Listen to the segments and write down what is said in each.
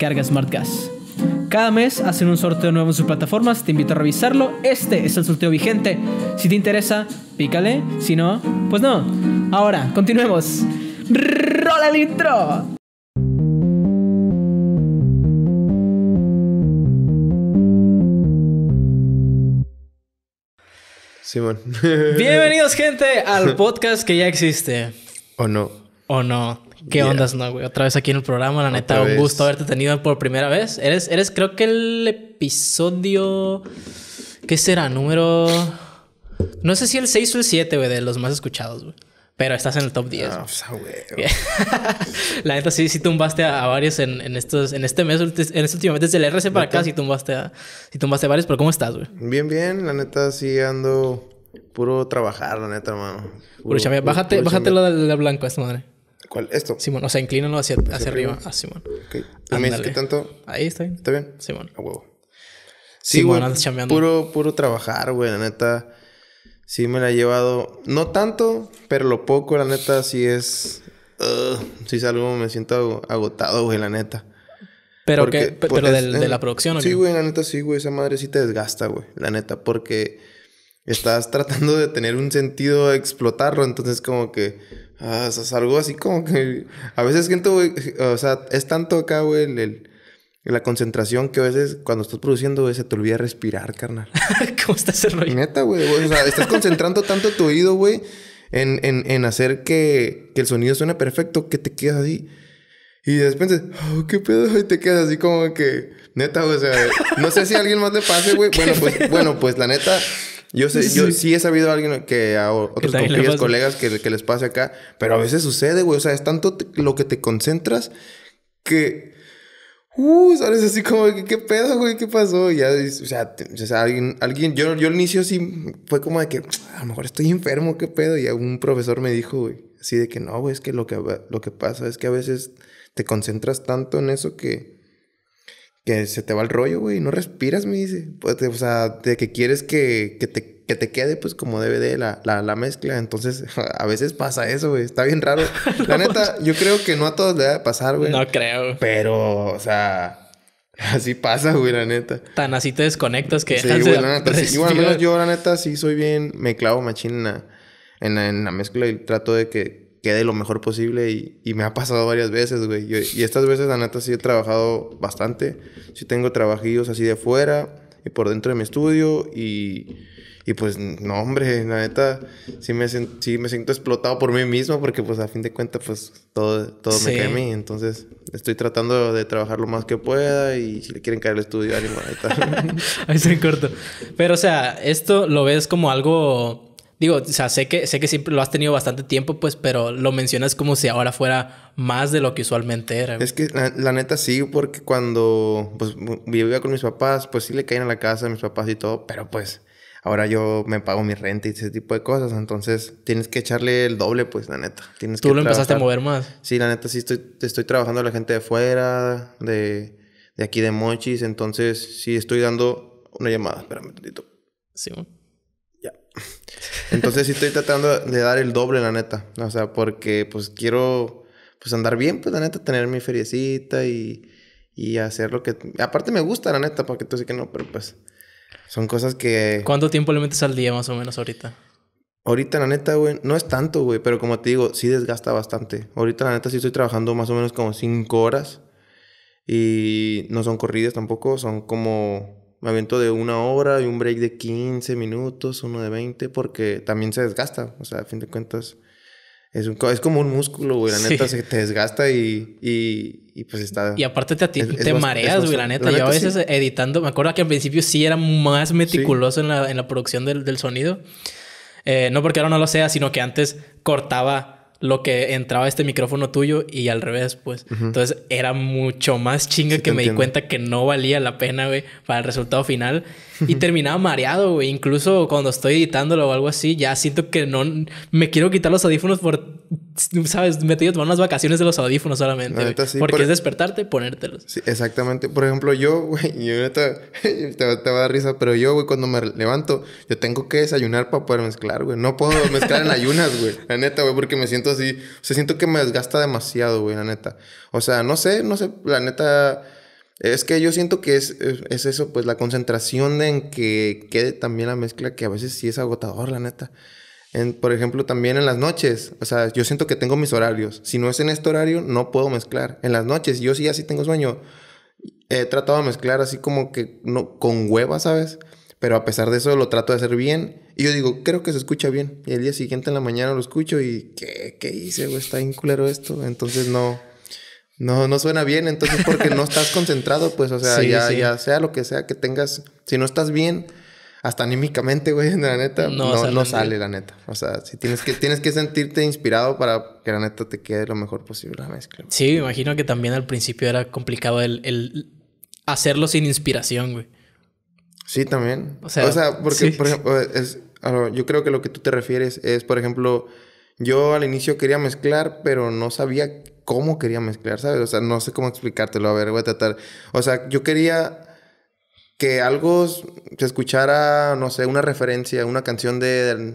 Carga SmartGas. Cada mes hacen un sorteo nuevo en sus plataformas, te invito a revisarlo. Este es el sorteo vigente. Si te interesa, pícale. Si no, pues no. Ahora, continuemos. ¡Rola el intro! Simón. Bienvenidos, gente, al podcast que ya existe. O no. O no. ¿Qué ondas, no, güey? Otra vez aquí en el programa, la neta, un gusto haberte tenido por primera vez. Eres, eres, creo que el episodio. ¿Qué será? Número. No sé si el 6 o el 7, güey, de los más escuchados, güey. Pero estás en el top 10. Ah, pues, ah, güey. la neta, sí, sí tumbaste a, varios en, estos, en este mes, en este último mes, desde el RC para acá, sí tumbaste a, tumbaste varios, pero ¿cómo estás, güey? Bien, bien, la neta, sí ando puro trabajar, la neta, hermano. Puro, bájate, la, blanca, blanco a esta madre. ¿Cuál? ¿Esto? Simón, o sea, inclínalo hacia, arriba. Ah, Simón. ¿A mí tanto? Ahí está bien. ¿Está bien? Simón. A huevo. Sí, güey. Puro, puro trabajar, güey, la neta. Sí me la he llevado. No tanto, pero lo poco, la neta, sí es... sí salgo, me siento agotado, güey, la neta. ¿Pero ¿Pero pues, de eh, la producción ¿o Sí, güey, la neta sí, güey. Esa madre sí te desgasta, güey. La neta, porque estás tratando de tener un sentido, a explotarlo. Entonces, como que Ah, o sea, algo así como que. A veces siento, güey, o sea, es tanto acá, güey, el, la concentración que a veces cuando estás produciendo, güey, se te olvida respirar, carnal. ¿Cómo está ese rollo? Neta, güey. O sea, estás concentrando tanto tu oído, güey, en, hacer que, el sonido suene perfecto, que te quedas así. Y después repente, oh, qué pedo, y te quedas así como que, neta, o sea, no sé si alguien más le pase, güey. Bueno, pues, bueno, pues la neta, yo sé, sí. yo sí he sabido a alguien que a otros compañeros, colegas que, les pase acá, pero a veces sucede, güey. O sea, es tanto lo que te concentras que. Uh, sales así como, ¿qué, pedo, güey? ¿Qué pasó? ya, o sea, alguien, alguien, yo, yo al inicio sí fue como de que, a lo mejor estoy enfermo, ¿qué pedo? Y algún profesor me dijo, güey, así de que no, güey, es que lo que, lo que pasa es que a veces te concentras tanto en eso que, se te va el rollo, güey, no respiras, me dice. Pues, o sea, de que quieres que, te, quede, pues, como debe de la, mezcla. Entonces, a veces pasa eso, güey. Está bien raro. la neta, yo creo que no a todos le a pasar, güey. No creo. Pero, o sea... Así pasa, güey, la neta. Tan así te desconectas que... Sí, güey, la neta. menos yo, la neta, sí soy bien... Me clavo machín en la mezcla y trato de que quede lo mejor posible y, y me ha pasado varias veces, güey. y estas veces, la neta, sí he trabajado bastante. Sí tengo trabajillos así de fuera y por dentro de mi estudio y... Y pues, no, hombre, la neta, sí me, sí me siento explotado por mí mismo porque, pues, a fin de cuentas, pues, todo, todo me cae a mí. Entonces, estoy tratando de trabajar lo más que pueda y si le quieren caer el estudio, ánimo, ahí está. ahí se corto. Pero, o sea, esto lo ves como algo Digo, o sea, sé que, sé que siempre lo has tenido bastante tiempo, pues, pero lo mencionas como si ahora fuera más de lo que usualmente era. Es que la, neta sí, porque cuando pues, vivía con mis papás, pues sí le caían a la casa a mis papás y todo, pero pues ahora yo me pago mi renta y ese tipo de cosas. Entonces, tienes que echarle el doble, pues, la neta. Tienes ¿Tú lo empezaste a mover más? Sí, la neta, sí estoy, trabajando a la gente de fuera, de, aquí de Mochis. Entonces, sí estoy dando una llamada. Espérame un momentito. Sí, Ya. Entonces sí estoy tratando de dar el doble, la neta. O sea, porque pues quiero pues andar bien, pues la neta, tener mi feriecita y, hacer lo que... Aparte me gusta, la neta, porque tú sí que no, pero pues son cosas que... ¿Cuánto tiempo le metes al día más o menos ahorita? Ahorita, la neta, güey, no es tanto, güey, pero como te digo, sí desgasta bastante. Ahorita, la neta, sí estoy trabajando más o menos como cinco horas. Y no son corridas tampoco, son como me aviento de una hora y un break de 15 minutos, uno de 20, porque también se desgasta. O sea, a fin de cuentas, es, es como un músculo, güey. La neta se te desgasta y, y, pues está. Y aparte te, te mareas, güey. La neta, yo a veces editando, me acuerdo que al principio sí era más meticuloso en, la, en, la, producción del, del sonido. Eh, no porque ahora no lo sea, sino que antes cortaba lo que entraba este micrófono tuyo y al revés, pues. Entonces era mucho más chinga que me di cuenta que no valía la pena, güey, para el resultado final. Y terminaba mareado, güey. Incluso cuando estoy editándolo o algo así, ya siento que no me quiero quitar los audífonos por sabes, me tengo tomar unas vacaciones de los audífonos solamente. porque es e- despertarte, ponértelos. exactamente. Por ejemplo, yo, güey, yo neta, te, va a dar risa, pero yo, güey, cuando me levanto, yo tengo que desayunar para poder mezclar, güey. No puedo mezclar en ayunas, güey. La neta, güey, porque me siento así, o sea, siento que me desgasta demasiado, güey, la neta. O sea, no sé, no sé, la neta. Es que yo siento que es, es eso, pues la concentración en que quede también la mezcla, que a veces sí es agotador, la neta por ejemplo, también en las noches, o sea, yo siento que tengo mis horarios. Si no es en este horario, no puedo mezclar. En las noches, yo sí así tengo sueño. He tratado de mezclar así como que no, con hueva, ¿sabes? Pero a pesar de eso lo trato de hacer bien. Y yo digo, creo que se escucha bien. Y el día siguiente en la mañana lo escucho y, ¿qué, qué hice, güey? Está bien esto. Entonces no, no, no suena bien. Entonces porque no estás concentrado, pues, o sea, ya, ya sea lo que sea que tengas. Si no estás bien, hasta anímicamente, güey, la neta, no, sale, la neta. O sea, si tienes que, tienes que sentirte inspirado para que la neta te quede lo mejor posible la mezcla. Sí, me imagino que también al principio era complicado el, hacerlo sin inspiración, güey. Sí, también. O sea, porque, por ejemplo, es, yo creo que lo que tú te refieres es, por ejemplo, yo al inicio quería mezclar, pero no sabía cómo quería mezclar, ¿sabes? O sea, no sé cómo explicártelo. A ver, voy a tratar. O sea, yo quería que algo se escuchara, no sé, una referencia, una canción de,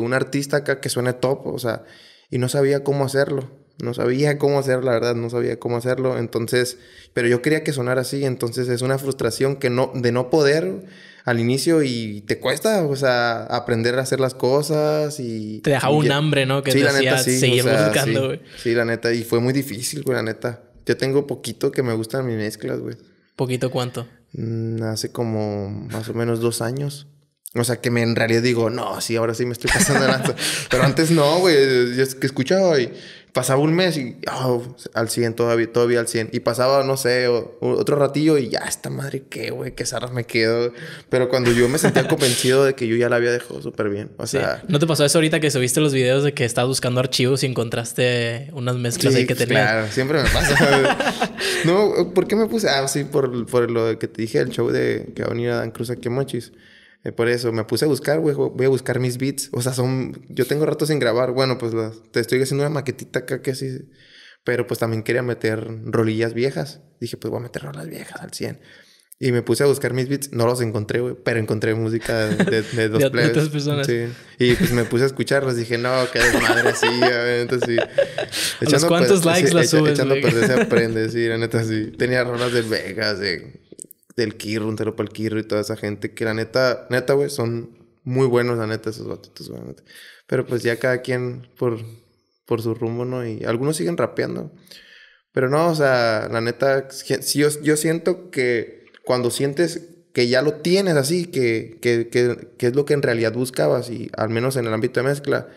un artista acá que suene top, o sea, y no sabía cómo hacerlo. No sabía cómo hacerlo, la verdad, no sabía cómo hacerlo. Entonces, pero yo quería que sonara así, entonces es una frustración que no, de no poder al inicio y te cuesta, o sea, aprender a hacer las cosas y... Te dejaba un hambre, ¿no? Que sí, la neta, sí, sí, la neta, y fue muy difícil, güey, la neta. Yo tengo poquito que me gustan mis mezclas, güey. ¿Poquito cuánto? Mm, hace como más o menos dos años. O sea, que me en realidad digo, no, sí, ahora sí me estoy pasando Pero antes no, güey. Yo que escuchaba y, pasaba un mes y oh, al 100, todavía, todavía al 100. Y pasaba, no sé, otro ratillo y ya, esta madre, qué, güey, qué zarras me quedo. Pero cuando yo me sentía convencido de que yo ya la había dejado súper bien. O sea. ¿No te pasó eso ahorita que subiste los videos de que estabas buscando archivos y encontraste unas mezclas ahí que tenías? Claro, siempre me pasa. no, ¿por qué me puse? Ah, sí, por, por lo que te dije, el show de que va a venir a Dan Cruz aquí a Mochis. Eh, por eso me puse a buscar, güey, voy a buscar mis beats. O sea, son. Yo tengo rato sin grabar. Bueno, pues te estoy haciendo una maquetita acá que así. Pero pues también quería meter rolillas viejas. Dije, pues voy a meter rolas viejas al 100. Y me puse a buscar mis beats. No los encontré, güey, pero encontré música de, de dos de personas. Sí. Y pues me puse a escucharlas. Dije, no, qué desmadre, sí, Entonces, sí. ¿Cuántos pues, likes la las subes, Echando pues, se aprende, sí, la neta, sí. Tenía rolas de Vegas, sí del Kirro, un tero para el Kirro y toda esa gente que la neta, neta, güey, son muy buenos, la neta, esos batitos, güey. Pero pues ya cada quien por, por su rumbo, ¿no? Y algunos siguen rapeando. Pero no, o sea, la neta, si yo, siento que cuando sientes que ya lo tienes así, que, que, que, que, es lo que en realidad buscabas y al menos en el ámbito de mezcla,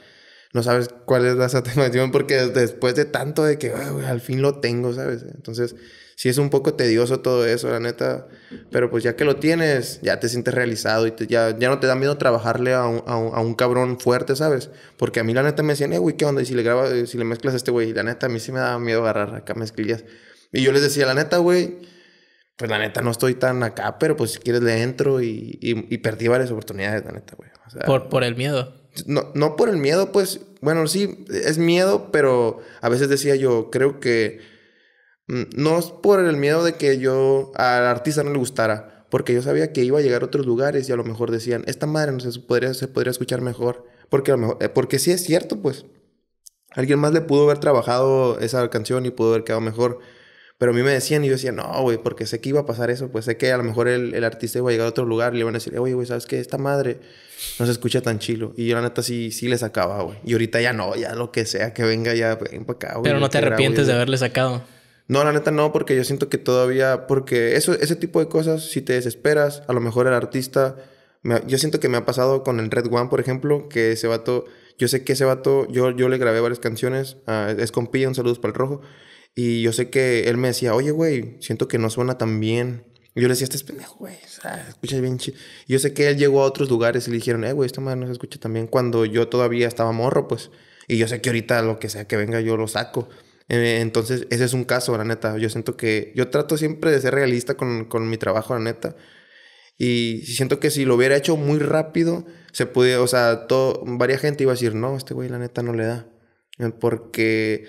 no sabes cuál es la satisfacción porque después de tanto de que, ah, güey, al fin lo tengo, ¿sabes? Entonces, sí es un poco tedioso todo eso, la neta. Pero pues ya que lo tienes, ya te sientes realizado y ya, ya no te da miedo trabajarle a un, cabrón fuerte, ¿sabes? Porque a mí la neta me decían, eh, güey, ¿qué onda? Y si le, graba eh, si le mezclas a este güey, la neta a mí sí me daba miedo agarrar acá mezclillas. Y yo les decía, la neta, güey, pues la neta no estoy tan acá, pero pues si quieres le entro y, perdí varias oportunidades, la neta, güey. por, por el miedo. No, no por el miedo, pues, bueno, sí, es miedo, pero a veces decía yo, creo que Mm, no es por el miedo de que yo al artista no le gustara, porque yo sabía que iba a llegar a otros lugares y a lo mejor decían, esta madre no se podría, se podría escuchar mejor, porque, a lo mejor, eh, porque sí es cierto, pues. Alguien más le pudo haber trabajado esa canción y pudo haber quedado mejor. Pero a mí me decían y yo decía, no, güey, porque sé que iba a pasar eso, pues sé que a lo mejor el, artista iba a llegar a otro lugar y le iban a decir, oye, güey, ¿sabes qué? Esta madre no se escucha tan chilo. Y yo la neta sí, le sacaba, güey. Y ahorita ya no, ya lo que sea que venga, ya Pero no te arrepientes de haberle sacado. No, la neta no, porque yo siento que todavía, porque eso, ese tipo de cosas, si te desesperas, a lo mejor el artista, yo siento que me ha pasado con el Red One, por ejemplo, que ese vato, yo sé que ese vato, yo, yo le grabé varias canciones, uh, es con un saludos para el rojo, y yo sé que él me decía, oye, güey, siento que no suena tan bien. Y yo le decía, este es pendejo, güey, sea, escucha bien chido. yo sé que él llegó a otros lugares y le dijeron, eh, güey, esta madre no se escucha tan bien, cuando yo todavía estaba morro, pues. Y yo sé que ahorita lo que sea que venga yo lo saco. Eh, entonces, ese es un caso, la neta. Yo siento que yo trato siempre de ser realista con, con mi trabajo, la neta. Y siento que si lo hubiera hecho muy rápido, se pudiera, o sea, todo, varia gente iba a decir, no, este güey la neta no le da. Eh, porque,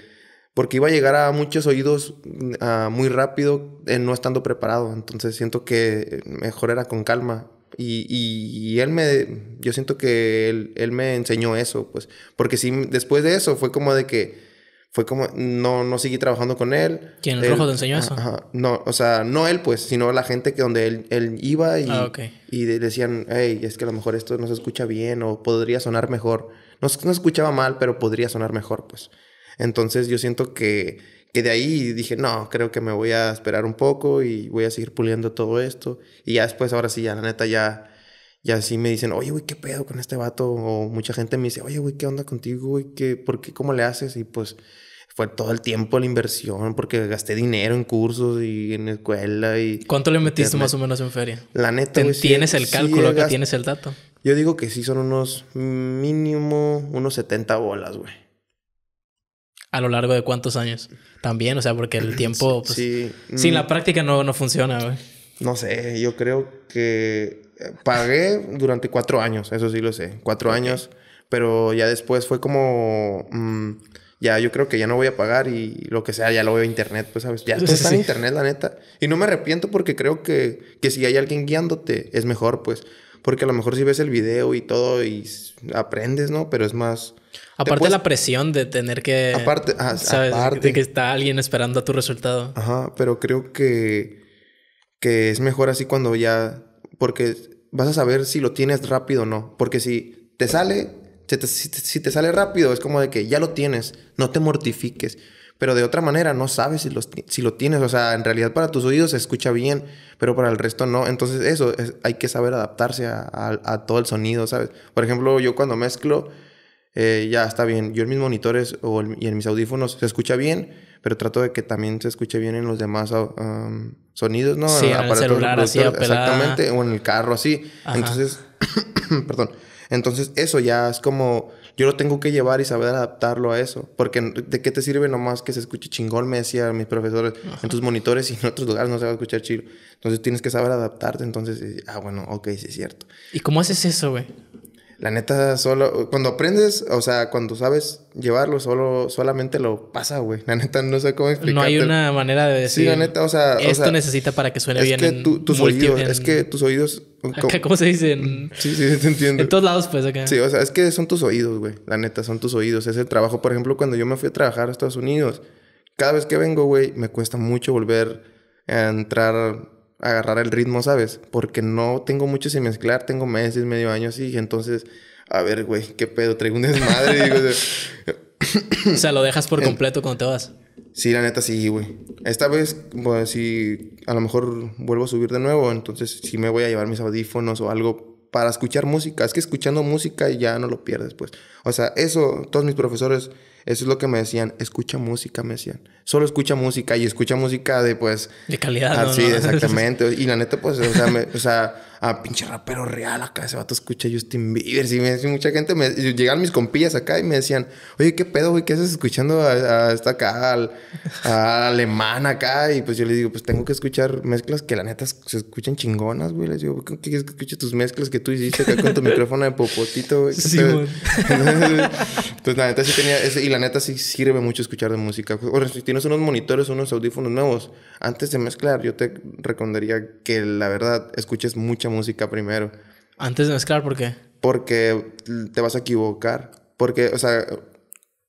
porque iba a llegar a muchos oídos mm, ah, muy rápido eh, no estando preparado. Entonces siento que mejor era con calma. Y, y, él me, yo siento que él, él, me enseñó eso, pues, porque si, después de eso fue como de que, fue como, no, no seguí trabajando con él. ¿Quién, el rojo te enseñó eso? no, o sea, no él pues, sino la gente que donde él, él iba y, ah, decían, hey, es que a lo mejor esto no se escucha bien o podría sonar mejor. No, no escuchaba mal, pero podría sonar mejor, pues. Entonces yo siento que, que de ahí dije, no, creo que me voy a esperar un poco y voy a seguir puliendo todo esto. Y ya después, ahora sí, ya la neta, ya y así me dicen, oye, güey, ¿qué pedo con este vato? O mucha gente me dice, oye, güey, ¿qué onda contigo, güey? ¿Qué, ¿Por qué? ¿Cómo le haces? Y pues fue todo el tiempo la inversión porque gasté dinero en cursos y en escuela y... ¿Cuánto le metiste más o menos en feria? La neta, Tienes el cálculo, que tienes el dato. Yo digo que sí son unos mínimo unos 70 bolas, güey. ¿A lo largo de cuántos años? También, o sea, porque el tiempo... sí. Pues, sin mm. la práctica no, no funciona, güey. No sé, yo creo que pagué durante cuatro años, eso sí lo sé, cuatro años, pero ya después fue como... Mm, ya yo creo que ya no voy a pagar y lo que sea, ya lo veo en internet, pues sabes, ya todo está en internet, la neta. Y no me arrepiento porque creo que, que, si hay alguien guiándote es mejor, pues, porque a lo mejor si ves el video y todo y aprendes, ¿no? Pero es más... Aparte la presión de tener que... Aparte, ah, ¿sabes? aparte, De que está alguien esperando a tu resultado. Ajá, pero creo que, que es mejor así cuando ya porque vas a saber si lo tienes rápido o no. Porque si te sale, si te, sale rápido, es como de que ya lo tienes, no te mortifiques. Pero de otra manera, no sabes si, si lo tienes. O sea, en realidad para tus oídos se escucha bien, pero para el resto no. Entonces eso, hay que saber adaptarse a todo el sonido, ¿sabes? Por ejemplo, yo cuando mezclo eh, ya está bien. Yo en mis monitores y en mis audífonos se escucha bien, pero trato de que también se escuche bien en los demás sonidos, ¿no? Sí, en el celular así Exactamente, o en el carro así. Entonces, perdón. Entonces eso ya es como yo lo tengo que llevar y saber adaptarlo a eso. Porque ¿de qué te sirve nomás que se escuche chingón? Me decían mis profesores en tus monitores y en otros lugares no se va a escuchar chido. Entonces tienes que saber adaptarte. Entonces, ah, bueno, ok, sí es cierto. ¿Y cómo haces eso, güey? la neta, solo, cuando aprendes, o sea, cuando sabes llevarlo, solo, solamente lo pasa, güey. La neta, no sé cómo explicarlo. No hay una manera de decir. Sí, la neta, o sea. Esto necesita para que suene es bien. Que tus oídos, Es que tus oídos. ¿Cómo se dicen Sí, sí, te entiendo. En todos lados, pues, acá. Sí, o sea, es que son tus oídos, güey. La neta, son tus oídos. Es el trabajo. Por ejemplo, cuando yo me fui a trabajar a Estados Unidos, cada vez que vengo, güey, me cuesta mucho volver a entrar agarrar el ritmo, ¿sabes? Porque no tengo mucho sin mezclar, tengo meses, medio año así, y entonces, a ver, güey, qué pedo, traigo un desmadre. o, sea, lo dejas por completo cuando te vas. Sí, la neta sí, güey. Esta vez, pues si a lo mejor vuelvo a subir de nuevo, entonces sí me voy a llevar mis audífonos o algo para escuchar música. Es que escuchando música ya no lo pierdes, pues. O sea, eso, todos mis profesores eso es lo que me decían, escucha música, me decían. Solo escucha música y escucha música de pues... De calidad. Así, exactamente. y la neta, pues, o sea, o sea a pinche rapero real, acá ese vato escucha Justin Bieber. Y mucha gente, me, llegaban mis compillas acá y me decían, oye, ¿qué pedo, güey? ¿Qué haces escuchando a, esta acá, al, alemán acá? Y pues yo les digo, pues tengo que escuchar mezclas que la neta se escuchan chingonas, güey. Les digo, ¿qué quieres que escuche tus mezclas que tú hiciste acá con tu micrófono de popotito, güey? Sí, güey. Entonces, pues la neta sí tenía, y la neta sí sirve mucho escuchar de música. o si tienes unos monitores, unos audífonos nuevos, antes de mezclar, yo te recomendaría que la verdad escuches mucha música primero. Antes de mezclar, ¿por qué? Porque te vas a equivocar. Porque, o sea,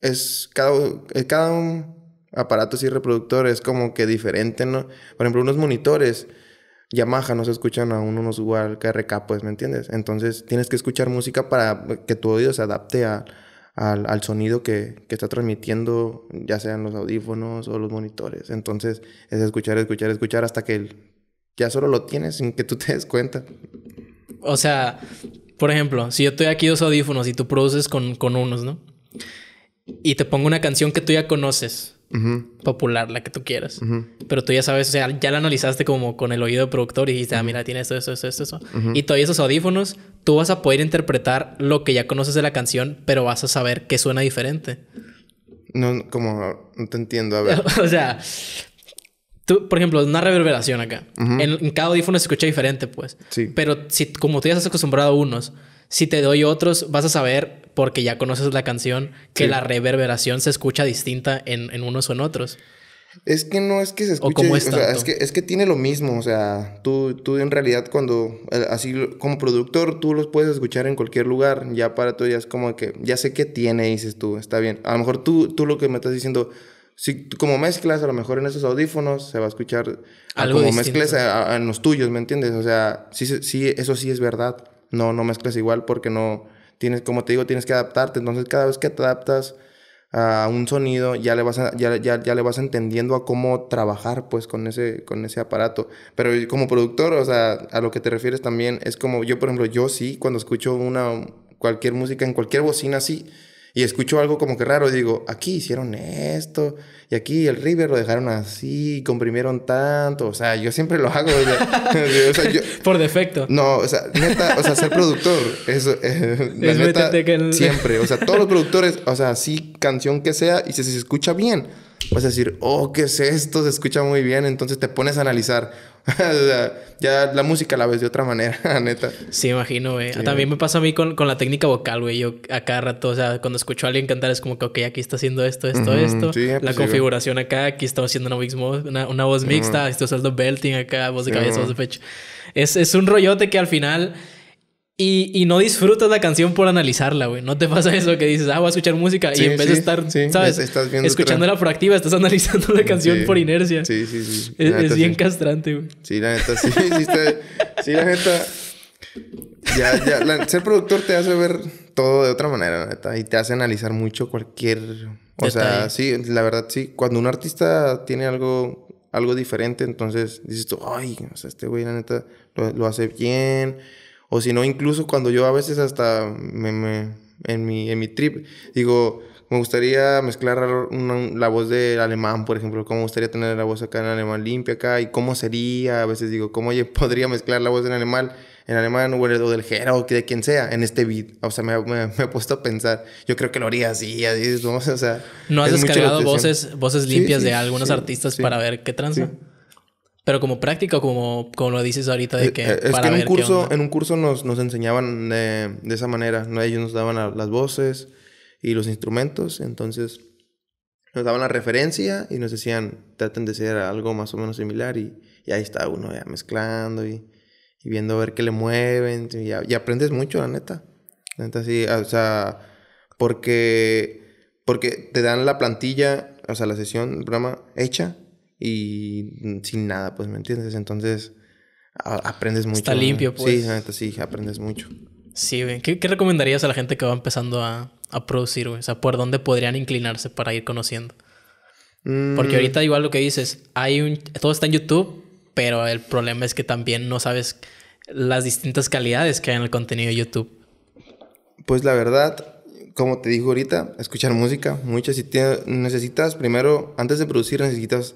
es cada, eh, cada un aparato así reproductor es como que diferente, ¿no? Por ejemplo, unos monitores Yamaha no se escuchan a unos igual que RK, pues, ¿me entiendes? Entonces tienes que escuchar música para que tu oído se adapte al sonido que, está transmitiendo, ya sean los audífonos o los monitores. Entonces es escuchar, escuchar, escuchar hasta que el ya solo lo tienes sin que tú te des cuenta. O sea, por ejemplo, si yo estoy aquí dos audífonos y tú produces con, unos, ¿no? Y te pongo una canción que tú ya conoces, popular, la que tú quieras, pero tú ya sabes, o sea, ya la analizaste como con el oído del productor y dijiste, ah, mira, tiene esto, esto, esto, esto, eso. Y todavía esos audífonos, tú vas a poder interpretar lo que ya conoces de la canción, pero vas a saber que suena diferente. No, como, no te entiendo, a ver. o sea, Tú, por ejemplo, una reverberación acá. en, cada audífono se escucha diferente, pues. Sí. Pero si, como tú ya estás acostumbrado a unos, si te doy otros, vas a saber, porque ya conoces la canción, que la reverberación se escucha distinta en, unos o en otros. Es que no es que se escuche. O, es, es, que, tiene lo mismo. O sea, tú, en realidad, cuando. Eh, así como productor, tú los puedes escuchar en cualquier lugar. Ya para tú ya es como que. Ya sé qué tiene, dices tú. Está bien. A lo mejor tú, tú lo que me estás diciendo si como mezclas, a lo mejor en esos audífonos se va a escuchar Algo como mezclas en los tuyos, ¿me entiendes? O sea, sí, sí, eso sí es verdad. No, no mezclas igual porque no tienes, como te digo, tienes que adaptarte. Entonces, cada vez que te adaptas a un sonido, ya le vas, ya, ya, le vas entendiendo a cómo trabajar, pues, con ese, con ese aparato. Pero como productor, o sea, a lo que te refieres también es como yo, por ejemplo, yo sí, cuando escucho una, cualquier música en cualquier bocina, sí y escucho algo como que raro. Digo, aquí hicieron esto, y aquí el River lo dejaron así, comprimieron tanto. O sea, yo siempre lo hago. Por defecto. No, o sea, neta, o sea, ser productor, eso, eh, es neta, siempre. O sea, todos los productores, o sea, sí, canción que sea, y si se escucha bien, vas a decir, oh, ¿qué es esto? Se escucha muy bien. Entonces te pones a analizar ya la música la ves de otra manera, neta. Sí, imagino, güey. También me pasa a mí con, con, la técnica vocal, güey. Yo a cada rato, o sea, cuando escucho a alguien cantar es como que, ok, aquí está haciendo esto, esto, esto. Sí, pues la configuración acá, aquí está haciendo una, una, una voz mixta, esto estoy usando belting acá, voz de cabeza, voz de pecho. Es, es un rollote que al final y, no disfrutas la canción por analizarla, güey. No te pasa eso que dices, ah, voy a escuchar música. y en a estar, ¿sabes? Estás Escuchándola proactiva, estás analizando la canción por inercia. Sí, sí, sí. Es, bien castrante, güey. Sí, la neta, sí, sí, sí, la neta. ser productor te hace ver todo de otra manera, la neta. Y te hace analizar mucho cualquier. O sea, sí, la verdad, sí. Cuando un artista tiene algo algo diferente, entonces dices tú, ay, o sea, este güey, la neta, lo hace bien o si no, incluso cuando yo a veces hasta en, mi, trip digo, me gustaría mezclar la voz del alemán, por ejemplo, cómo gustaría tener la voz acá en alemán limpia acá y cómo sería, a veces digo, cómo podría mezclar la voz en alemán, en alemán o, del Jera o de quien sea en este beat. O sea, me, me, he puesto a pensar, yo creo que lo haría así, así, o ¿No has descargado voces, voces limpias de algunos artistas para ver qué tranza? Pero como práctica, como, como lo dices ahorita de eh, que... Eh, es, que en un, curso, en un curso nos, nos enseñaban eh, de, esa manera. ¿no? Ellos nos daban las voces y los instrumentos. Entonces nos daban la referencia y nos decían, traten de hacer algo más o menos similar. Y, ahí está uno ya mezclando y, viendo a ver qué le mueven. Y, aprendes mucho, la neta. La neta sí, o sea, porque, porque te dan la plantilla, o sea, la sesión, el programa hecha y sin nada, pues, ¿me entiendes? Entonces, aprendes mucho. Está limpio, pues. Sí, sí, aprendes mucho. Sí, ¿Qué, recomendarías a la gente que va empezando a, producir, güey? O sea, ¿por dónde podrían inclinarse para ir conociendo? Mm. Porque ahorita igual lo que dices, hay un... Todo está en YouTube, pero el problema es que también no sabes las distintas calidades que hay en el contenido de YouTube. Pues la verdad, como te dijo ahorita, escuchar música, muchas si necesitas primero, antes de producir necesitas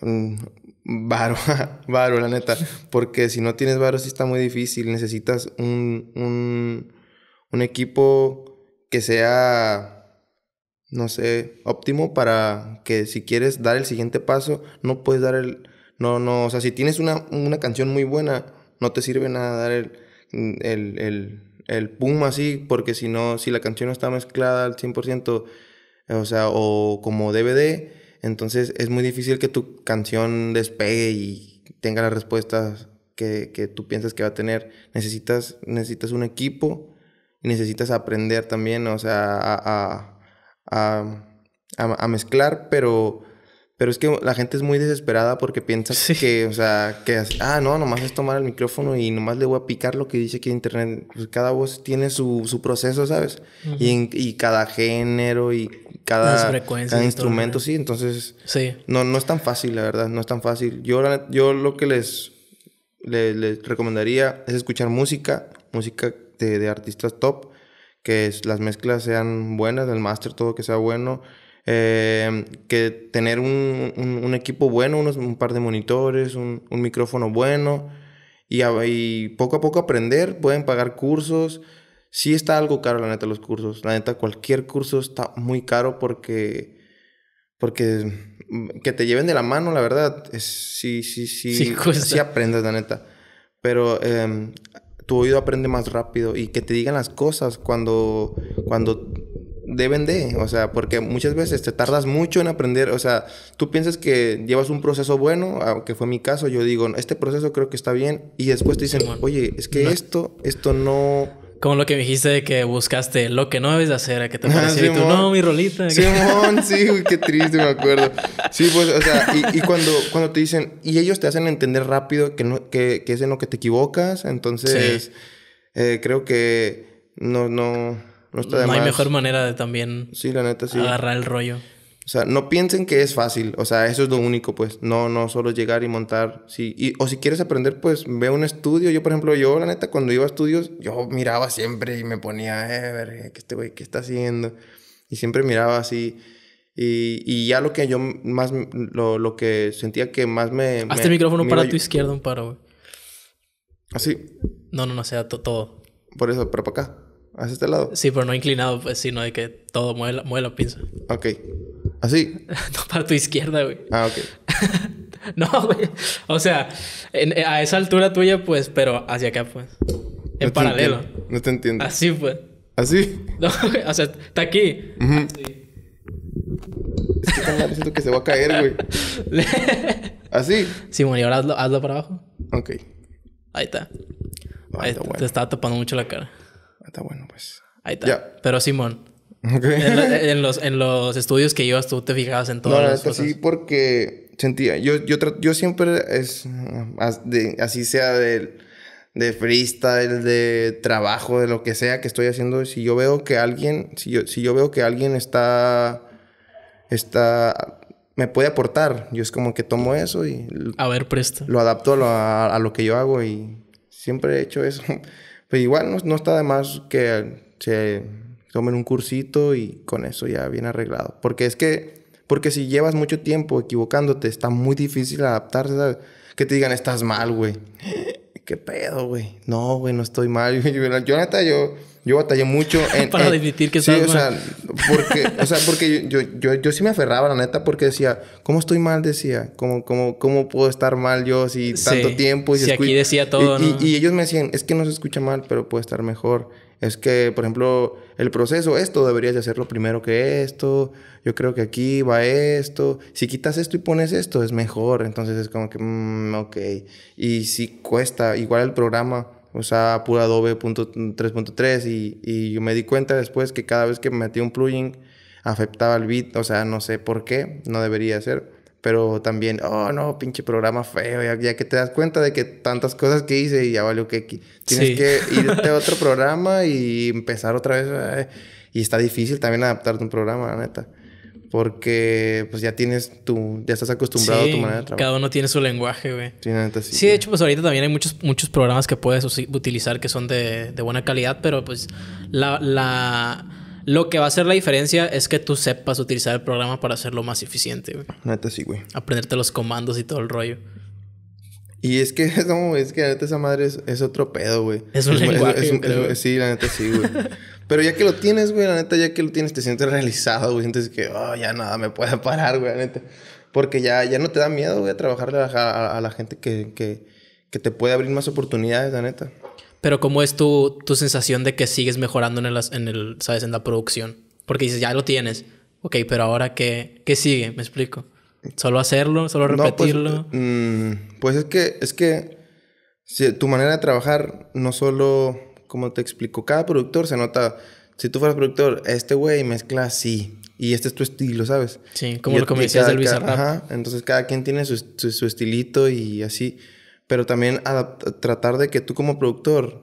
Mm, varo, varo, la neta. Porque si no tienes varo, sí está muy difícil. Necesitas un, un, equipo que sea, no sé, óptimo para que si quieres dar el siguiente paso, no puedes dar el. No, no, o sea, si tienes una, una canción muy buena, no te sirve nada dar el, el, el, el pum así, porque si no, si la canción no está mezclada al 100%, o sea, o como DVD, entonces es muy difícil que tu canción despegue y tenga las respuestas que, que tú piensas que va a tener. Necesitas, necesitas un equipo y necesitas aprender también, o sea, a, mezclar, pero... Pero es que la gente es muy desesperada porque piensa que, o sea, que, ah, no, nomás es tomar el micrófono y nomás le voy a picar lo que dice aquí en internet. Pues, cada voz tiene su, su proceso, ¿sabes? y, y, cada género y cada, instrumento, sí. Entonces, No, no es tan fácil, la verdad, no es tan fácil. Yo, yo lo que les, les, recomendaría es escuchar música, música de, artistas top, que las mezclas sean buenas, el máster todo que sea bueno. Eh, que tener un, equipo bueno, un par de monitores, un, micrófono bueno y, y, poco a poco aprender, pueden pagar cursos, sí está algo caro, la neta, los cursos. La neta, cualquier curso está muy caro porque. Porque mm, que te lleven de la mano, la verdad, es, sí, sí, sí. Sí, aprendes, la neta. Pero em, tu oído aprende más rápido y que te digan las cosas cuando, cuando deben de. O sea, porque muchas veces te tardas mucho en aprender. O sea, tú piensas que llevas un proceso bueno, aunque ah, fue mi caso. Yo digo, este proceso creo que está bien. Y después te dicen, oye, es que esto, esto no como lo que dijiste de que buscaste lo que no debes de hacer, a que te ah, pareció. y tú, no, mi rolita. Simón, sí, qué triste, me acuerdo. Sí, pues, o sea, y, cuando, cuando te dicen, y ellos te hacen entender rápido que, no, que, que es en lo que te equivocas, entonces eh, creo que no, no, no está de No hay mejor manera de también sí, la neta, sí. agarrar el rollo. O sea, no piensen que es fácil. O sea, eso es lo único, pues. No, no solo llegar y montar. Sí. Y, o si quieres aprender, pues ve un estudio. Yo, por ejemplo, yo, la neta, cuando iba a estudios, yo miraba siempre y me ponía, eh, ver, eh, ¿qué este güey qué está haciendo? Y siempre miraba así. Y, ya lo que yo más, lo, que sentía que más me... Hazte el micrófono para tu izquierda un paro, güey. ¿Así? ¿Ah, no, no, no, sea todo. Por eso, pero para acá. ¿Hacia este lado? Sí, pero no inclinado, pues, sino de que todo mueve la, mueve pinza. Ok. ¿Así? no, para tu izquierda, güey. Ah, ok. no, güey. O sea, a esa altura tuya, pues, pero hacia acá, pues. En paralelo. No te entiendo. Así, pues. ¿Así? No, O sea, está aquí. Así. Es que tan siento que se va a caer, güey. ¿Así? Sí, y ahora hazlo, hazlo para abajo. Ok. Ahí está. Ah, Ahí está, bueno. Te estaba tapando mucho la cara. Ahí está bueno, pues. Ahí está. Ya. Pero Simón. En, los, en los estudios que ibas tú te fijabas en todas no, las cosas. Sí, porque sentía, yo, yo, siempre es, de, así sea de freestyle, de trabajo, de lo que sea que estoy haciendo, si yo veo que alguien, si yo, si yo veo que alguien está, está, me puede aportar, yo es como que tomo eso y... A ver, presta. Lo adapto a lo, que yo hago y siempre he hecho eso. Pero igual no, no está de más que se tomen un cursito y con eso ya bien arreglado. Porque es que, porque si llevas mucho tiempo equivocándote, está muy difícil adaptarse, ¿sabes? Que te digan, estás mal, güey. ¿Qué pedo, güey? No, güey, no estoy mal. Yo, neta yo, yo, batallé mucho en... Para admitir que sí, o mal. Sea, porque, o sea, porque yo, yo, yo, sí me aferraba, la neta, porque decía, ¿cómo estoy mal? Decía, ¿cómo, cómo, cómo puedo estar mal yo si tanto tiempo? Y si aquí decía todo, y, ¿no? y ellos me decían, es que no se escucha mal, pero puede estar mejor es que, por ejemplo, el proceso, esto deberías de lo primero que esto, yo creo que aquí va esto, si quitas esto y pones esto es mejor, entonces es como que, mm, ok, y si cuesta, igual el programa o sea, pura Adobe 3.3 y, y yo me di cuenta después que cada vez que metí un plugin afectaba el bit o sea, no sé por qué, no debería ser, pero también, oh no, pinche programa feo, ya, que te das cuenta de que tantas cosas que hice y ya valió que tienes que irte a otro programa y empezar otra vez. y está difícil también adaptarte a un programa, la neta. Porque pues ya tienes tu, ya estás acostumbrado a tu manera de trabajar. Cada uno tiene su lenguaje, güey. Sí, de hecho, pues ahorita también hay muchos, muchos programas que puedes utilizar que son de, buena calidad, pero pues la lo que va a hacer la diferencia es que tú sepas utilizar el programa para hacerlo más eficiente, güey. Neta sí, güey. Aprenderte los comandos y todo el rollo. Y es que, no, es que la neta esa madre es, otro pedo, güey. Es un lenguaje, sí, la neta sí, güey. Pero ya que lo tienes, güey, la neta, ya que lo tienes, te sientes realizado, güey. Sientes que, oh, ya nada me puede parar, güey, la neta. Porque ya, ya no te da miedo, güey, a, a, a la gente que, que, que te puede abrir más oportunidades, la neta. Pero ¿cómo es tu, tu sensación de que sigues mejorando en en el, ¿sabes? En la producción. Porque dices, ya lo tienes. Ok, pero ahora qué, qué sigue, me explico. ¿Solo hacerlo? ¿Solo pues, repetirlo? Mm, pues, es que, es que si, tu manera de trabajar, no solo, como te explico, cada productor se nota, si tú fueras productor, este güey mezcla así, y este es tu estilo, ¿sabes? Sí, como el lo que me decías Ajá, entonces cada quien tiene su, su estilito y así pero también tratar de que tú como productor,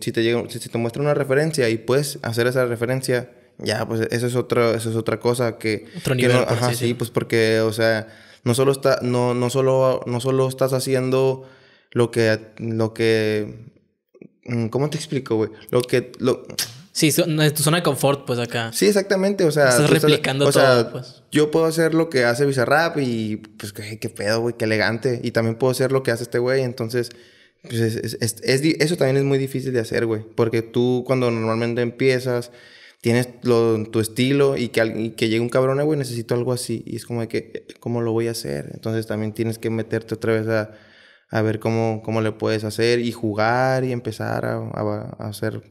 si te, llega, si te muestra una referencia y puedes hacer esa referencia, ya, pues eso es, otro, eso es otra cosa que... Otro nivel, ajá, sí, pues porque, o sea, no solo, está, no, no, solo, no solo estás haciendo lo que... Lo que mm, ¿Cómo te explico, güey? Lo que... Sí, es tu zona de confort, pues acá. Sí, exactamente. O sea, estás replicando pues. Yo puedo hacer lo que hace Bizarrap y pues qué, pedo, güey, qué elegante. Y también puedo hacer lo que hace este güey. Entonces, pues es, eso también es muy difícil de hacer, güey. Porque tú cuando normalmente empiezas, tienes lo, tu estilo y que, que llegue un cabrón, güey, necesito algo así. Y es como de que, eh, ¿cómo lo voy a hacer? Entonces también tienes que meterte otra vez a, ver cómo, cómo le puedes hacer y jugar y empezar a hacer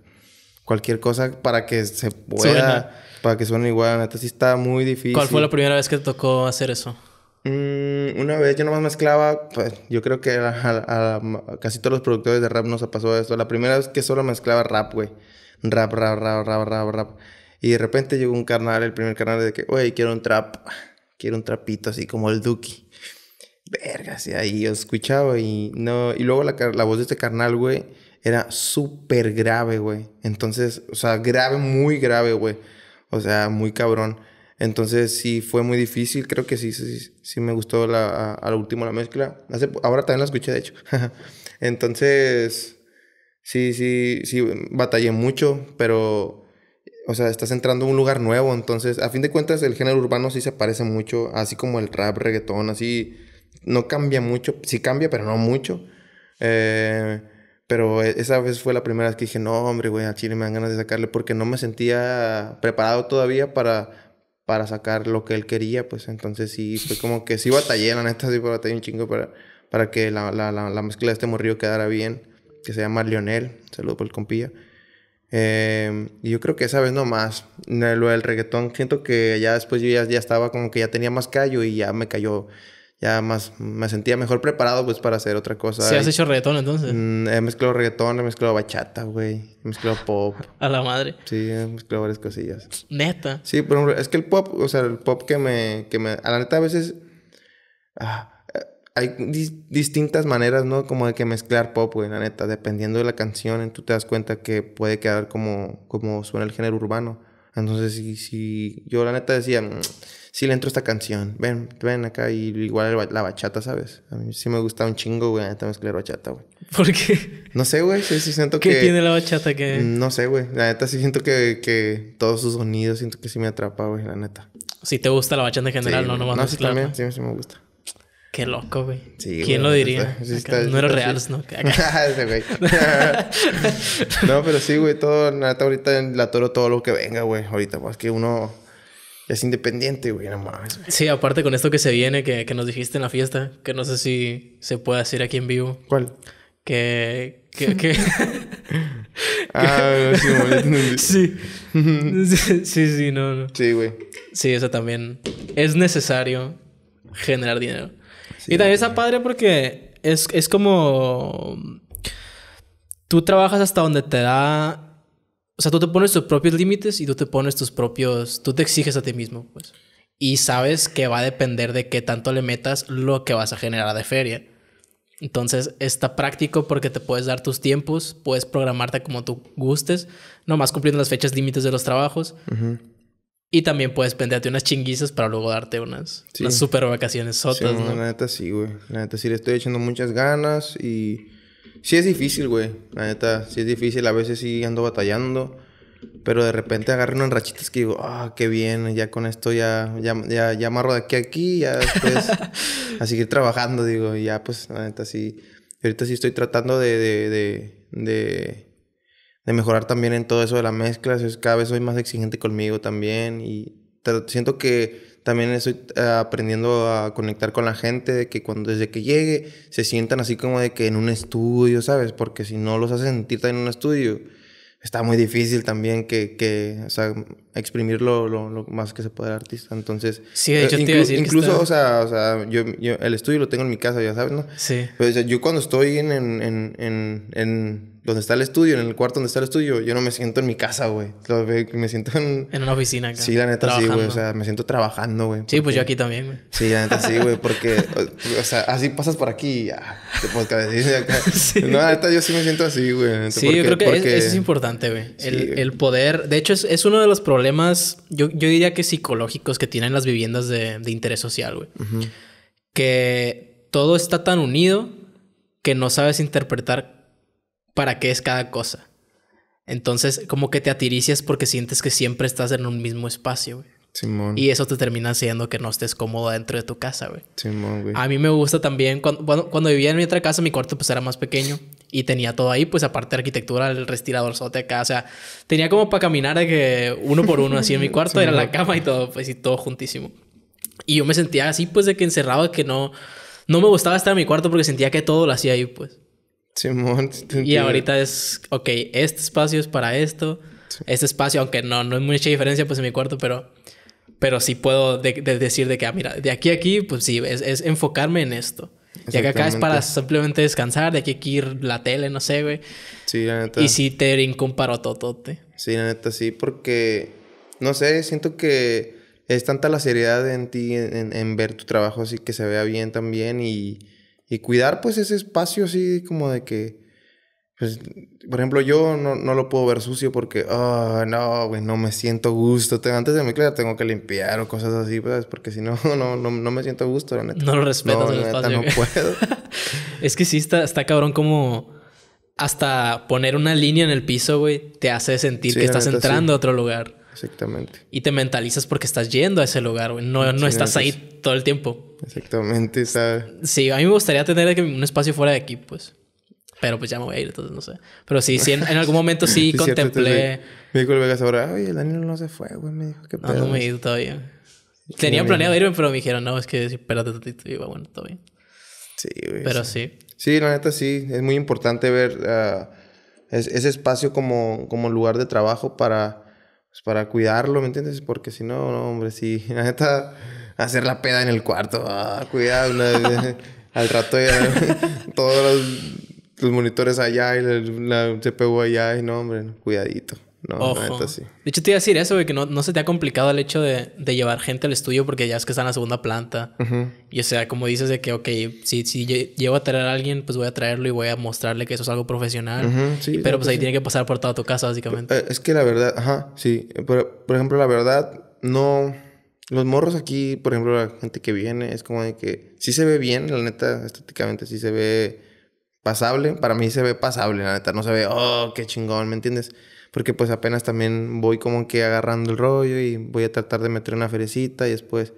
cualquier cosa para que se pueda, para que suene igual. Entonces sí está muy difícil. ¿Cuál fue la primera vez que te tocó hacer eso? Mm, una vez yo nomás mezclaba, pues, yo creo que a, casi todos los productores de rap nos ha pasado esto. La primera vez que solo mezclaba rap, güey. Rap, rap, rap, rap, rap, rap. Y de repente llegó un carnal, el primer carnal, de que, güey, quiero un trap. Quiero un trapito así como el Duki. Verga, y ahí yo escuchaba y no... Y luego la, la voz de este carnal, güey era súper grave, güey. Entonces, o sea, grave, muy grave, güey. O sea, muy cabrón. Entonces sí fue muy difícil, creo que sí, sí, sí me gustó la, a, lo último la mezcla. ahora también la escuché, de hecho. Entonces, sí, sí, sí, batallé mucho, pero, o sea, estás entrando a un lugar nuevo. Entonces, a fin de cuentas, el género urbano sí se parece mucho, así como el rap, reggaetón, así, no cambia mucho, sí cambia, pero no mucho. Eh, pero e, esa vez fue la primera vez que dije, no, hombre, güey, a Chile me dan ganas de sacarle porque no me sentía preparado todavía para, para sacar lo que él quería, pues entonces sí, fue como que sí batallé, la neta, sí batallé un chingo para, para que la, la, mezcla de este morrillo quedara bien, que se llama Lionel, saludo por el compilla. Em, y yo creo que esa vez no más. Lo del reggaetón, siento que ya después yo ya, ya, estaba como que ya tenía más callo y ya me cayó ya más me sentía mejor preparado pues para hacer otra cosa. ¿Sí has hecho reggaetón entonces? Mm, he mezclado reggaetón, he mezclado bachata, güey. He mezclado pop. A la madre. Sí, he mezclado varias cosillas. Neta. Sí, pero es que el pop, o sea, el pop que me, a la neta a veces ah, eh, hay distintas maneras, ¿no? Como de que mezclar pop, güey, la neta, dependiendo de la canción, tú te das cuenta que puede quedar como, como suena el género urbano. Entonces, si, yo la neta decía... Mm, sí le entro esta canción, ven, ven acá y igual la bachata, ¿sabes? A mí sí me gusta un chingo, güey, neta la bachata, güey. ¿Por qué? No sé, güey, sí, siento que... ¿Qué tiene la bachata que...? No sé, güey, la neta sí siento que, que todos sus sonidos siento que sí me atrapa, güey, la neta. Si te gusta la bachata en general, ¿No? no, no, sí, mezclar, sí, sí me gusta. Qué loco, güey. Sí, ¿Quién lo diría? no era real, ¿no? Ah, ese güey. no, pero sí, güey. Todo, neta ahorita en la toro todo lo que venga, güey. Ahorita, pues que uno es independiente, güey, no Sí, aparte con esto que se viene, que, nos dijiste en la fiesta, que no sé si se puede decir aquí en vivo. ¿Cuál? Que. que, ah, sí, sí. Sí, sí, no, Sí, güey. Sí, eso también. Es necesario generar dinero. y también es padre porque es, es como. Tú trabajas hasta donde te da o sea, tú te pones tus propios límites y tú te pones tus propios, tú te exiges a ti mismo, pues. Y sabes que va a depender de qué tanto le metas lo que vas a generar de feria. Entonces está práctico porque te puedes dar tus tiempos, puedes programarte como tú gustes, nomás cumpliendo las fechas límites de los trabajos. Y también puedes penderte unas chinguizas para luego darte unas, unas super vacaciones sotas. Sí, ¿no? La neta sí, güey. La neta sí le estoy echando muchas ganas y Sí es difícil, güey. La neta, sí es difícil. A veces sí ando batallando. Pero de repente agarro unas rachitas que digo, ah, qué bien, ya con esto ya, ya, amarro de aquí a aquí, ya después a seguir trabajando, digo, y ya pues, la neta sí. Ahorita sí estoy tratando de, de, de mejorar también en todo eso de la mezcla. Cada vez soy más exigente conmigo también y siento que también estoy eh, aprendiendo a conectar con la gente, de que cuando desde que llegue se sientan así como de que en un estudio, ¿sabes? Porque si no los hace sentir en un estudio, está muy difícil también que, que o sea, exprimir lo, más que se puede el artista. Entonces, sí, de hecho, eh, incluso, o sea, o sea yo, yo, el estudio lo tengo en mi casa, ya sabes, ¿no? Sí. yo cuando estoy en, en, en donde está el estudio, en el cuarto donde está el estudio, yo no me siento en mi casa, güey. Me siento en... En una oficina acá. Sí, la neta sí, güey. O sea, me siento trabajando, güey. Sí, pues yo aquí también, güey. Sí, la neta sí, güey. Porque, o, sea, así pasas por aquí y ya. Ah, te puedes de No, la neta yo sí me siento así, güey. Sí, yo creo que es, eso es importante, güey. el, el, poder... De hecho, es, es, uno de los problemas, yo, yo diría que psicológicos que tienen las viviendas de, de interés social, güey. Que todo está tan unido que no sabes interpretar para qué es cada cosa. Entonces, como que te atiricias porque sientes que siempre estás en un mismo espacio, güey. Simón. Y eso te termina haciendo que no estés cómodo dentro de tu casa, güey. Simón, güey. A mí me gusta también, cuando, cuando, vivía en mi otra casa, mi cuarto pues era más pequeño y tenía todo ahí, pues aparte de arquitectura, el respirador sote acá, o sea, tenía como para caminar de que uno por uno así en mi cuarto, era la cama y todo, pues y todo juntísimo. Y yo me sentía así, pues de que encerrado, que no, no me gustaba estar en mi cuarto porque sentía que todo lo hacía ahí, pues. Y ahorita es, ok, este espacio es para esto. Este espacio, aunque no, no es mucha diferencia pues en mi cuarto, pero, pero sí puedo decir de que, ah, mira, de aquí a aquí, pues sí, es, enfocarme en esto. Ya que acá es para simplemente descansar, de aquí hay aquí ir la tele, no sé, güey. Sí, la neta. Y sí te para un parototote. Sí, la neta, sí, porque, no sé, siento que es tanta la seriedad en ti, en ver tu trabajo así que se vea bien también y y cuidar pues ese espacio así como de que, pues, por ejemplo, yo no, lo puedo ver sucio porque, oh, no, güey, no me siento gusto. Antes de mi clase tengo que limpiar o cosas así, pues, Porque si no, no, no, me siento gusto, la neta. No lo respeto no, No puedo. es que sí, está, cabrón como hasta poner una línea en el piso, güey, te hace sentir que estás entrando a otro lugar. Exactamente. Y te mentalizas porque estás yendo a ese lugar, güey. No, no estás ahí todo el tiempo. Exactamente, ¿sabes? Sí, a mí me gustaría tener un espacio fuera de aquí, pues. Pero pues ya me voy a ir, entonces no sé. Pero sí, sí en, algún momento sí, contemplé. me dijo el Vegas ahora, oye, el Daniel no se fue, güey. Me dijo que No, no me he ido todavía. Tenía planeado irme, pero me dijeron, no, es que espérate tantito. Y bueno, todo bien. Sí, güey. Pero sí. sí. la neta sí. Es muy importante ver ah, ese espacio como, como lugar de trabajo para pues, para cuidarlo, ¿me entiendes? Porque si no, no, hombre, si la hacer la peda en el cuarto, ah, cuidado, al rato ya todos los, monitores allá y la, CPU allá, y no, hombre, cuidadito. No, De hecho, te iba a decir eso, que no, no se te ha complicado el hecho de, llevar gente al estudio porque ya es que está en la segunda planta. Y o sea, como dices de que, ok, si, si llego a traer a alguien, pues voy a traerlo y voy a mostrarle que eso es algo profesional. pero pues, pues ahí tiene que pasar por toda tu casa, básicamente. Eh, es que la verdad, ajá, sí. pero por ejemplo, la verdad, no. Los morros aquí, por ejemplo, la gente que viene, es como de que sí se ve bien, la neta, estéticamente, sí se ve pasable. Para mí se ve pasable, la neta. No se ve, oh, qué chingón, ¿me entiendes? porque pues apenas también voy como que agarrando el rollo y voy a tratar de meter una ferecita y después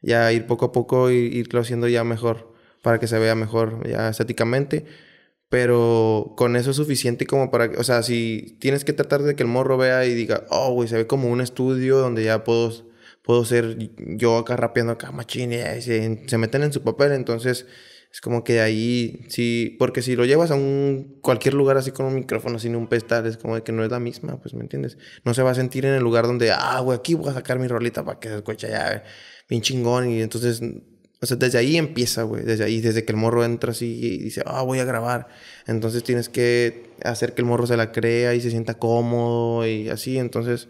ya ir poco a poco y irlo haciendo ya mejor para que se vea mejor ya estéticamente. Pero con eso es suficiente como para... O sea, si tienes que tratar de que el morro vea y diga... Oh, güey, se ve como un estudio donde ya puedo, puedo ser yo acá rapeando acá machín. Y se meten en su papel. Entonces es como que ahí sí, porque si lo llevas a un cualquier lugar así con un micrófono, sin un pestal, es como que no es la misma, pues me entiendes. No se va a sentir en el lugar donde, ah, güey, aquí voy a sacar mi rolita para que se escuche ya eh, bien chingón. Y entonces, o sea, desde ahí empieza, güey, desde ahí, desde que el morro entra así y dice, ah, voy a grabar. Entonces tienes que hacer que el morro se la crea y se sienta cómodo y así. Entonces,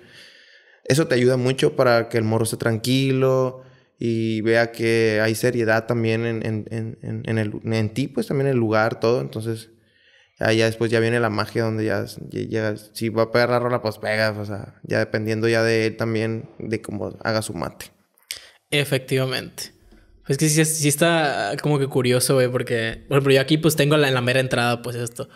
eso te ayuda mucho para que el morro esté tranquilo y vea que hay seriedad también en, el, en ti, pues también el lugar, todo. Entonces, ya, ya después ya viene la magia donde ya, si va a pegar la rola, pues pegas. o sea, ya dependiendo ya de él también, de cómo haga su mate. Efectivamente. Es que sí, está como que curioso, güey, porque, por ejemplo, yo aquí pues tengo la, en la mera entrada, pues esto.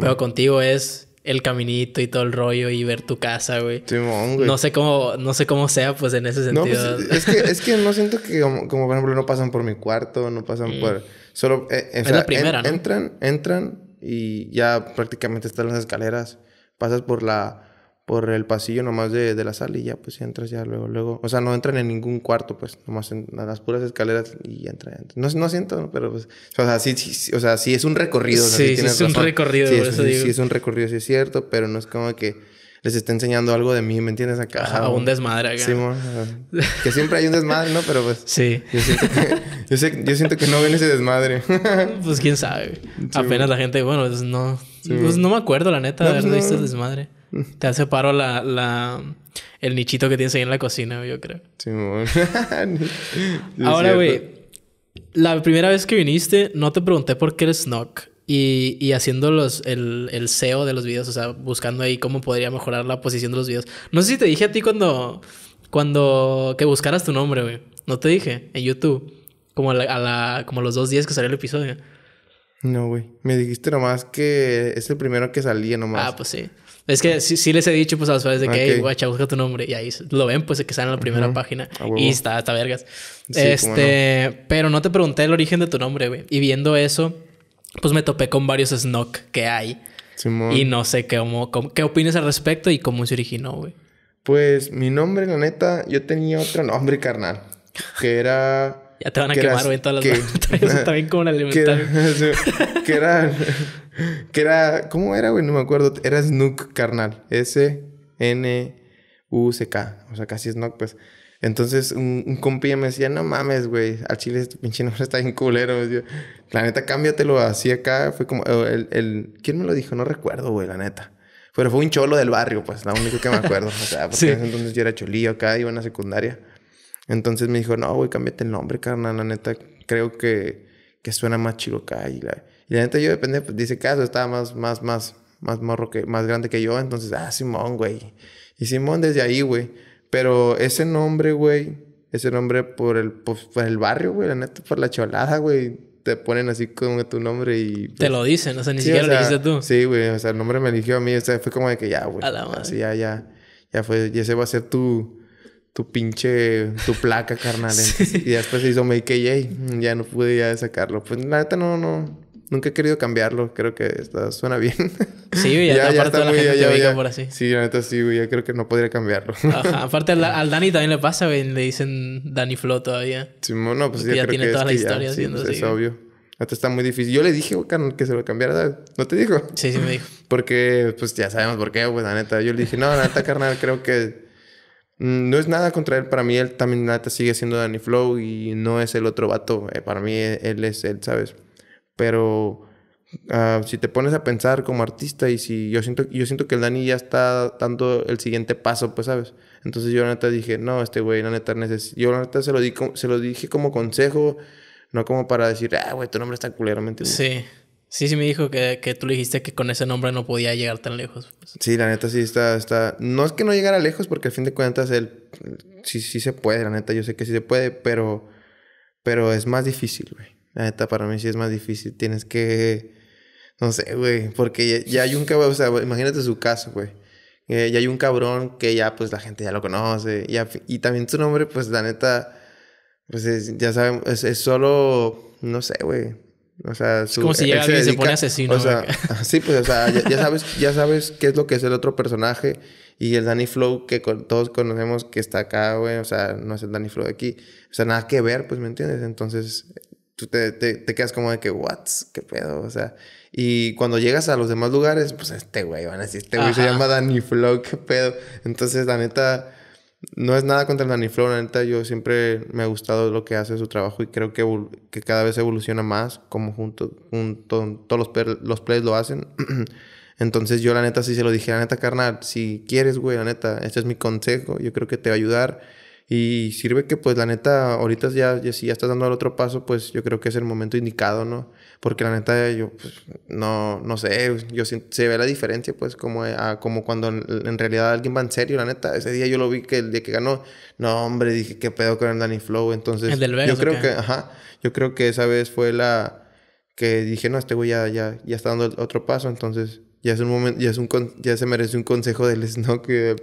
Pero contigo es el caminito y todo el rollo y ver tu casa, güey. No sé cómo, no sé cómo sea, pues en ese pues, sentido. No, es, que, es que no siento que, como, por ejemplo, no pasan por mi cuarto, no pasan mm. por. Solo. Eh, eh, es la primera, ¿no? Entran, entran y ya prácticamente están las escaleras. Pasas por la por el pasillo nomás de, de la sala y ya pues ya entras ya luego, luego. O sea, no entran en ningún cuarto, pues, nomás en las puras escaleras y entran. No, no siento, pero pues, o sea, sí, o sea, sí es un recorrido. sí, es un recorrido, por es, eso digo. sí es un recorrido, sí es cierto, pero no es como que les esté enseñando algo de mí, ¿me entiendes? Acá. Ajá, un desmadre acá. Sí, que siempre hay un desmadre, ¿no? Pero pues. Sí. Yo siento que, siento que no viene ese desmadre. pues quién sabe. Apenas la gente, bueno, pues no. pues no me acuerdo, la neta, de haber pues, visto el desmadre. Te hace paro la, el nichito que tienes ahí en la cocina, yo creo. Sí, Ahora, güey. La primera vez que viniste, no te pregunté por qué eres Snock. Y, haciendo los, el, SEO de los videos, o sea, buscando ahí cómo podría mejorar la posición de los videos. No sé si te dije a ti cuando, cuando que buscaras tu nombre, güey. No te dije, en YouTube. Como, a como los dos días que salió el episodio. No, güey. Me dijiste nomás que es el primero que salía nomás. Ah, pues sí. Es que sí, les he dicho pues a los padres de que, guacha, busca tu nombre. Y ahí lo ven, pues, que sale en la primera página. y está, está vergas. este, pero no te pregunté el origen de tu nombre, güey. Y viendo eso, pues me topé con varios snock que hay. Y no sé qué, cómo, qué opinas al respecto y cómo se originó, güey. Pues mi nombre, la neta, yo tenía otro nombre, carnal. Que era... Ya te van a quemar, güey, todas las que, Está bien como una que era... que era, ¿cómo era, güey? No me acuerdo. Era Snook, carnal. S-N-U-C-K. O sea, casi Snook, pues. Entonces, un, un me decía, no mames, güey, al chile este pinche nombre está bien culero. Me la neta, cámbiatelo así acá. Fue como, eh, el, el, ¿quién me lo dijo? No recuerdo, güey, la neta. Pero fue un cholo del barrio, pues, la única que me acuerdo. O sea, porque entonces yo era cholío acá, iba en la secundaria. Entonces me dijo, no, güey, cámbiate el nombre, carnal, la neta. Creo que, que suena más chilo acá. Y la... Y la neta yo depende, pues dice caso, estaba más, más, más, más morro que, más grande que yo, entonces, ah, Simón, güey. Y Simón desde ahí, güey. Pero ese nombre, güey, ese nombre por el, pues, por, el barrio, güey, la neta, por la cholada, güey. Te ponen así como tu nombre y... te pues, lo dicen, o sea, ni siquiera lo dijiste tú. Sí, güey, o sea, el nombre me eligió a mí, o sea, fue como de que ya, güey. A la Así, ya, ya, ya fue, y ese va a ser tu, tu pinche, tu placa, carnal. Y después se hizo MKJ. Ya no pude ya sacarlo. Pues la neta no, no, Nunca he querido cambiarlo. Creo que está, suena bien. Sí, ya, ya está muy... La ya, ya, por así. Sí, la neta sí, güey. Ya creo que no podría cambiarlo. Ajá. Aparte al, Dani también le pasa, Le dicen Dani Flow todavía. Sí, no, pues ya, tiene toda la historia sí, pues Es obvio. Hasta está muy difícil. Yo le dije, güey, que se lo cambiara, ¿No te dijo? Sí, sí me dijo. Porque, pues ya sabemos por qué, pues la neta. Yo le dije, no, la neta, carnal, creo que... No es nada contra él. Para mí, él también, la neta, sigue siendo Dani Flow y no es el otro vato. Eh, para mí, él es él, ¿sabes? Pero ah, si te pones a pensar como artista y si yo siento, yo siento que el Dani ya está dando el siguiente paso, pues sabes. Entonces yo la neta dije, no, este güey, la neta Yo la neta se lo, di, se lo dije como consejo, no como para decir, ah, güey, tu nombre está culeramente Sí. Sí, sí me dijo que, que, tú le dijiste que con ese nombre no podía llegar tan lejos. Pues. Sí, la neta sí está, está... No es que no llegara lejos porque al fin de cuentas él... Sí, sí se puede, la neta. Yo sé que sí se puede, pero... Pero es más difícil, güey. La neta, para mí sí es más difícil. Tienes que. No sé, güey. Porque ya, hay un cabrón. O sea, imagínate su caso, güey. Eh, ya hay un cabrón que ya, pues, la gente ya lo conoce. Y, también su nombre, pues, la neta. Pues ya saben, es, solo. No sé, güey. O sea, su, es como si ya alguien se, pone asesino. O sí, pues, o sea, ya, sabes, ya sabes qué es lo que es el otro personaje. Y el Danny Flow que todos conocemos que está acá, güey. O sea, no es el Danny Flow de aquí. O sea, nada que ver, pues, ¿me entiendes? Entonces, tú te, te, quedas como de que, what, qué pedo, o sea. Y cuando llegas a los demás lugares, pues este güey, van a decir, este güey se llama Danny Flow, qué pedo. Entonces, la neta, no es nada contra el Danny Flow, la neta, yo siempre me ha gustado lo que hace su trabajo y creo que, que cada vez evoluciona más, como junto, junto todos los, los players lo hacen. Entonces, yo la neta, sí se lo dije, la neta, carnal, si quieres, güey, la neta, este es mi consejo, yo creo que te va a ayudar y sirve que, pues, la neta, ahorita ya, ya si ya estás dando el otro paso, pues yo creo que es el momento indicado, ¿no? Porque la neta, yo, pues, no, no sé, yo se ve la diferencia, pues, como, eh, como cuando en, realidad alguien va en serio, la neta. Ese día yo lo vi que el día que ganó, no, hombre, dije, qué pedo con el Danny Flow. Entonces, yo creo que, ajá, yo creo que esa vez fue la que dije, no, este güey ya, ya, ya está dando el otro paso, entonces ya es un momento, ya es un ya se merece un consejo del Snock. Que...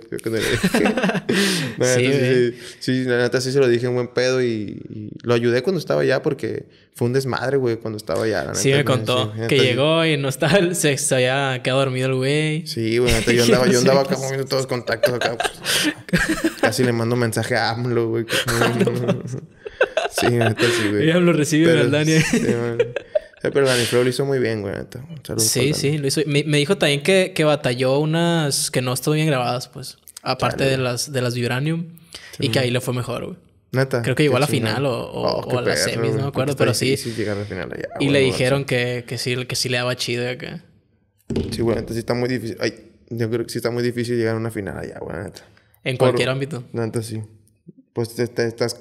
¿eh? sí, la neta sí se lo dije en buen pedo y, lo ayudé cuando estaba allá porque fue un desmadre, güey, cuando estaba allá. sí, me contó que llegó y no está se, sexo había quedado dormido el güey. Sí, güey, yo andaba, yo andaba acá pues. moviendo todos los contactos acá. Pues, casi le mando mensaje a AMLO, güey. Ah, sí, neta sí, güey. Y AMLO recibe Daniel pero Flow lo hizo muy bien, güey. Sí, sí, lo hizo. Me, dijo también que, batalló unas que no estuvo bien grabadas, pues. Aparte de las, de las y que ahí le fue mejor, güey. Neta. Creo que llegó a la final oh, o, a las semis, no me acuerdo, pero sí. Y le dijeron que, que, sí, que sí le daba chido acá. Sí, güey, entonces sí está muy difícil. yo creo que sí está muy difícil llegar a una final allá, güey, neta. En cualquier ámbito. Neta, sí. Pues te, estás.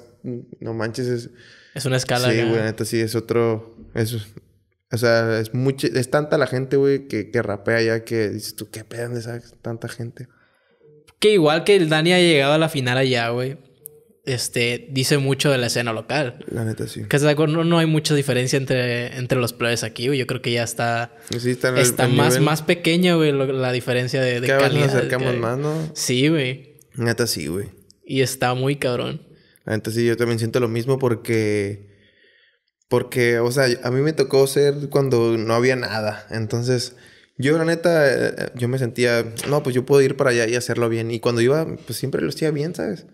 No manches, es. Es una escala. Sí, güey, neta, sí, es otro. O sea, es, mucho, es tanta la gente, güey, que, rapea ya que dices tú, ¿qué pedo? de esa tanta gente? Que igual que el Dani ha llegado a la final allá, güey. Este, dice mucho de la escena local. La neta, sí. Que no, no hay mucha diferencia entre, entre los plebes aquí, güey. Yo creo que ya está. Pues sí, está, más, más pequeña, güey, la diferencia de, de Cada nos acercamos más, ¿no? Sí, güey. Neta, sí, güey. Y está muy cabrón. La neta, sí, yo también siento lo mismo porque porque, o sea, a mí me tocó ser cuando no había nada. Entonces, yo la neta, eh, eh, yo me sentía, no, pues yo puedo ir para allá y hacerlo bien. Y cuando iba, pues siempre lo hacía bien, ¿sabes?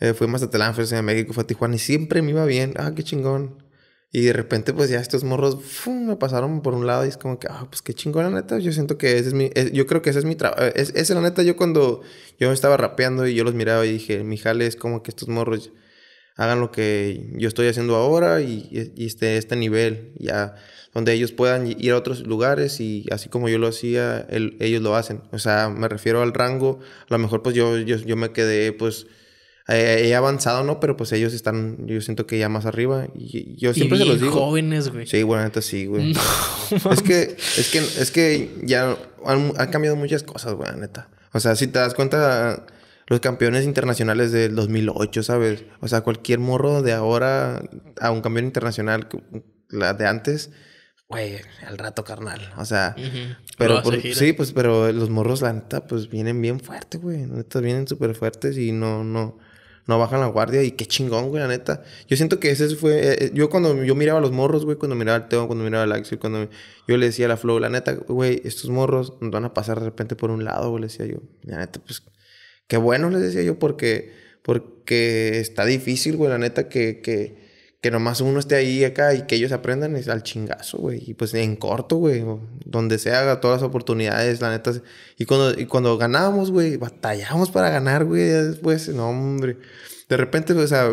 Eh, fui a Mazatlán, fui a México, fui a Tijuana y siempre me iba bien. Ah, qué chingón. Y de repente, pues ya estos morros me pasaron por un lado y es como que, ah, pues qué chingón, la neta. Yo siento que ese es mi, yo creo que ese es mi trabajo. Es, la neta, yo cuando yo estaba rapeando y yo los miraba y dije, mi jale es como que estos morros hagan lo que yo estoy haciendo ahora y, y este nivel, ya donde ellos puedan ir a otros lugares y así como yo lo hacía, ellos lo hacen. O sea, me refiero al rango, a lo mejor pues yo, yo, me quedé pues eh, he avanzado, ¿no? Pero pues ellos están, yo siento que ya más arriba. Y yo siempre se los digo. jóvenes, güey. Sí, bueno, neta sí, güey. es que, es que, es que ya han, han cambiado muchas cosas, güey, neta. O sea, si te das cuenta, los campeones internacionales del 2008, ¿sabes? O sea, cualquier morro de ahora a un campeón internacional, la de antes, güey, al rato carnal. O sea, pero sí, pues, pero los morros, la neta, pues vienen bien fuertes, güey. Neta, vienen súper fuertes y no, no, no bajan la guardia. Y qué chingón, güey, la neta. Yo siento que ese fue. Eh, eh, yo cuando yo miraba a los morros, güey, cuando miraba al Teo, cuando miraba al Axel, cuando yo le decía a la Flow, la neta, güey, estos morros van a pasar de repente por un lado, güey, le decía yo. La neta, pues Qué bueno, les decía yo, porque, porque está difícil, güey, la neta, que, que, que nomás uno esté ahí acá y que ellos aprendan es al chingazo, güey. Y pues en corto, güey, donde se haga todas las oportunidades, la neta. Y cuando, y cuando ganábamos, güey, batallábamos para ganar, güey, después, no, hombre de repente, o sea,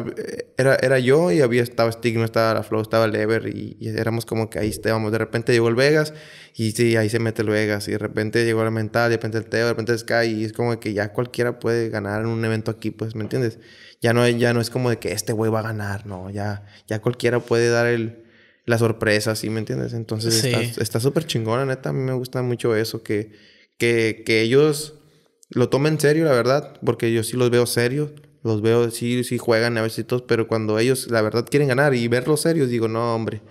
era, yo y había, estaba Stigma, estaba la Flow, estaba Lever y, y, éramos como que ahí estábamos. De repente llegó el Vegas y sí, ahí se mete el Vegas. Y de repente llegó la Mental, de repente el Teo, de repente el Sky y es como que ya cualquiera puede ganar en un evento aquí, pues, ¿me entiendes? Ya no, ya no es como de que este güey va a ganar, no, ya, ya cualquiera puede dar el, la sorpresa, ¿sí? ¿Me entiendes? Entonces está súper chingona, neta, a mí me gusta mucho eso, que, que, que ellos lo tomen en serio, la verdad, porque yo sí los veo serios los veo, sí, sí juegan a veces si todos, pero cuando ellos la verdad quieren ganar y verlos serios, digo, no, hombre.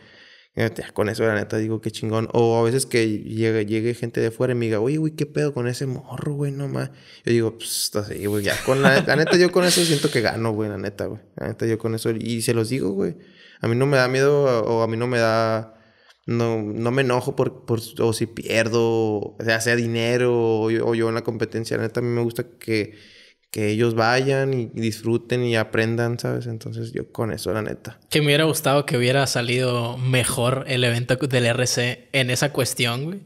Eh, con eso, la neta, digo, qué chingón. O a veces que llegue, llegue gente de fuera y me diga, oye, güey, qué pedo con ese morro, güey, no más. Yo digo, pues, así, güey, ya. Con la, neta, yo con eso siento que gano, güey, la neta, güey. La neta, yo con eso. Y se los digo, güey. A mí no me da miedo o a mí no me da. No, me enojo por, por o si pierdo, o sea, dinero o yo en la competencia. La neta, a mí me gusta que que ellos vayan y disfruten y aprendan, ¿sabes? Entonces yo con eso, la neta. Que me hubiera gustado que hubiera salido mejor el evento del RC en esa cuestión, güey.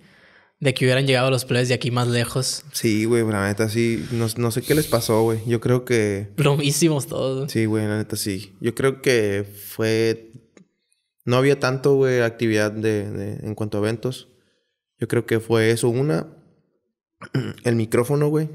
De que hubieran llegado los players de aquí más lejos. Sí, güey, la neta sí. No, no sé qué les pasó, güey. Yo creo que... Bromísimos todos. Sí, güey, la neta sí. Yo creo que fue... No había tanto, güey, actividad de, en cuanto a eventos. Yo creo que fue eso. Una, el micrófono, güey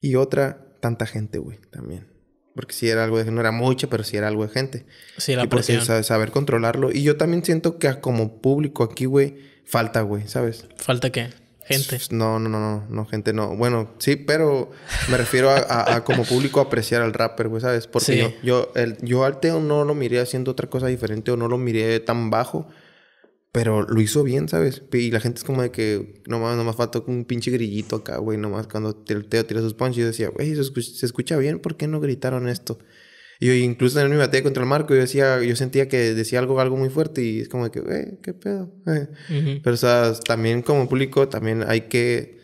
y otra, tanta gente, güey, también. Porque si era algo de gente, no era mucha, pero si era algo de gente. Sí, la y saber controlarlo. Y yo también siento que como público aquí, güey, falta, güey, ¿sabes? ¿Falta qué? Gente. No, no, no, no, no, gente no. Bueno, sí, pero me refiero a, como público apreciar al rapper, güey, ¿sabes? Porque yo, el, yo al Teo no lo miré haciendo otra cosa diferente o no lo miré tan bajo pero lo hizo bien, ¿sabes? Y la gente es como de que nomás, nomás falta un pinche grillito acá, güey. Nomás cuando Teo tira sus punches, yo decía, güey, se, escucha, bien, ¿por qué no gritaron esto? Y yo incluso en mi batalla contra el marco, yo decía, yo sentía que decía algo, algo muy fuerte y es como de que, güey, qué pedo. Pero o sea, también como público, también hay que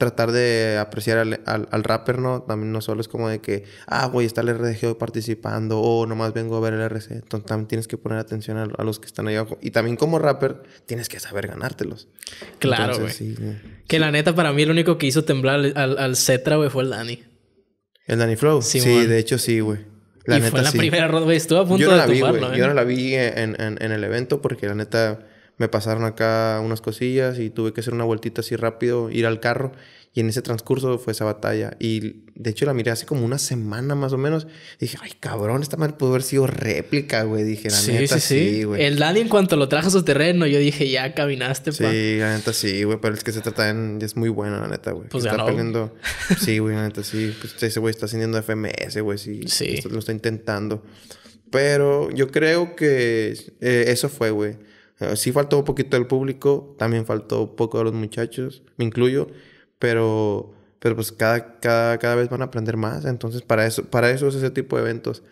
tratar de apreciar al, al, rapper, ¿no? También no solo es como de que, ah, güey, está el RDG participando, o nomás vengo a ver el RC. Entonces también tienes que poner atención a, los que están ahí abajo. Y también como rapper, tienes que saber ganártelos. Claro, güey. que la neta, para mí, el único que hizo temblar al, al Cetra, güey, fue el Dani. ¿El Dani Flow? Sí, de hecho, sí, güey. La y fue la primera ronda, güey. Estuve a punto de la vi, ¿eh? Yo no la vi en el evento porque la neta me pasaron acá unas cosillas y tuve que hacer una vueltita así rápido, ir al carro. Y en ese transcurso fue esa batalla. Y de hecho la miré hace como una semana más o menos. Y dije, ay, cabrón, esta madre pudo haber sido réplica, güey. Dije, la sí, neta, sí, sí, güey. El Dani, en cuanto lo trajo a su terreno, yo dije, ya caminaste, pa. Sí, la neta, sí, güey. Pero es que se trata en... es muy bueno, la neta, güey. Pues está ganó. Sí, güey, la neta, sí. Pues, ese güey está haciendo FMS, güey. Sí. lo está intentando. Pero yo creo que eh, eso fue, güey. Eh, sí faltó un poquito del público, también faltó un poco de los muchachos, me incluyo, pero, pero pues cada, cada, cada vez van a aprender más, entonces para eso, para eso es ese tipo de eventos.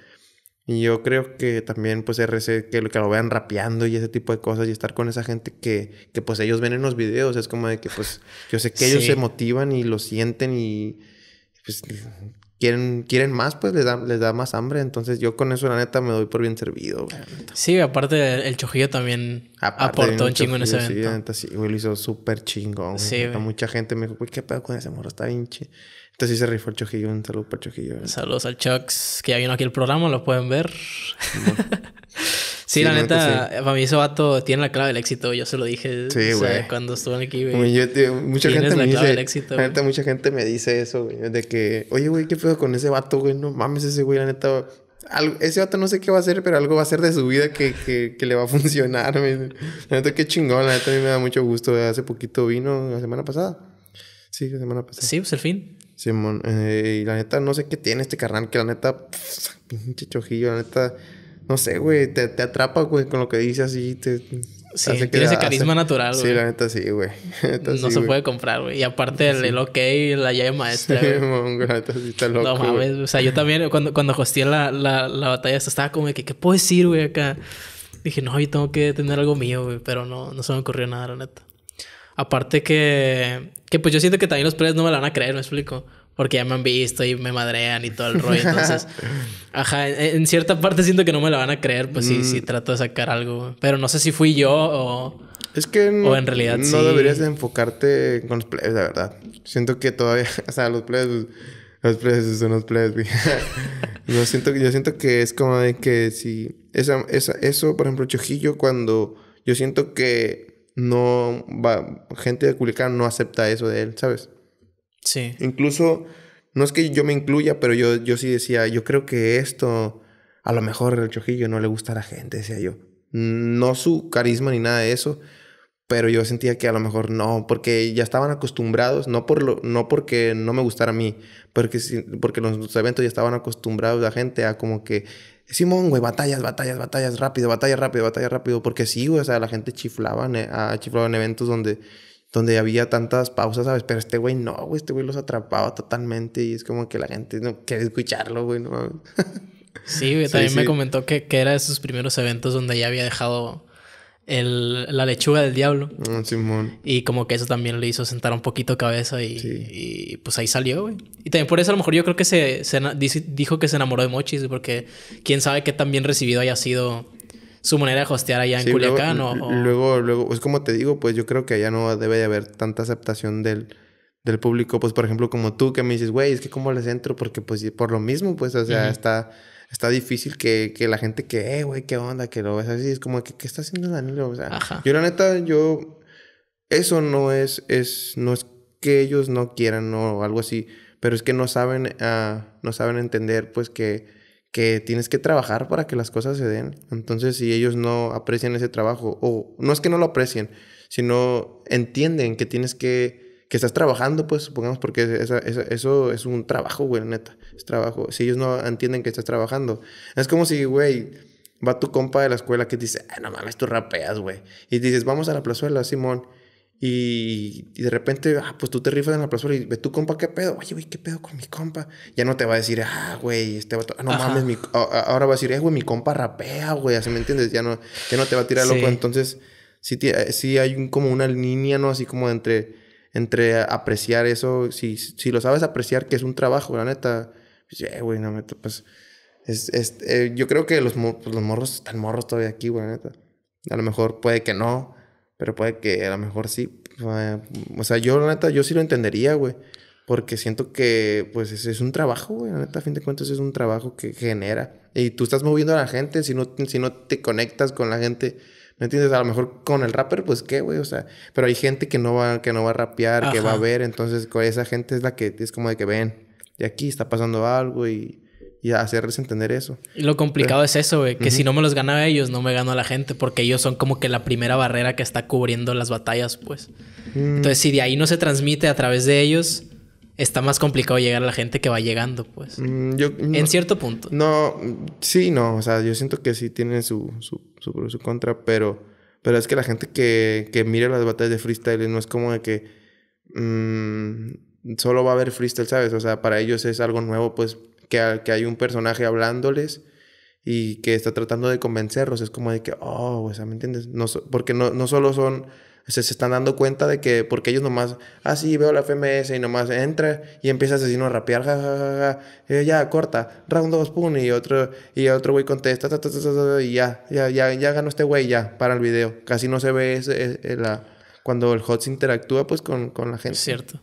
Y yo creo que también, pues, RC, que, lo vean rapeando y ese tipo de cosas y estar con esa gente que, que pues, ellos ven en los videos. Es como de que, pues, yo sé que ellos se motivan y lo sienten y, pues, quieren, quieren más, pues les da, les da más hambre. Entonces yo con eso, la neta, me doy por bien servido. Sí, aparte el Chojillo también aportó un chingo en ese evento. Sí, sí, güey, lo hizo súper chingón. Sí, güey. Mucha gente me dijo, güey, ¿qué pedo con ese morro? Está bien chido. Entonces sí se rifó el Chojillo. Un saludo para el Chojillo. Saludos al Chucks que ya vino aquí el programa, Los pueden ver. Sí, la, neta, para mí ese vato tiene la clave del éxito. Yo se lo dije sí, o sea, cuando estuve aquí, el equipo, mucha gente me dice, la neta, mucha gente me dice eso, güey. De que, oye, güey, ¿qué pedo con ese vato, güey? No mames, ese güey, la neta... ese vato no sé qué va a hacer, pero algo va a hacer de su vida que, que, que le va a funcionar. La neta, qué chingón. La neta, a mí me da mucho gusto. Hace poquito vino, la semana pasada. Sí, la semana pasada. Sí, pues el fin. Sí, eh, y la neta, no sé qué tiene este carnal, que la neta, pinche chojillo, la neta, no sé, güey, te, te, atrapa, güey, con lo que dice así, te... Sí, tiene ese carisma natural, güey. Sí, la neta sí, güey. no se puede comprar, güey. Y aparte el, el, OK, la llave maestra. Sí, mon, la neta sí está loco. No mames, o sea, yo también cuando, cuando la, la, la batalla, estaba como de que, ¿qué puedo decir, güey, acá? Dije, no, yo tengo que tener algo mío, güey, pero no, no se me ocurrió nada, la neta. Aparte que, que pues yo siento que también los players no me la van a creer, me explico porque ya me han visto y me madrean y todo el rollo. Entonces, ajá, en, cierta parte siento que no me lo van a creer, pues sí, sí mm. trato de sacar algo. Pero no sé si fui yo o. Es que en realidad no deberías enfocarte con los players, la verdad. Siento que todavía, o sea, los players los plebes son los players, yo, siento, que es como de que si. Esa, esa, eso, por ejemplo, Chojillo, cuando yo siento que no va, gente de publicar no acepta eso de él, ¿sabes? Incluso, no es que yo me incluya, pero yo, yo sí decía, yo creo que esto, a lo mejor el Chojillo no le gusta a la gente, decía yo. No su carisma ni nada de eso, pero yo sentía que a lo mejor no, porque ya estaban acostumbrados, no, por lo, no porque no me gustara a mí, porque, porque los eventos ya estaban acostumbrados la gente a como que Simón, güey, batallas, batallas, batallas, rápido, batalla rápido, batalla rápido. Porque sí, güey, o sea, la gente a, e, ah, chiflaba en eventos donde donde había tantas pausas, ¿sabes? Pero este güey no, güey, este güey los atrapaba totalmente y es como que la gente no quiere escucharlo, güey, no Sí, güey, también me comentó que, era de sus primeros eventos donde ya había dejado la lechuga del diablo. Mm, Simón. Y como que eso también le hizo sentar un poquito cabeza y, pues ahí salió, güey. Y también por eso a lo mejor yo creo que se, se dijo que se enamoró de Mochis, porque quién sabe qué tan bien recibido haya sido su manera de hostear allá en Culiacán luego, o, Luego, es pues, como te digo, pues yo creo que allá no debe de haber tanta aceptación del, del público, pues por ejemplo como tú que me dices, güey, es que cómo les entro, porque pues por lo mismo, pues, o sea, está... Está difícil que, la gente que, eh, güey, qué onda, que lo ves así. Es como, que qué está haciendo Danilo? O sea, yo la neta, yo... Eso no es, es, no es que ellos no quieran o algo así, pero es que no saben, ah, no saben entender, pues, que que tienes que trabajar para que las cosas se den. Entonces, si ellos no aprecian ese trabajo, o no es que no lo aprecien, sino entienden que tienes que, que estás trabajando, pues supongamos, porque eso es un trabajo, güey, neta, es trabajo. Si ellos no entienden que estás trabajando, es como si, güey, va tu compa de la escuela que dice, ah, no mames, tú rapeas, güey. Y dices, vamos a la plazuela, Simón. Y, de repente, ah, pues tú te rifas en la plaza y ve tu compa, ¿qué pedo? Oye, güey, ¿qué pedo con mi compa? Ya no te va a decir, ah, güey, este ah, no mames, mi, ahora va a decir, eh, güey, mi compa rapea, güey, así me entiendes, ya no, ya no te va a tirar loco. Entonces, sí, eh, hay como una línea, ¿no? Así como entre, entre apreciar eso, si, lo sabes apreciar, que es un trabajo, la neta, pues, eh, güey, no, neta, pues, es, eh, yo creo que los, pues, los morros están morros todavía aquí, güey, la neta. A lo mejor puede que no, pero puede que a lo mejor sí. O sea, yo la neta, yo sí lo entendería, güey. Porque siento que, pues, es, es un trabajo, güey. La neta, a fin de cuentas, es un trabajo que genera. Y tú estás moviendo a la gente. Si no, si no te conectas con la gente, ¿me entiendes? A lo mejor con el rapper, pues, ¿qué, güey? O sea, pero hay gente que no va, que no va a rapear, que va a ver. Entonces, esa gente es la que es como de que ven. Y aquí está pasando algo y y hacerles entender eso. Y lo complicado eh, es eso, que si no me los ganaba ellos, no me gano a la gente, porque ellos son como que la primera barrera que está cubriendo las batallas, pues. Mm. Entonces, si de ahí no se transmite a través de ellos, está más complicado llegar a la gente que va llegando, pues. Mm, en cierto punto. No, sí, no, o sea, yo siento que sí tienen su, contra, pero, pero es que la gente que, que mira las batallas de freestyle no es como de que... Mm, solo va a haber freestyle, ¿sabes? O sea, para ellos es algo nuevo, pues que, que hay un personaje hablándoles y que está tratando de convencerlos. Es como de que, oh, o ¿me entiendes? No, porque no, no solo son, se están dando cuenta de que, porque ellos nomás, ah, sí, veo la FMS y nomás entra y empieza a asesino a rapear, ja, ja, ja, ja. Eh, ya, corta, round 2, pum, y otro, y otro güey contesta, y ya, ya, ya, ya ganó este güey, ya, para el video. Casi no se ve ese, e, e, la, cuando el HOTS interactúa, pues, con, con la gente. cierto.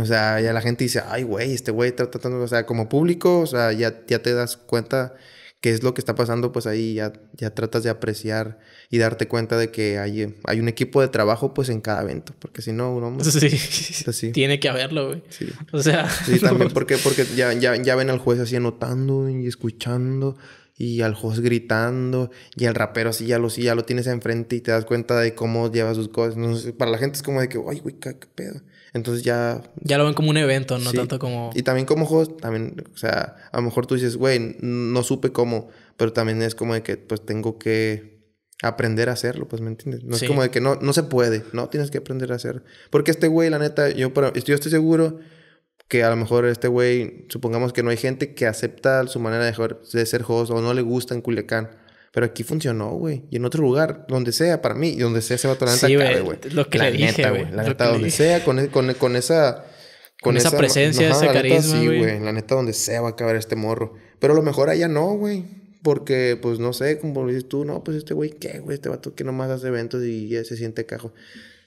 O sea, ya la gente dice, ay, güey, este güey está tratando, o sea, como público, o sea, ya, ya te das cuenta que es lo que está pasando, pues ahí ya, ya tratas de apreciar y darte cuenta de que hay, hay un equipo de trabajo, pues en cada evento, porque si no, uno... Sí, tiene que haberlo, güey. Sí. O sea... también, porque, porque ya, ya, ven al juez así anotando y escuchando y al juez gritando y al rapero así ya lo, sí, ya lo tienes enfrente y te das cuenta de cómo lleva sus cosas. para la gente es como de que, ay, güey, qué pedo. Entonces ya... Ya lo ven como un evento, no tanto como... Y también como host, también, o sea, a lo mejor tú dices, güey, no supe cómo, pero también es como de que pues tengo que aprender a hacerlo, pues me entiendes. No es como de que no, no se puede, no, tienes que aprender a hacer. Porque este güey, la neta, yo, estoy seguro que a lo mejor este güey, supongamos que no hay gente que acepta su manera de, de ser host o no le gusta en Culiacán. Pero aquí funcionó, güey. Y en otro lugar, donde sea, para mí, y donde sea, se va a tocar sí, güey. Lo que la güey. La neta, donde sea, con, e, e, con, con esa... Con, esa, presencia, ese la carisma, güey. La neta, donde sea va a acabar este morro. Pero a lo mejor allá no, güey. Porque, pues, no sé, como dices tú, no, pues este güey, ¿qué, güey? Este vato que nomás hace eventos y ya se siente cajo.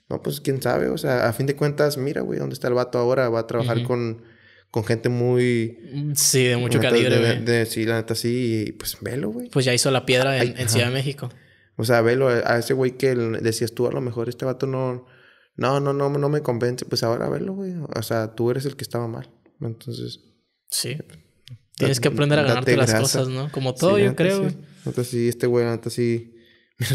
No, pues, quién sabe. O sea, a fin de cuentas, mira, güey, dónde está el vato ahora. Va a trabajar con con gente muy... Mm, sí, de mucho calibre, sí, la neta sí. Y pues velo, güey. Pues ya hizo la piedra en, Ciudad de México. O sea, velo a, ese güey que decías tú, a lo mejor este vato no... No, no, no, no me convence. Pues ahora velo, güey. O sea, tú eres el que estaba mal. Entonces... Sí. Eh, Tienes que aprender a ganarte las cosas, ¿no? Como todo, yo creo. Sí. sí, este güey, neta, sí mi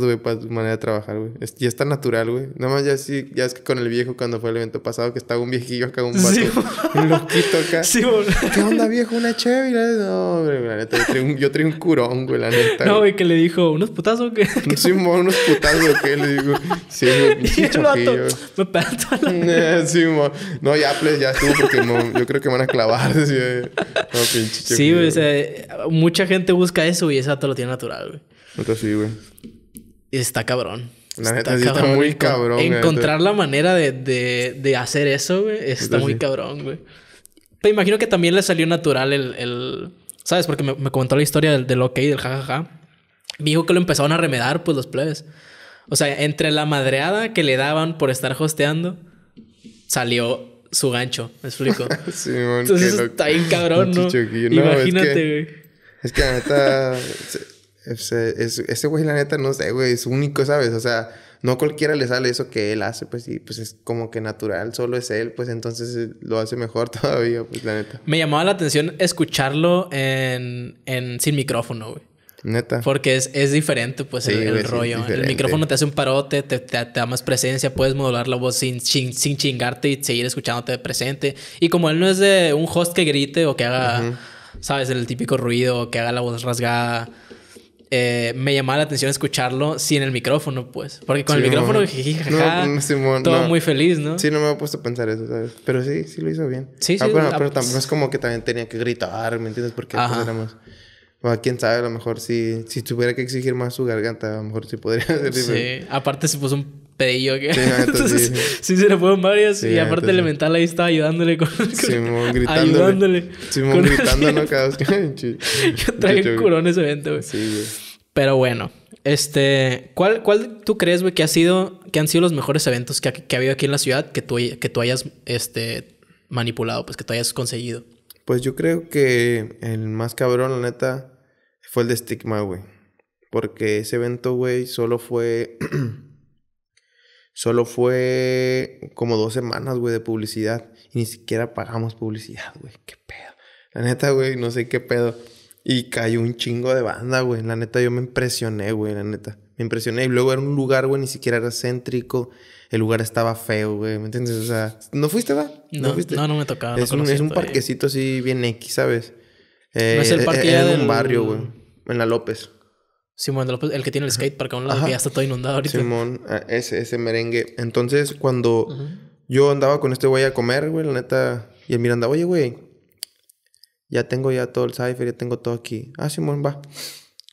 güey, para tu manera de trabajar, güey. Es, ya está natural, güey. Nada más ya sí, ya es que con el viejo cuando fue el evento pasado que estaba un viejillo acá, un vato. un loquito acá. Sí, ¿Qué onda, viejo? Una chévere. No, güey, la neta. Yo traí un, curón, güey, la neta. No, güey, que le dijo, ¿unos putazos o qué? Sí, unos putazos qué? le digo. Sí, güey, Me eh, Sí, mo. No, ya, pues, ya estuvo porque no, yo creo que van a clavar. Eh. Sí, güey. Sí, o sea, eh, mucha gente busca eso y esa te lo tiene natural, güey. Entonces sí, güey. Está cabrón. La neta está, muy cabrón. Encontrar la manera de, hacer eso, güey, está muy cabrón, güey. Te imagino que también le salió natural el. ¿Sabes? Porque me, me, contó la historia del, del OK, del jajaja. Me dijo que lo empezaron a remedar, pues los plebes. O sea, entre la madreada que le daban por estar hosteando, salió su gancho, me explico. sí, güey. Entonces está bien cabrón, ¿no? Imagínate, güey. Es que la neta. Ese, ese, güey, la neta, no sé, güey, es único, ¿sabes? O sea, no cualquiera le sale eso que él hace, pues y pues es como que natural, solo es él, pues entonces eh, lo hace mejor todavía, pues la neta. Me llamaba la atención escucharlo en, en sin micrófono, güey. Neta. Porque es, diferente, pues, el, rollo. El micrófono te hace un parote, te, da más presencia, puedes modular la voz sin, sin, chingarte y seguir escuchándote presente. Y como él no es de un host que grite o que haga, ¿sabes? El típico ruido, que haga la voz rasgada. Eh, me llamaba la atención escucharlo sin el micrófono, pues. Porque con el micrófono, no, mm, no, todo muy feliz, ¿no? Sí, no me he puesto a pensar eso, ¿sabes? Pero sí, sí lo hizo bien. Sí, ah, sí. Bueno, ah, pero pues. tampoco es como que también tenía que gritar, ¿me entiendes? Porque pues O Bueno, quién sabe, a lo mejor si, si tuviera que exigir más su garganta, a lo mejor sí podría hacer eso. Sí, aparte se puso un pedillo que. Sí, entonces, sí. sí se le fueron varias y aparte Elemental ahí estaba ayudándole con. Simón gritándole. Ayudándole. Simón gritando, ¿no? Cada vez que. Yo traje curón ese evento, güey. Sí, güey. Pero bueno, este, ¿cuál, cuál tú crees, güey, que ha sido, que han sido los mejores eventos que ha, que habido aquí en la ciudad que tú, que tú hayas, este, manipulado, pues que tú hayas conseguido? Pues yo creo que el más cabrón, la neta, fue el de Stigma, güey. Porque ese evento, güey, solo fue. solo fue como dos semanas, güey, de publicidad. Y ni siquiera pagamos publicidad, güey. Qué pedo. La neta, güey, no sé qué pedo. Y cayó un chingo de banda, güey. La neta, yo me impresioné, güey, la neta. Me impresioné. Y luego era un lugar, güey, ni siquiera era céntrico. El lugar estaba feo, güey. ¿Me entiendes? O sea, ¿no fuiste, va? ¿No, no, fuiste? no, no me tocaba. Es, un, es un parquecito así bien X, ¿sabes? no es el eh, parque en un barrio, güey. En la López. Simón la López, el que tiene el skatepark a un lado que ya está todo inundado ahorita. Simón, ah, ese, ese merengue. Entonces, cuando yo andaba con este güey a comer, güey, la neta. Y él Miranda, oye, güey, ya tengo ya todo el cipher, ya tengo todo aquí. Ah, Simón, va.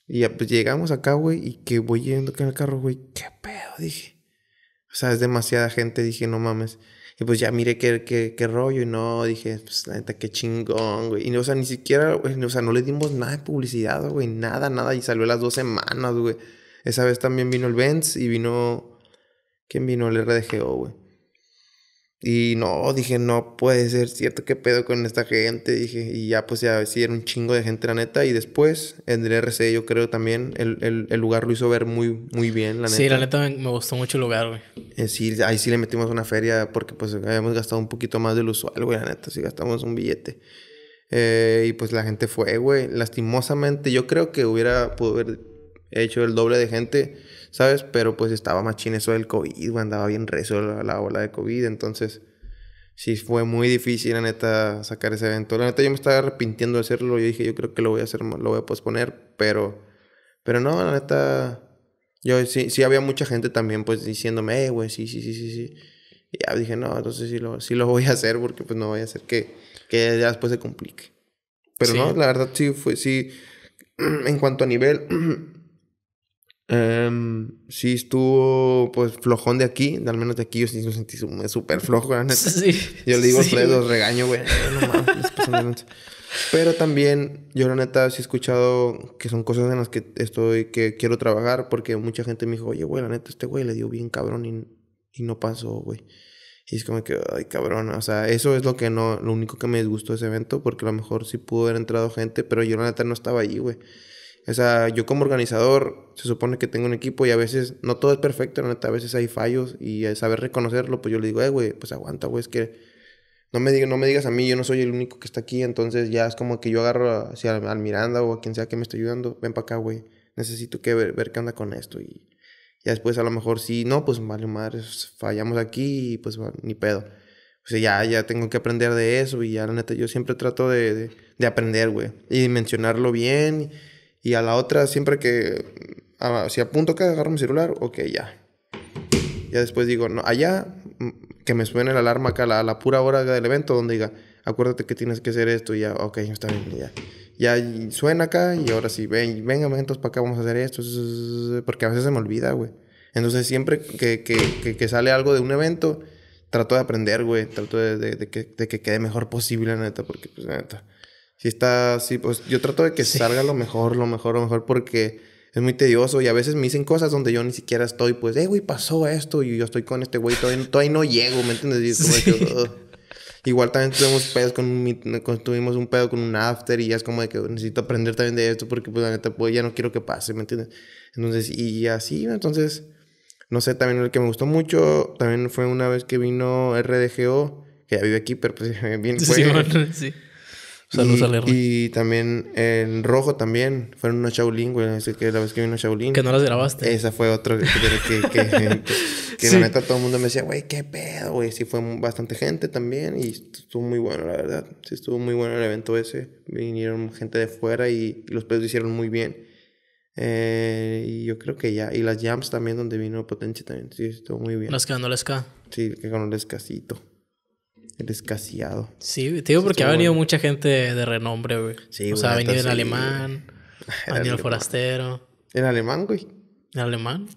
Y ya pues llegamos acá, güey, y que voy yendo acá en el carro, güey, qué pedo, dije. O sea, es demasiada gente, dije, no mames. Y pues ya miré qué, qué, qué rollo, y no, dije, pues la neta, qué chingón, güey. Y o sea, ni siquiera, güey, o sea, no le dimos nada de publicidad, güey, nada, nada. Y salió las dos semanas, güey. Esa vez también vino el Benz y vino. ¿Quién vino? El RDGO, güey. Y no, dije, no puede ser cierto, qué pedo con esta gente, dije. Y ya, pues ya, sí, era un chingo de gente, la neta. Y después, en el RC, yo creo también, el, lugar lo hizo ver muy, muy bien, la neta. Sí, la neta me, gustó mucho el lugar, güey. Eh, sí, ahí sí le metimos una feria porque, pues, habíamos gastado un poquito más del usual, güey, la neta. Sí, gastamos un billete. Eh, y pues la gente fue, güey. Lastimosamente, yo creo que hubiera, pudo haber hecho el doble de gente ¿sabes? Pero pues estaba machín eso del COVID, andaba bien rezo la, ola de COVID, entonces sí fue muy difícil, la neta, sacar ese evento. La neta, yo me estaba arrepintiendo de hacerlo. Yo dije, yo creo que lo voy a hacer, lo voy a posponer, pero, pero no, la neta, yo sí, sí había mucha gente también, pues diciéndome, Eh, güey, sí, sí, sí, sí, sí. Y ya dije, no, entonces sí lo, sí lo voy a hacer porque, pues, no voy a hacer que, que ya después se complique. Pero no, la verdad, sí, fue, sí, en cuanto a nivel. Um, sí, estuvo pues flojón de aquí, al menos de aquí yo sí me sentí súper flojo, la neta. yo le digo regaño, güey. Pero también, yo la neta sí he escuchado que son cosas en las que estoy, que quiero trabajar, porque mucha gente me dijo, oye, güey, la neta, este güey le dio bien cabrón y, y no pasó, güey. Y es como que, ay, cabrón, o sea, eso es lo que no, lo único que me disgustó de ese evento, porque a lo mejor sí pudo haber entrado gente, pero yo la neta no estaba allí, güey. O sea, yo como organizador se supone que tengo un equipo y a veces no todo es perfecto, la neta, a veces hay fallos y saber reconocerlo, pues yo le digo, eh, güey, pues aguanta, güey, es que no me, digas, no me digas a mí, yo no soy el único que está aquí, entonces ya es como que yo agarro hacia al Miranda o a quien sea que me esté ayudando, ven para acá, güey, necesito que ver, qué anda con esto y ya después a lo mejor sí, no, pues vale madre, fallamos aquí y pues ni pedo. O sea, ya, ya tengo que aprender de eso y ya la neta, yo siempre trato de, de, aprender, güey, y mencionarlo bien. Y a la otra, siempre que. Ah, si apunto que agarro mi celular, ok, ya. Ya después digo, no, allá, mm, que me suene la alarma acá a la, pura hora del evento, donde diga, acuérdate que tienes que hacer esto, y ya, ok, está bien, ya. Ya suena acá, y ahora sí, ven, venga, entonces para acá vamos a hacer esto, porque a veces se me olvida, güey. Entonces, siempre que, que, sale algo de un evento, trato de aprender, güey. Trato de, que, de, que, quede mejor posible, la neta, porque, pues, la neta, si está, así pues yo trato de que salga lo mejor, lo mejor, lo mejor, porque es muy tedioso y a veces me dicen cosas donde yo ni siquiera estoy, pues, eh, güey, pasó esto y yo estoy con este güey, todavía, no llego, ¿me entiendes? Igual también tuvimos pedos con un, tuvimos un pedo con un after y ya es como de que necesito aprender también de esto porque pues la neta pues ya no quiero que pase, ¿me entiendes? Entonces, y así, entonces, no sé, también el que me gustó mucho, también fue una vez que vino RDGO, que ya vive aquí, pero pues bien fue. Saludos Y también En rojo también. Fueron unos Shaolin, güey. que la vez que vino Shaolin. Que no las grabaste. Esa fue otra que, que, que, la neta todo el mundo me decía, güey, qué pedo, güey. Sí fue bastante gente también y estuvo muy bueno, la verdad. Sí estuvo muy bueno el evento ese. Vinieron gente de fuera y, los pedos hicieron muy bien. Eh, y yo creo que ya. Y las jams también donde vino Potencia también. Sí, estuvo muy bien. Las que ganó la SK. Sí, que ganó el todo. El Sí, te digo porque ha venido mucha gente de renombre, güey. Sí, o sea, ha venido el alemán, ha venido el, forastero. en alemán, güey? ¿El alemán?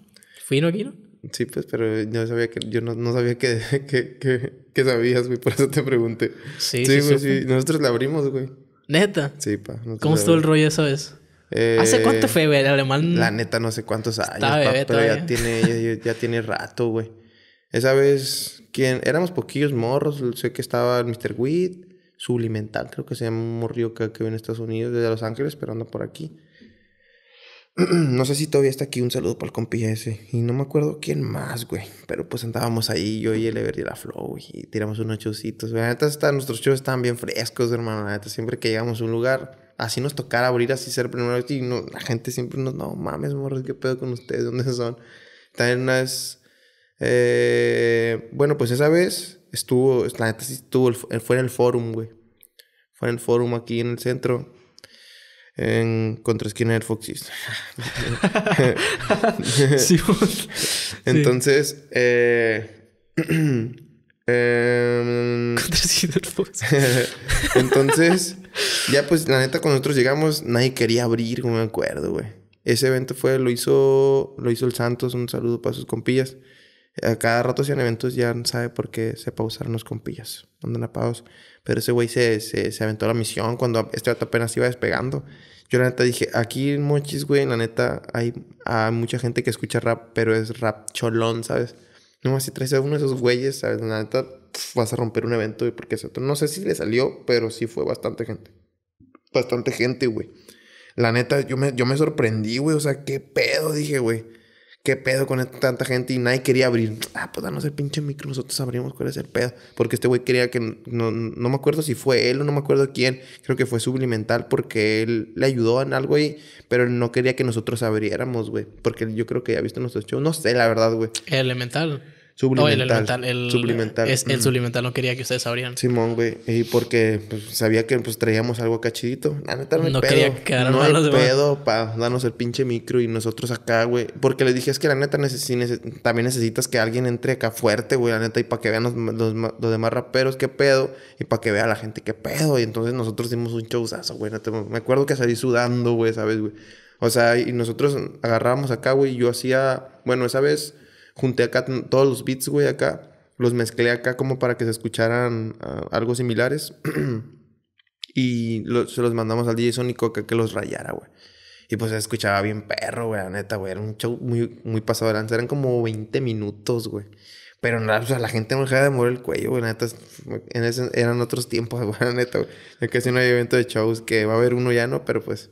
no aquí, no? Sí, pues, pero yo sabía que, yo no, sabía que, sabías, güey, por eso te pregunté. Sí, sí, güey, Nosotros la abrimos, güey. ¿Neta? Sí, pa. ¿Cómo estuvo el rollo eso? vez? Eh, ¿Hace cuánto fue, güey? El alemán. La neta, no sé cuántos años, pa, pero ya tiene, ya tiene rato, güey. Esa vez éramos poquillos morros, sé que estaba el Mr. Weed, Sublimental, creo que se llama un que, que en Estados Unidos, desde Los Ángeles, pero anda por aquí. no sé si todavía está aquí, un saludo para el compi ese. Y no me acuerdo quién más, güey. Pero pues andábamos ahí, yo y el y la Flow, y tiramos unos chocitos. La neta, nuestros shows estaban bien frescos, hermano. La neta, siempre que llegamos a un lugar, así nos tocara abrir, así ser primero. Y la gente siempre nos, no mames, morros, qué pedo con ustedes, ¿dónde son? También una vez eh, bueno, pues esa vez estuvo, la neta sí estuvo, fue en el forum, güey. Fue en el forum aquí en el centro. En contra esquina del Entonces, contra del Entonces, ya pues la neta cuando nosotros llegamos, nadie quería abrir, como me acuerdo, güey. Ese evento fue, lo hizo, lo hizo el Santos, un saludo para sus compillas cada rato hacían eventos, ya sabe por qué se pausaron los compillas. Andan apagados. Pero ese güey se, se, se, aventó la misión cuando este apenas iba despegando. Yo la neta dije, aquí en Mochis, güey, la neta, hay, mucha gente que escucha rap, pero es rap cholón, ¿sabes? no si traes a uno de esos güeyes, ¿sabes? La neta, vas a romper un evento, güey, porque otro, no sé si le salió, pero sí fue bastante gente. Bastante gente, güey. La neta, yo me, yo me sorprendí, güey. O sea, qué pedo, dije, güey. ¿Qué pedo con tanta gente? Y nadie quería abrir. Ah, pues danos el pinche micro, nosotros abrimos cuál es el pedo. Porque este güey quería que. No, me acuerdo si fue él o no me acuerdo quién. Creo que fue sublimental porque él le ayudó en algo y. Pero no quería que nosotros abriéramos, güey. Porque yo creo que ya ha visto nuestros shows. No sé, la verdad, güey. Elemental. Sublimental. el, elemental, el Es, el sublimental no quería que ustedes sabrían. Simón, güey. Y porque pues, sabía que pues, traíamos algo acá chidito. La neta no, no pedo. quería quedar No hay pedo para darnos el pinche micro y nosotros acá, güey. Porque les dije, es que la neta también necesitas que alguien entre acá fuerte, güey. La neta, y para que vean los, los, demás raperos qué pedo. Y para que vea la gente qué pedo. Y entonces nosotros dimos un showzazo, güey. Me acuerdo que salí sudando, güey, ¿sabes, güey? O sea, y nosotros agarrábamos acá, güey. Y yo hacía, bueno, esa vez junté acá todos los beats, güey, acá. Los mezclé acá como para que se escucharan ah, algo similares. y se los mandamos al DJ Sónico que, que los rayara, güey. Y pues se escuchaba bien perro, güey, la neta, güey. Era un show muy, muy pasado de Eran como 20 minutos, güey. Pero nada, o sea, la gente no dejaba de mover el cuello, güey, la neta. En ese, eran otros tiempos, güey, la neta, güey. Es que si no hay evento de shows que va a haber uno ya, ¿no? Pero pues,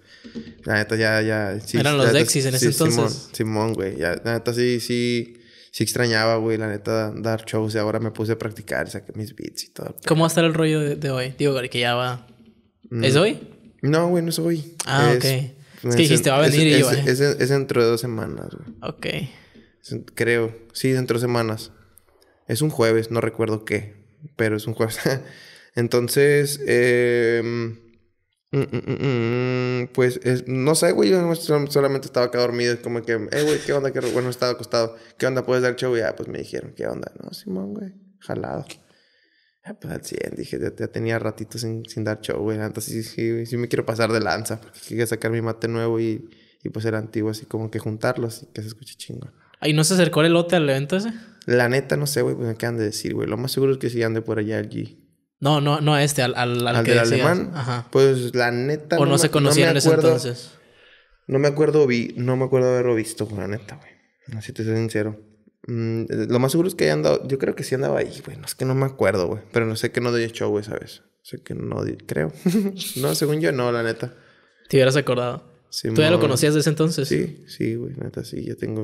la neta, ya, ya. eran los Dexis en ese entonces. Simón, Simón, güey. la neta, sí, sí sí extrañaba, güey, la neta, dar shows y ahora me puse a practicar, saqué mis beats y todo. ¿Cómo va a estar el rollo de, hoy? Digo, que ya va. Mm. ¿Es hoy? No, güey, no es hoy. Ah, ok. Es, que dijiste, va a venir y yo, es, dentro de dos semanas, güey. Ok. creo. Sí, dentro de semanas. Es un jueves, no recuerdo qué, pero es un jueves. Entonces, eh Mm, mm, mm, pues es, no sé, güey, yo solamente estaba acá dormido, como que, Eh, güey, ¿qué onda? ¿Qué, bueno, estaba acostado, ¿qué onda? ¿Puedes dar show? Y ah, pues me dijeron, ¿qué onda? No, Simón, güey, jalado. Ah, pues al 100, dije, ya, tenía ratito sin, sin, dar show, güey, antes sí, sí, sí, me quiero pasar de lanza, porque quería sacar mi mate nuevo y, y pues era antiguo, así como que juntarlos y que se escuche chingón. ahí no se acercó el lote al evento ese? La neta, no sé, güey, pues me quedan de decir, güey, lo más seguro es que sí ande por allá allí no, no, no a este, al, al, al, ¿Al que del alemán. Ajá. Pues la neta. O no, se conocían no en ese entonces. No me acuerdo, vi, no me acuerdo haberlo visto, la neta, güey. Así te soy sincero. Mm, lo más seguro es que haya andado. Yo creo que sí andaba ahí, güey. No es que no me acuerdo, güey. Pero no sé que no doy show, güey, ¿sabes? Sé que no creo. no, según yo, no, la neta. Te hubieras acordado. Sí, ¿Tú ya lo conocías desde entonces? Sí, sí, güey, neta, sí. Yo tengo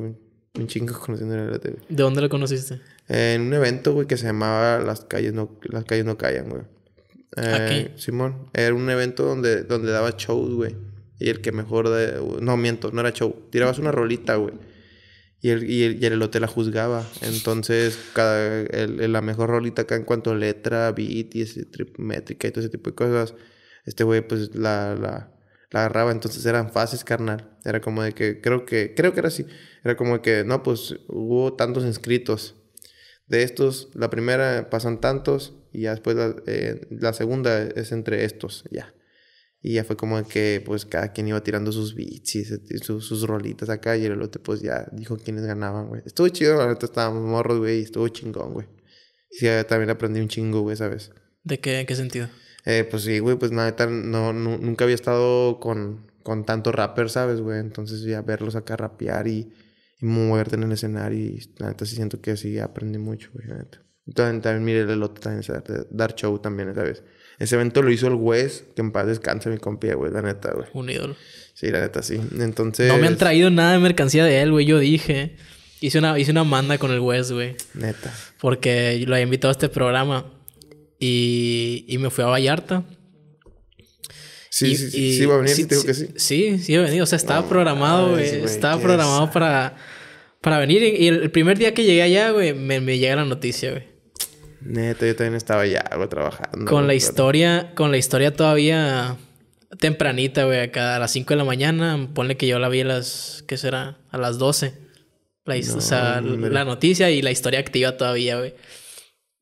un chingo conociendo la TV. ¿De dónde lo conociste? en un evento, güey, que se llamaba Las calles no, Las calles no callan, güey. Eh, Simón, era un evento donde, donde daba shows, güey. Y el que mejor No, miento, no era show. Tirabas una rolita, güey. Y el, y, el, hotel la juzgaba. Entonces, cada, el, la mejor rolita acá en cuanto a letra, beat y ese métrica y todo ese tipo de cosas, este güey pues la, la, la agarraba. Entonces eran fases, carnal. Era como de que, creo que, creo que era así. Era como de que, no, pues hubo tantos inscritos de estos, la primera pasan tantos y ya después la, eh, segunda es entre estos, ya. Y ya fue como que pues cada quien iba tirando sus beats y sus, sus rolitas acá y el otro pues ya dijo quiénes ganaban, güey. Estuvo chido, la neta estábamos morros, güey, y estuvo chingón, güey. Y sí, también aprendí un chingo, güey, ¿sabes? ¿De qué, en qué sentido? Eh, pues sí, güey, pues nada, no, no, nunca había estado con, con tanto rapper, ¿sabes, güey? Entonces ya verlos acá rapear y y moverte en el escenario. Y la neta sí siento que así aprendí mucho, güey, la neta. También, también mire el otro también, dar show también esa vez. Ese evento lo hizo el Wes, que en paz descanse mi compi, güey, la neta, güey. Un ídolo. Sí, la neta, sí. Entonces... No me han traído nada de mercancía de él, güey, yo dije. Hice una, hice una manda con el Wes, güey. Neta. Porque lo había invitado a este programa. Y, y me fui a Vallarta. Sí, sí, sí, sí, iba a venir, sí, te que sí. Sí, sí iba a O sea, estaba programado, güey. Estaba programado para, para venir. Y el primer día que llegué allá, güey, me, llega la noticia, güey. Neto, yo también estaba allá, güey, trabajando. Con la historia, con la historia todavía tempranita, güey, acá a las 5 de la mañana. Ponle que yo la vi a las, ¿qué será? A las 12. La, o sea, la noticia y la historia activa todavía, güey.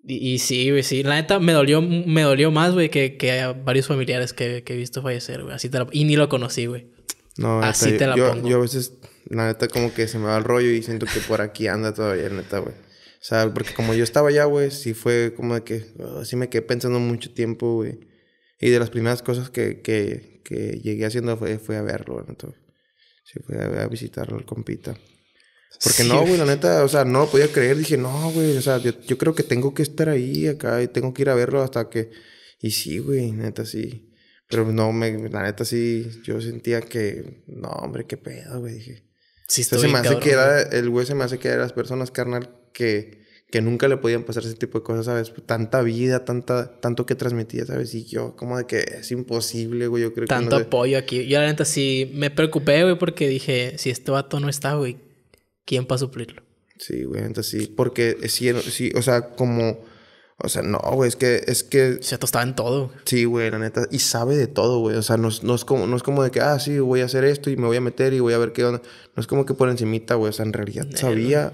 Y, sí, güey, sí. La neta me dolió, me dolió más, güey, que, varios familiares que, he visto fallecer, güey. Así te la, y ni lo conocí, güey. No, Así te la pongo. Yo a veces la neta como que se me va el rollo y siento que por aquí anda todavía, neta, güey. O sea, porque como yo estaba allá, güey, sí fue como de que, Así ah, me quedé pensando mucho tiempo, güey. Y de las primeras cosas que, llegué haciendo fue, fue a verlo, güey. Entonces, sí, fue a, visitarlo al compita. Porque no, güey, la neta, o sea, no lo podía creer. Dije, no, güey, o sea, yo, creo que tengo que estar ahí, acá, y tengo que ir a verlo hasta que... Y sí, güey, neta, sí. Pero no, me, la neta, sí, yo sentía que, no, hombre, qué pedo, güey, dije. Sí, se me hace el güey se me hace que las personas, carnal, que, que nunca le podían pasar ese tipo de cosas, ¿sabes? Tanta vida, tanta, tanto que transmitía, ¿sabes? Y yo, como de que es imposible, güey, yo creo tanto que. Tanto apoyo aquí. Yo, la neta, sí me preocupé, güey, porque dije, si este vato no está, güey, ¿quién va a suplirlo? Sí, güey, entonces sí, porque eh, sí, o sea, como o sea, no, güey, es que, es que... Se atostaba en todo. Sí, güey, la neta. Y sabe de todo, güey. O sea, no, no, es como, no es como de que, ah, sí, voy a hacer esto y me voy a meter y voy a ver qué onda. No es como que por encimita, güey. O sea, en realidad sabía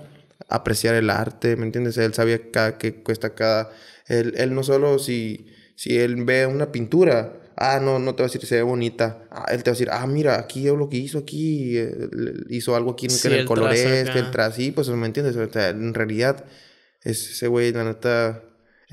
apreciar el arte, ¿me entiendes? Él sabía cada, qué cuesta cada... Él, él no solo si, si él ve una pintura, ah, no, no te va a decir, se ve bonita. Ah, él te va a decir, ah, mira, aquí es lo que hizo aquí, eh, hizo algo aquí en el, el color el tras, pues, ¿me entiendes? O sea, en realidad, ese güey, la neta,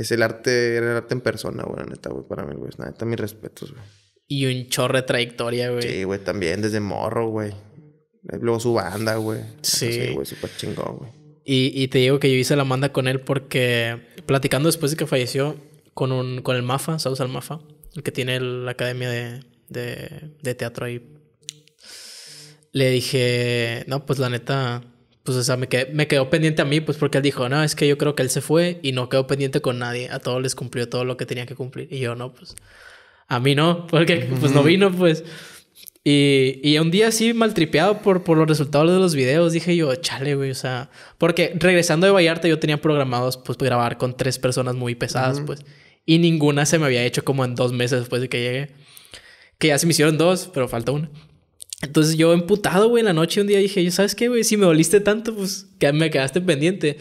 es el arte, era el arte en persona, güey, neta, güey, para mí, güey. La neta, mis respetos, güey. Y un chorro de trayectoria, güey. Sí, güey, también desde morro, güey. Eh, luego su banda, güey. Sí. Sí, güey, súper chingón, güey. Y, te digo que yo hice la manda con él porque platicando después de que falleció con, un, con el Mafa, ¿sabes al Mafa? El que tiene la academia de, de, de teatro ahí. Le dije, no, pues la neta, pues, o sea, me, quedó pendiente a mí, pues porque él dijo, no, es que yo creo que él se fue y no quedó pendiente con nadie. A todos les cumplió todo lo que tenía que cumplir. Y yo, no, pues, a mí no, porque pues no vino, pues. Y, y un día así maltripeado por, por los resultados de los videos, dije yo, chale, güey, o sea, porque regresando de Vallarta yo tenía programados pues grabar con tres personas muy pesadas, pues, y ninguna se me había hecho como en dos meses después de que llegué, que ya se me hicieron dos, pero falta una. Entonces yo emputado, güey, en la noche un día dije, yo, ¿sabes qué, güey? Si me doliste tanto, pues que me quedaste pendiente.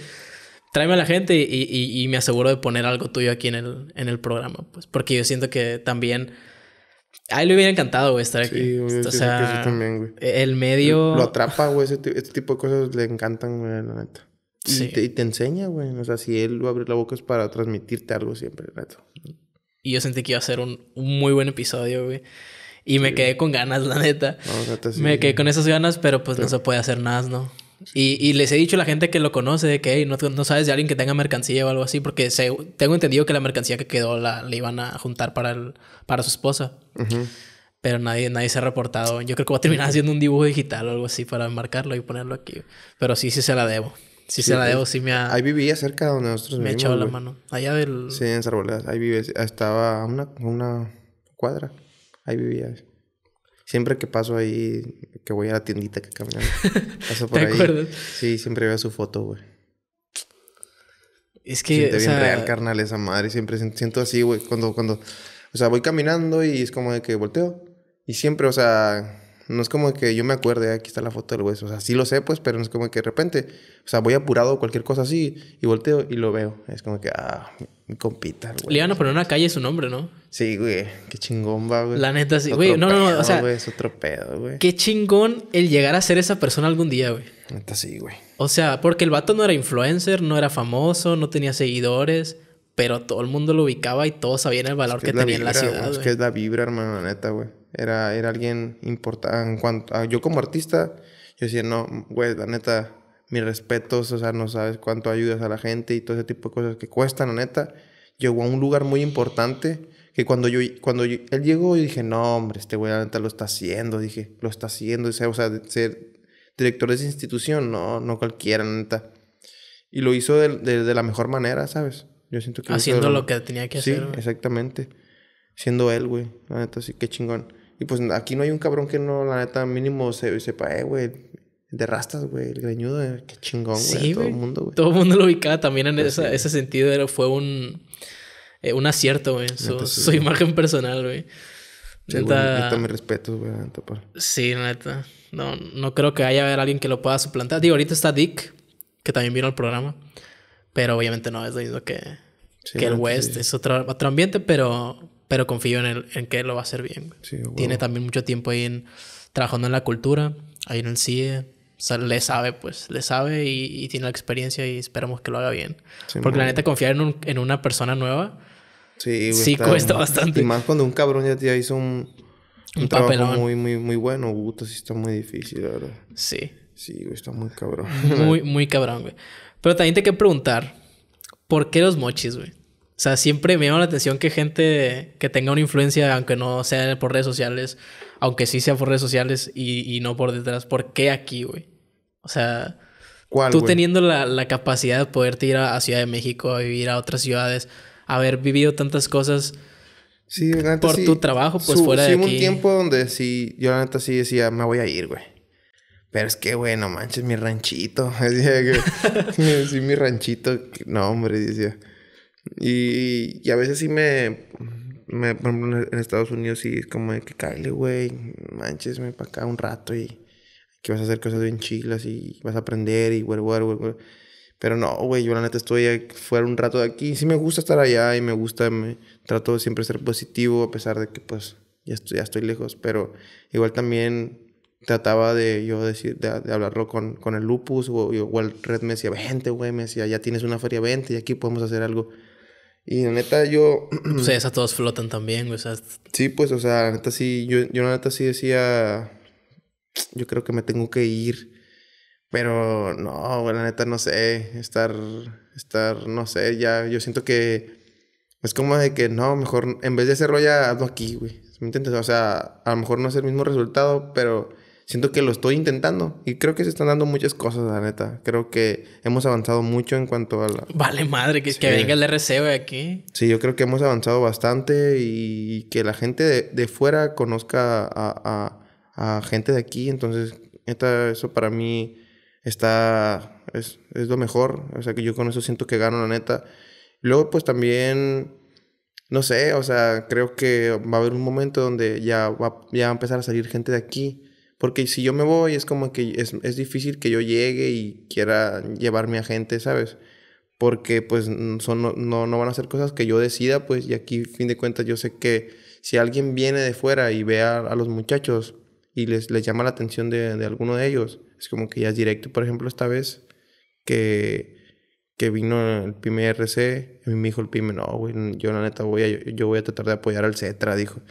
Tráeme a la gente y, y, me aseguro de poner algo tuyo aquí en el, en el programa, pues, porque yo siento que también... A él le hubiera encantado, güey, estar sí, aquí. o sea, también, güey. E, el medio... Lo atrapa, güey, este, tipo de cosas le encantan, güey, la neta. Sí. Y, te, enseña, güey. O sea, si él abre la boca es para transmitirte algo siempre, neta. Y yo sentí que iba a ser un, un muy buen episodio, güey. Y me quedé con ganas, la neta. me quedé con esas ganas, pero pues no se puede hacer nada, ¿no? Y, y, les he dicho a la gente que lo conoce de que no, no, sabes de alguien que tenga mercancía o algo así, porque se, tengo entendido que la mercancía que quedó la, la iban a juntar para, el, para su esposa. Pero nadie, nadie se ha reportado. Yo creo que voy a terminar haciendo un dibujo digital o algo así para marcarlo y ponerlo aquí. Pero sí, sí se la debo. Sí, se la pues, debo, sí me Ahí vivía cerca de donde nosotros Me he echado la mano. Allá del... Sí, en Sarboleda. Ahí vive. Estaba una, una cuadra. Ahí vivía. Siempre que paso ahí, que voy a la tiendita que caminaba, paso por ¿Te ahí. Sí, siempre veo su foto, güey. Es que. Siente o bien real, carnal, esa madre. Siempre siento así, güey. Cuando, cuando. O sea, voy caminando y es como de que volteo. Y siempre, o sea. No es como que yo me acuerde, aquí está la foto del güey. O sea, sí lo sé, pues, pero no es como que de repente. O sea, voy apurado o cualquier cosa así y volteo y lo veo. Es como que, ah, mi compita, güey. Le iban a poner una calle su nombre, ¿no? Sí, güey. Qué chingón va, güey. La neta, sí. Güey, no, no, no. O sea, güey, es otro pedo, güey. Qué chingón el llegar a ser esa persona algún día, güey. La Neta, sí, güey. O sea, porque el vato no era influencer, no era famoso, no tenía seguidores. Pero todo el mundo lo ubicaba y todos sabían el valor que, tenía en la ciudad, güey. Es que es la vibra, hermano, la neta, güey. Era, era alguien importante. Ah, yo como artista, yo decía, no, güey, la neta, mis respetos, o sea, no sabes cuánto ayudas a la gente y todo ese tipo de cosas que cuestan, la neta. Llegó a un lugar muy importante que cuando yo, cuando él llegó, y dije, no, hombre, este güey, la neta lo está haciendo, dije, lo está haciendo, o sea, ser director de esa institución, no, no cualquiera, la neta. Y lo hizo de, de, la mejor manera, ¿sabes? Yo siento que... Haciendo lo... que tenía que hacer. Sí, exactamente. Siendo él, güey, la neta, sí, qué chingón. Y pues aquí no hay un cabrón que no, la neta, mínimo se, sepa, eh, güey, de rastas, güey, el greñudo, eh, qué chingón, güey. todo el mundo, güey. Todo el mundo lo ubicaba también en pues ese sentido. pero fue un, eh, un acierto, güey. Su, imagen personal, güey. neta, me respeto, güey. Sí, neta. No, no creo que haya haber alguien que lo pueda suplantar. Digo, ahorita está Dick, que también vino al programa. Pero obviamente no es lo mismo que, que el West. Es otro, otro ambiente, pero, pero confío en, el, en que lo va a hacer bien. Tiene también mucho tiempo ahí trabajando en la cultura, ahí en el CIE le sabe, pues, le sabe y, tiene la experiencia y esperamos que lo haga bien. Porque la neta, confiar en, una persona nueva sí, cuesta bastante. Y más cuando un cabrón ya, te hizo un, un, papelón. muy, muy, muy bueno, puta, sí está muy difícil, la verdad. Sí. Sí, güey, está muy cabrón. Muy, muy cabrón, güey. Pero también te quiero preguntar, ¿por qué los mochis, güey? O sea, siempre me llama la atención que gente que tenga una influencia, aunque no sea por redes sociales, aunque sí sea por redes sociales y, no por detrás, ¿por qué aquí, güey? O sea, ¿Cuál, tú teniendo la, capacidad de poderte ir a, Ciudad de México, a vivir a otras ciudades, haber vivido tantas cosas por tu trabajo, pues fuera de aquí. un tiempo donde sí, yo la neta sí decía, me voy a ir, güey. Pero es que, güey, no manches, mi ranchito. sí, mi ranchito. No, hombre, decía. Y, y a veces sí me, me, Por ejemplo, en Estados Unidos sí es como de que cállate, güey, manchesme para acá un rato y que vas a hacer cosas bien chilas y vas a aprender y güey, güey, güey. Pero no, güey, yo la neta estoy fuera un rato de aquí. Sí me gusta estar allá y me gusta, me trato de siempre ser positivo a pesar de que pues ya estoy, ya estoy lejos. Pero igual también trataba de yo decir, de, hablarlo con, con, el lupus o el Red me decía, vente, güey, me decía, ya tienes una feria, vente y aquí podemos hacer algo. Y la neta, yo. O sea, pues esas todas flotan también, güey. sí, pues, o sea, la neta sí. Yo, yo la neta sí decía. Yo creo que me tengo que ir. Pero no, güey, la neta no sé. Estar. Estar, no sé, ya. Yo siento que. Es como de que no, mejor en vez de hacerlo ya hazlo aquí, güey. ¿Me entiendes? O sea, a lo mejor no es el mismo resultado, pero siento que lo estoy intentando y creo que se están dando muchas cosas, la neta. Creo que hemos avanzado mucho en cuanto a la... Vale madre, que, que venga el RC, de aquí. Sí, yo creo que hemos avanzado bastante y que la gente de, de fuera conozca a, gente de aquí. Entonces, neta, eso para mí está... Es, lo mejor. O sea, que yo con eso siento que gano, la neta. Luego, pues también no sé, o sea, creo que va a haber un momento donde ya va, ya va a empezar a salir gente de aquí porque si yo me voy, es como que es, difícil que yo llegue y quiera llevarme a gente, ¿sabes? Porque pues son, no, no, van a ser cosas que yo decida, pues, y aquí, fin de cuentas, yo sé que si alguien viene de fuera y ve a, los muchachos y les, llama la atención de, alguno de ellos, es como que ya es directo, por ejemplo, esta vez que, que vino el PYME RC, y me dijo el PYME, no, güey, yo la neta voy a, voy a tratar de apoyar al CETRA, dijo.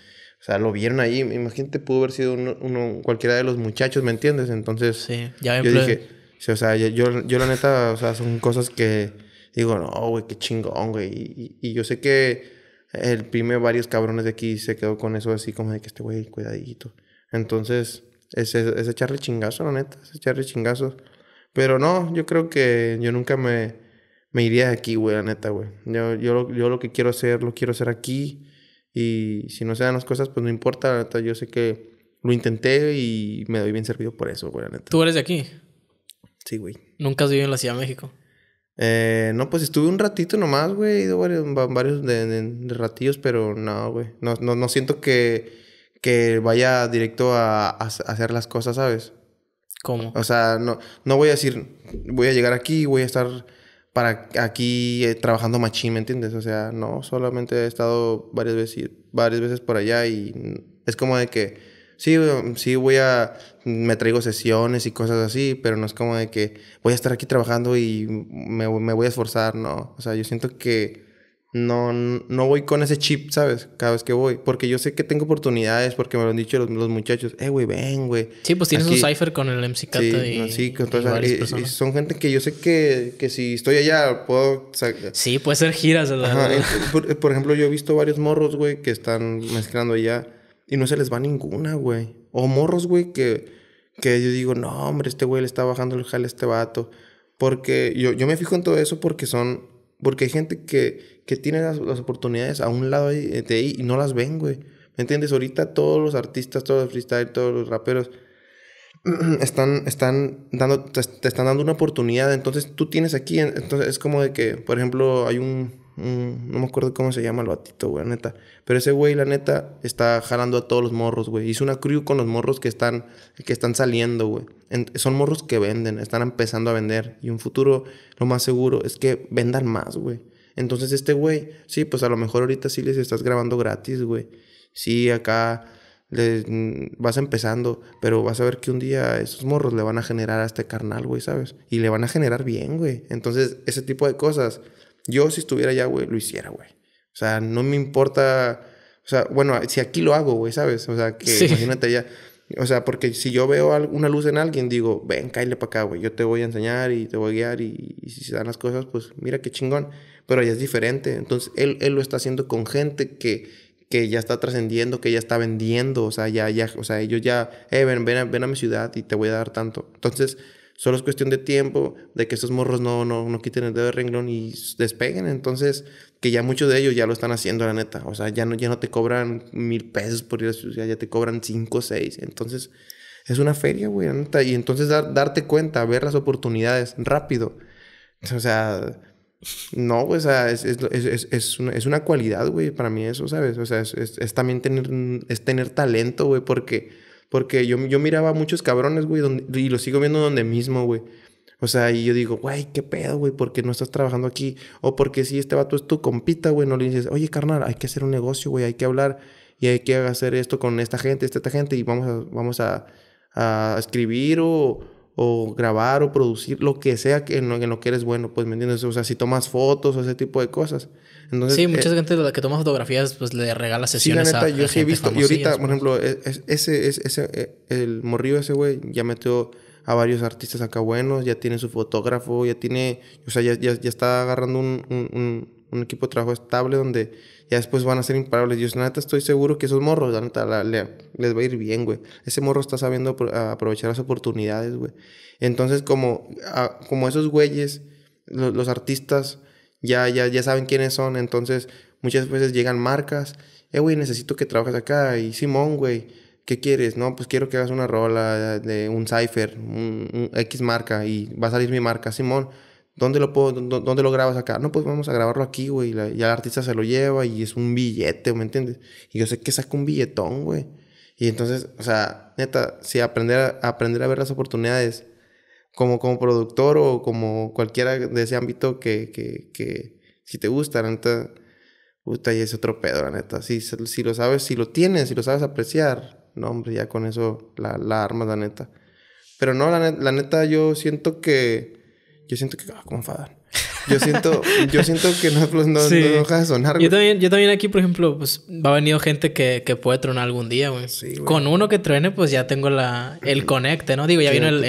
O sea, lo vieron ahí. Imagínate, pudo haber sido uno, cualquiera de los muchachos, ¿me entiendes? Entonces, ya yo dije, o sea, yo, la neta, o sea, son cosas que digo, no, güey, qué chingón, güey. Y, y, yo sé que el prime varios cabrones de aquí se quedó con eso así como de que este güey, cuidadito. Entonces, ese, echarle chingazo, la neta, ese echarle chingazo. Pero no, yo creo que yo nunca me, me iría de aquí, güey, la neta, güey. Yo, yo, yo lo que quiero hacer, lo quiero hacer aquí. Y si no se dan las cosas, pues no importa, yo sé que lo intenté y me doy bien servido por eso, güey, la neta. ¿Tú eres de aquí? Sí, güey. ¿Nunca has vivido en la Ciudad de México? Eh, no, pues estuve un ratito nomás, güey. He ido varios, varios ratillos, pero no, güey. No, no, no siento que, que vaya directo a, a, hacer las cosas, ¿sabes? ¿Cómo? O sea, no, no voy a decir, voy a llegar aquí, voy a estar para aquí eh, trabajando machín, ¿me entiendes? O sea, no, solamente he estado varias veces, varias veces por allá y es como de que sí, sí voy a, me traigo sesiones y cosas así, pero no es como de que voy a estar aquí trabajando y me, me voy a esforzar, no. O sea, yo siento que no, no voy con ese chip, ¿sabes? Cada vez que voy. Porque yo sé que tengo oportunidades, porque me lo han dicho los, muchachos. Eh, güey, ven, güey. Sí, pues tienes un cipher con el MC sí, sí, con todas son gente que yo sé que, que si estoy allá puedo... Sí, puede ser giras. ¿verdad? por, ejemplo, yo he visto varios morros, güey, que están mezclando allá y no se les va ninguna, güey. O morros, güey, que, que yo digo, no, hombre, este güey le está bajando el jale a este vato. Porque yo, yo me fijo en todo eso porque son... Porque hay gente que, que tiene las, oportunidades a un lado eh, de ahí y no las ven, güey. ¿Me entiendes? Ahorita todos los artistas, todos los freestyle, todos los raperos están, están dando, te, están dando una oportunidad. Entonces tú tienes aquí, entonces es como de que, por ejemplo, hay un, no me acuerdo cómo se llama el batito, güey, neta. Pero ese güey, la neta, está jalando a todos los morros, güey. Hizo una crew con los morros que están, que están saliendo, güey. son morros que venden, están empezando a vender. Y un futuro, lo más seguro, es que vendan más, güey. Entonces este güey, sí, pues a lo mejor ahorita sí les estás grabando gratis, güey. Sí, acá les, mm, vas empezando, pero vas a ver que un día esos morros le van a generar a este carnal, güey, ¿sabes? Y le van a generar bien, güey. Entonces, ese tipo de cosas, yo si estuviera allá, güey, lo hiciera, güey. O sea, no me importa, o sea, bueno, si aquí lo hago, güey, ¿sabes? O sea, que imagínate ya. O sea, porque si yo veo una luz en alguien, digo, ven, cállate para acá, güey, yo te voy a enseñar y te voy a guiar y si se dan las cosas, pues mira qué chingón pero ya es diferente. Entonces, él, lo está haciendo con gente que, que ya está trascendiendo, que ya está vendiendo, o sea, ya, ya, o sea, ellos ya, ven, a, mi ciudad y te voy a dar tanto. Entonces, solo es cuestión de tiempo, de que esos morros no, no, no quiten el dedo de renglón y despeguen. Entonces, que ya muchos de ellos ya lo están haciendo, la neta. O sea, ya no, ya no te cobran mil pesos por ir a ciudad, ya te cobran cinco o seis. Entonces, es una feria, güey, Y entonces darte cuenta, ver las oportunidades rápido. O sea, no, güey, o sea, es, una, cualidad, güey, para mí eso, ¿sabes? O sea, es, también tener, es tener talento, güey, porque, porque yo, yo miraba a muchos cabrones, güey, y lo sigo viendo donde mismo, güey. O sea, y yo digo, güey, qué pedo, güey, porque no estás trabajando aquí. O porque si este vato es tu compita, güey, no le dices, oye, carnal, hay que hacer un negocio, güey, hay que hablar y hay que hacer esto con esta gente, esta, esta gente, y vamos vamos a escribir o, o grabar o producir lo que sea que en, lo, que eres bueno, pues, ¿me entiendes? O sea, si tomas fotos o ese tipo de cosas. Entonces, sí, mucha eh, gente la que toma fotografías, pues le regala sesiones sí, la yo he visto. Y ahorita, por pues. ejemplo, ese, ese, eh, el morrillo ese güey ya metió a varios artistas acá buenos, ya tiene su fotógrafo, ya tiene, o sea, ya, ya, ya está agarrando un un equipo de trabajo estable donde ya después van a ser imparables. Yo, estoy seguro que esos morros, la les va a ir bien, güey. Ese morro está sabiendo aprovechar las oportunidades, güey. Entonces, como, como esos güeyes, los, artistas, ya, ya, ya saben quiénes son, entonces muchas veces llegan marcas, eh, güey, necesito que trabajes acá, y Simón, güey, ¿qué quieres? No, pues quiero que hagas una rola de un cipher, un X marca, y va a salir mi marca, Simón ¿Dónde lo, puedo, ¿Dónde lo grabas acá? No, pues vamos a grabarlo aquí, güey. Ya el artista se lo lleva y es un billete, ¿me entiendes? Y yo sé que saca un billetón, güey. Y entonces, o sea, neta, si aprender a, aprender a ver las oportunidades como, como productor o como cualquiera de ese ámbito que, si te gusta, la neta, gusta y es otro pedo, la neta. Si, si lo sabes, si lo tienes, si lo sabes apreciar, no, hombre, ya con eso la, la armas, la neta. Pero no, la neta, yo siento que yo siento que ah, como enfadan. Yo siento, yo siento que no, pues, no, no de sonar, Yo también, yo también aquí, por ejemplo, pues va a venir gente que, puede tronar algún día, güey. Con uno que truene, pues ya tengo la, el conecte, ¿no? Digo, ya vino el,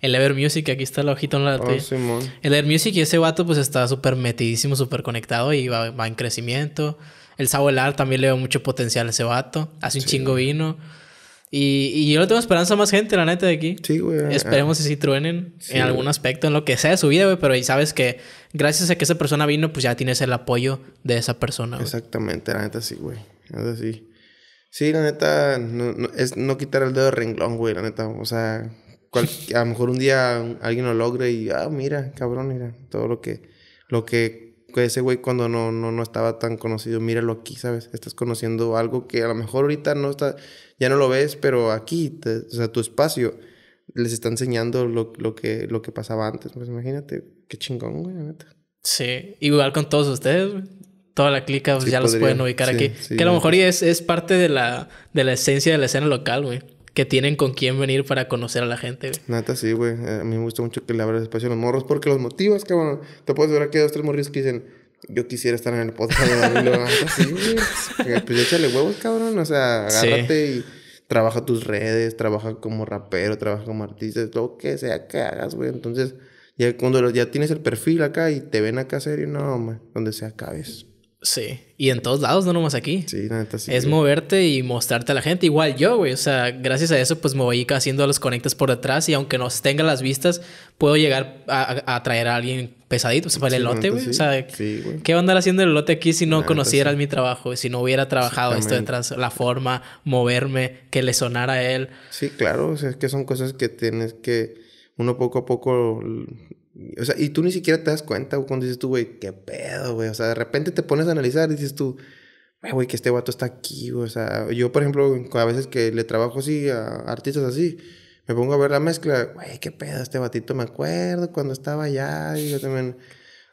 el, Ever Music, aquí está el ojito en la oh, El Ever Music y ese vato, pues está súper metidísimo, súper conectado y va, en crecimiento. El Sabolar también le veo mucho potencial a ese vato. Hace un chingo vino. Y, y yo le tengo esperanza más gente, la neta, de aquí. Sí, güey. Esperemos que sí truenen en algún aspecto, en lo que sea de su vida, güey. Pero ahí sabes que gracias a que esa persona vino, pues ya tienes el apoyo de esa persona, Exactamente, la neta sí, güey. Es así. sí. la neta, no, es no quitar el dedo de renglón, güey, la neta. O sea, a lo mejor un día alguien lo logre y, ah, mira, cabrón, mira, todo lo que, lo que ese güey cuando no, no, no estaba tan conocido, míralo aquí, ¿sabes? Estás conociendo algo que a lo mejor ahorita no está ya no lo ves, pero aquí, o sea, tu espacio, les está enseñando lo, lo, que, lo que pasaba antes. Pues imagínate, qué chingón, güey, neta. Sí, igual con todos ustedes, güey. Toda la clica, pues, ya los pueden ubicar aquí. que a lo mejor es, es parte de la, de la esencia de la escena local, güey que tienen con quién venir para conocer a la gente, güey. Nata, sí, güey. A mí me gusta mucho que le el espacio a los morros porque los que cabrón. Te puedes ver aquí dos, tres morros que dicen, yo quisiera estar en el podcast de David Pues échale huevos, cabrón. O sea, agárrate y trabaja tus redes, trabaja como rapero, trabaja como artista, lo que sea que hagas, güey. Entonces, ya cuando ya tienes el perfil acá y te ven acá serio, no, donde sea cabes. Sí, y en todos lados, no nomás aquí. Sí, neta sí. Es moverte y mostrarte a la gente. Igual yo, güey. O sea, gracias a eso, pues me voy haciendo los conectas por detrás y aunque no tenga las vistas, puedo llegar a, a atraer a alguien pesadito, pues, para el elote, güey. O sea, ¿qué va a andar haciendo el elote aquí si no conocieras mi trabajo? Si no hubiera trabajado esto detrás, la forma, moverme, que le sonara a él. Sí, claro. O sea, es que son cosas que tienes que... Uno poco a poco... O sea, y tú ni siquiera te das cuenta cuando dices tú, güey, qué pedo, güey. O sea, de repente te pones a analizar y dices tú... Ah, güey, que este vato está aquí, O sea, yo, por ejemplo, a veces que le trabajo así a artistas así, me pongo a ver la mezcla, güey, qué pedo este batito, me acuerdo cuando estaba allá y yo también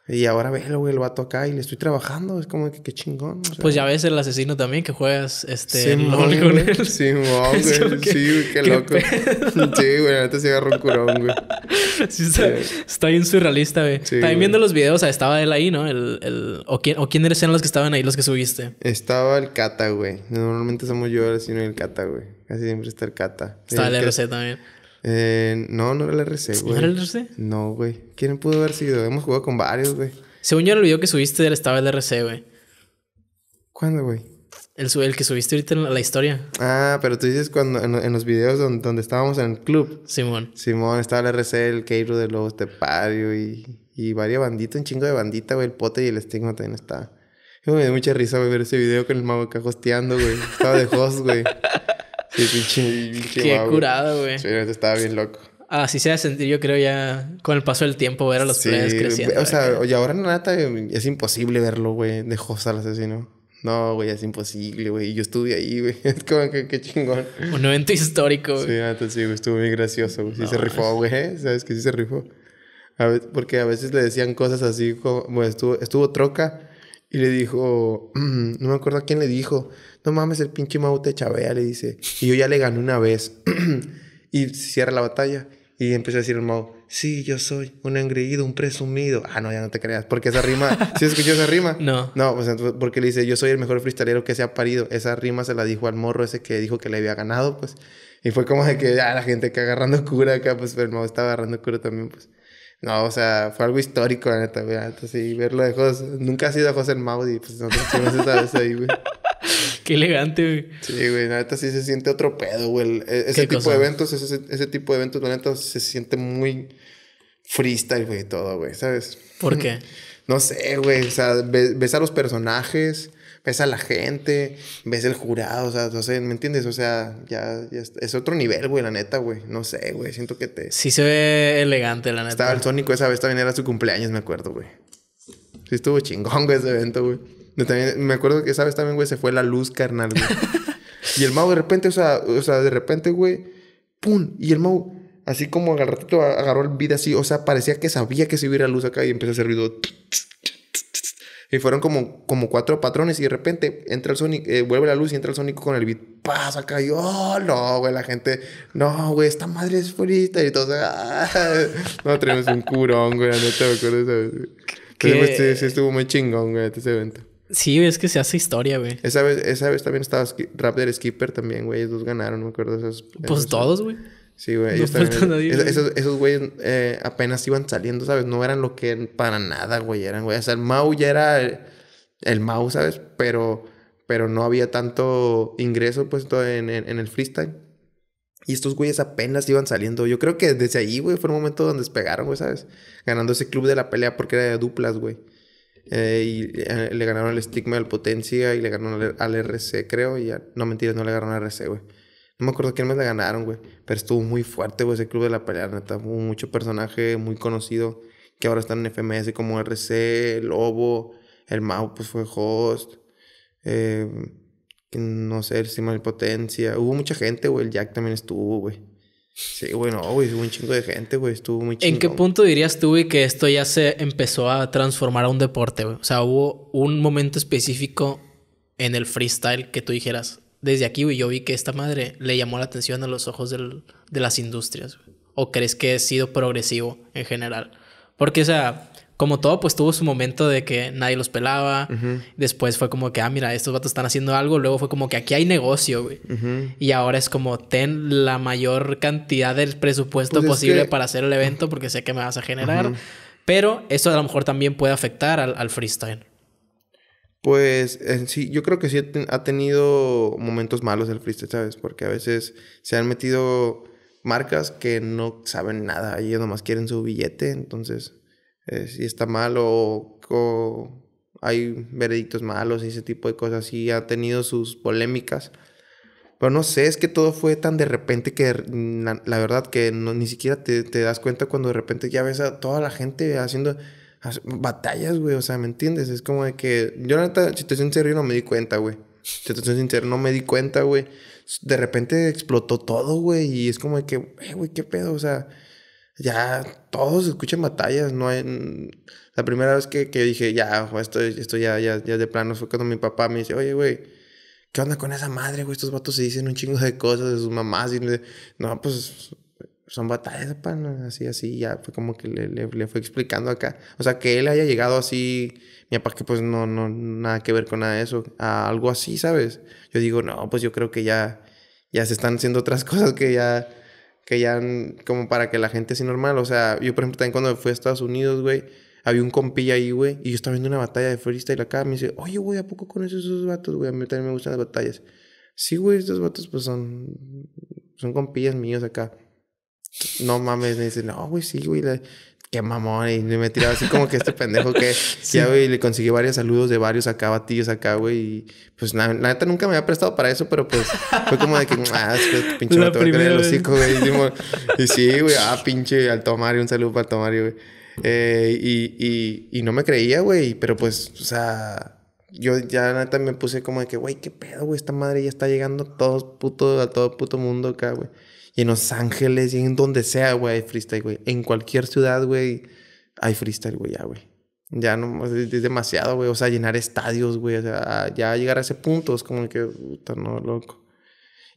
y ahora velo, güey, el vato acá y le estoy trabajando. Es como que qué chingón. O Pues ya ves el asesino también que juegas este con él. güey. Sí, güey, qué, loco. Sí, güey, ahorita se agarró un curón, güey. Sí, está, bien surrealista, güey. también viendo los videos, o sea, estaba él ahí, ¿no? El, el, o, quién, ¿O quién eres eran los que estaban ahí, los que subiste? Estaba el Cata, güey. Normalmente somos yo, el asesino y el Cata, güey. Casi siempre está el Cata. Estaba el, RC también. Eh, no, no era el RC, güey. ¿No era el RC? No, güey. ¿Quién pudo haber sido? Hemos jugado con varios, güey. Según yo, el video que subiste estaba el RC, güey. ¿Cuándo, güey? El, el que subiste ahorita en la, historia. Ah, pero tú dices cuando en, los videos donde, estábamos en el club. Simón. Simón, estaba el RC, el Keiro de Lobos Pario y, y varias banditas, un chingo de bandita, güey. El pote y el estigma también estaba. me dio mucha risa, güey, ver ese video con el mago hosteando, güey. Estaba de host, güey. Qué curado, güey. Sí, estaba bien loco. Así se ha sentir, yo creo, ya con el paso del tiempo, ver a los planes creciendo. O sea, oye, ahora en Nata es imposible verlo, güey, de Hoss así, asesino. No, güey, es imposible, güey. Y Yo estuve ahí, güey. Es como que qué chingón. Un evento histórico, güey. Sí, Nata, sí, güey. Estuvo muy gracioso, güey. Sí se rifó, güey. Sabes que sí se rifó. A porque a veces le decían cosas así como, bueno, estuvo, estuvo troca y le dijo, no me acuerdo a quién le dijo, no mames, el pinche Mau te chavea, le dice. Y yo ya le gané una vez. y cierra la batalla. Y empecé a decir el Mau, sí, yo soy un engreído, un presumido. Ah, no, ya no te creas, porque esa rima, ¿sí escuchó esa rima? No. No, pues entonces, porque le dice, yo soy el mejor freestylero que se ha parido. Esa rima se la dijo al morro ese que dijo que le había ganado, pues. Y fue como de que ah, la gente que agarrando cura acá, pues, pero el Mau estaba agarrando cura también, pues. No, o sea, fue algo histórico, la neta, güey. Entonces, y verlo de José. Nunca ha sido José el Maudi, pues no te esa vez ahí, güey. Qué elegante, güey. Sí, güey, la neta sí se siente otro pedo, güey. E, ese tipo de eventos, ese, ese, tipo de eventos, la neta se siente muy freestyle, güey, todo, güey, ¿sabes? ¿Por qué? No sé, güey. O sea, ves, ves a los personajes ves a la gente, ves el jurado, o sea, no ¿me entiendes? O sea, ya, es otro nivel, güey, la neta, güey. No sé, güey, siento que te... Sí se ve elegante, la neta. Estaba el Sónico esa vez, también era su cumpleaños, me acuerdo, güey. Sí estuvo chingón, güey, ese evento, güey. me acuerdo que esa vez también, güey, se fue la luz, carnal, y el Mau de repente, o sea, o sea, de repente, güey, ¡pum! Y el Mau... Así como al agarró el beat así, o sea, parecía que sabía que se iba a luz acá y empezó a hacer ruido. Y fueron como, cuatro patrones y de repente entra el Sonic, eh, vuelve la luz y entra el Sonic con el beat. Pasa acá y oh, no, güey, la gente, no, güey, esta madre es furita, Y todo ah, no, tenemos un curón, güey, no te acuerdas. Pues, sí, sí, estuvo muy chingón, güey, ese evento. Sí, es que se hace historia, güey. Esa vez, esa vez también estaba Raptor Skipper también, güey. Ellos dos ganaron, me acuerdo. Esas, pues todos, güey. Sí, güey. Esos, güeyes eh, apenas iban saliendo, ¿sabes? No eran lo que para nada, güey. Eran, güey. O sea, el Mau ya era el, Mau, ¿sabes? Pero, pero no había tanto ingreso puesto en, en, el freestyle. Y estos güeyes apenas iban saliendo. Yo creo que desde ahí, güey, fue un momento donde despegaron, güey, ¿sabes? Ganando ese club de la pelea porque era de duplas, güey. Eh, y eh, le ganaron el estigma del potencia y le ganaron al, RC, creo. Y no mentiras, no le ganaron al RC, güey. No me acuerdo quién más la ganaron, güey. Pero estuvo muy fuerte, güey, ese club de la pelea, neta. Hubo mucho personaje muy conocido que ahora están en FMS como RC, Lobo, el Mau, pues fue host. Eh, no sé, el Simón Potencia. Hubo mucha gente, güey. El Jack también estuvo, güey. Sí, bueno, güey. Hubo un chingo de gente, güey. Estuvo muy ¿En qué punto dirías tú, güey, que esto ya se empezó a transformar a un deporte, güey? O sea, hubo un momento específico en el freestyle que tú dijeras, desde aquí, güey, yo vi que esta madre le llamó la atención a los ojos de las industrias. ¿O crees que he sido progresivo en general? Porque, o sea, como todo, pues tuvo su momento de que nadie los pelaba. Después fue como que, ah, mira, estos vatos están haciendo algo. Luego fue como que aquí hay negocio, güey. Y ahora es como, ten la mayor cantidad del presupuesto pues posible para hacer el evento porque sé que me vas a generar. Pero eso a lo mejor también puede afectar al, al freestyle pues sí, yo creo que sí ha tenido momentos malos el freestyle, ¿sabes? Porque a veces se han metido marcas que no saben nada, ellos nomás quieren su billete, entonces eh, si está mal o, hay veredictos malos y ese tipo de cosas, sí ha tenido sus polémicas. Pero no sé, es que todo fue tan de repente que la, verdad que ni siquiera te, das cuenta cuando de repente ya ves a toda la gente haciendo batallas, güey. O sea, ¿me entiendes? Es como de que. Yo, la neta, situación serio no me di cuenta, güey. Situación sincera, no me di cuenta, güey. De repente explotó todo, güey. Y es como de que, eh, güey, qué pedo. O sea, ya todos escuchan batallas. No hay. La primera vez que, dije, ya, esto, ya, ya, de plano fue cuando mi papá me dice, oye, güey. ¿Qué onda con esa madre, güey? Estos vatos se dicen un chingo de cosas de sus mamás. Y no, pues son batallas, pan, así, así, ya fue como que le, fue explicando acá. O sea, que él haya llegado así, mi papá que pues no, no, nada que ver con nada de eso, a algo así, ¿sabes? Yo digo, no, pues yo creo que ya, ya se están haciendo otras cosas que ya, que ya, como para que la gente sea normal, o sea, yo por ejemplo también cuando fui a Estados Unidos, güey, había un compilla ahí, güey, y yo estaba viendo una batalla de freestyle acá, me dice, oye, güey, ¿a poco con esos vatos, güey? A mí también me gustan las batallas. Sí, güey, estos vatos pues son, son compillas míos acá. No mames, me dice, no, güey, sí, güey, qué mamón. Y me tiraba así como que este pendejo que sí. ya, güey, le conseguí varios saludos de varios acá, batillos acá, güey. Y pues la, neta nunca me había prestado para eso, pero pues fue como de que, ah, es este pinche me que poner el hocico, güey. Y, sí, güey, ah, pinche tomar y un saludo para el Mario, güey. Eh, y, y, y no me creía, güey, pero pues, o sea yo ya neta me puse como de que, güey, qué pedo, güey, esta madre ya está llegando a todo puto, a todo puto mundo acá, güey. Y en Los Ángeles y en donde sea, güey, hay freestyle, güey. En cualquier ciudad, güey, hay freestyle, güey, ya, güey. Ya no, es, demasiado, güey. O sea, llenar estadios, güey. O sea, ya llegar a ese punto es como que, puta, no, loco.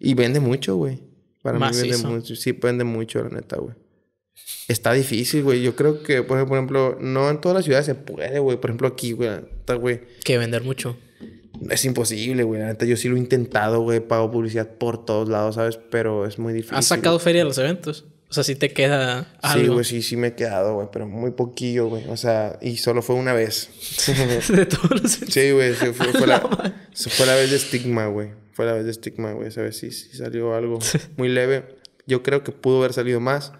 Y vende mucho, güey. Para mí vende mucho. Sí, vende mucho, la neta, güey. Está difícil, güey. Yo creo que, por ejemplo, no en todas las ciudades se puede, güey. Por ejemplo, aquí, güey. Está, güey. Que vender mucho. Es imposible, güey. La neta, yo sí lo he intentado, güey. Pago publicidad por todos lados, ¿sabes? Pero es muy difícil. ¿Has sacado feria de los eventos? O sea, sí te queda algo. Sí, güey, sí, sí me he quedado, güey. Pero muy poquillo, güey. O sea, y solo fue una vez. de todos los Sí, güey. Fue, fue, la, fue, la, vez de estigma, güey. Fue la vez de estigma, güey. ¿Sabes? Sí, sí salió algo muy leve. Yo creo que pudo haber salido más.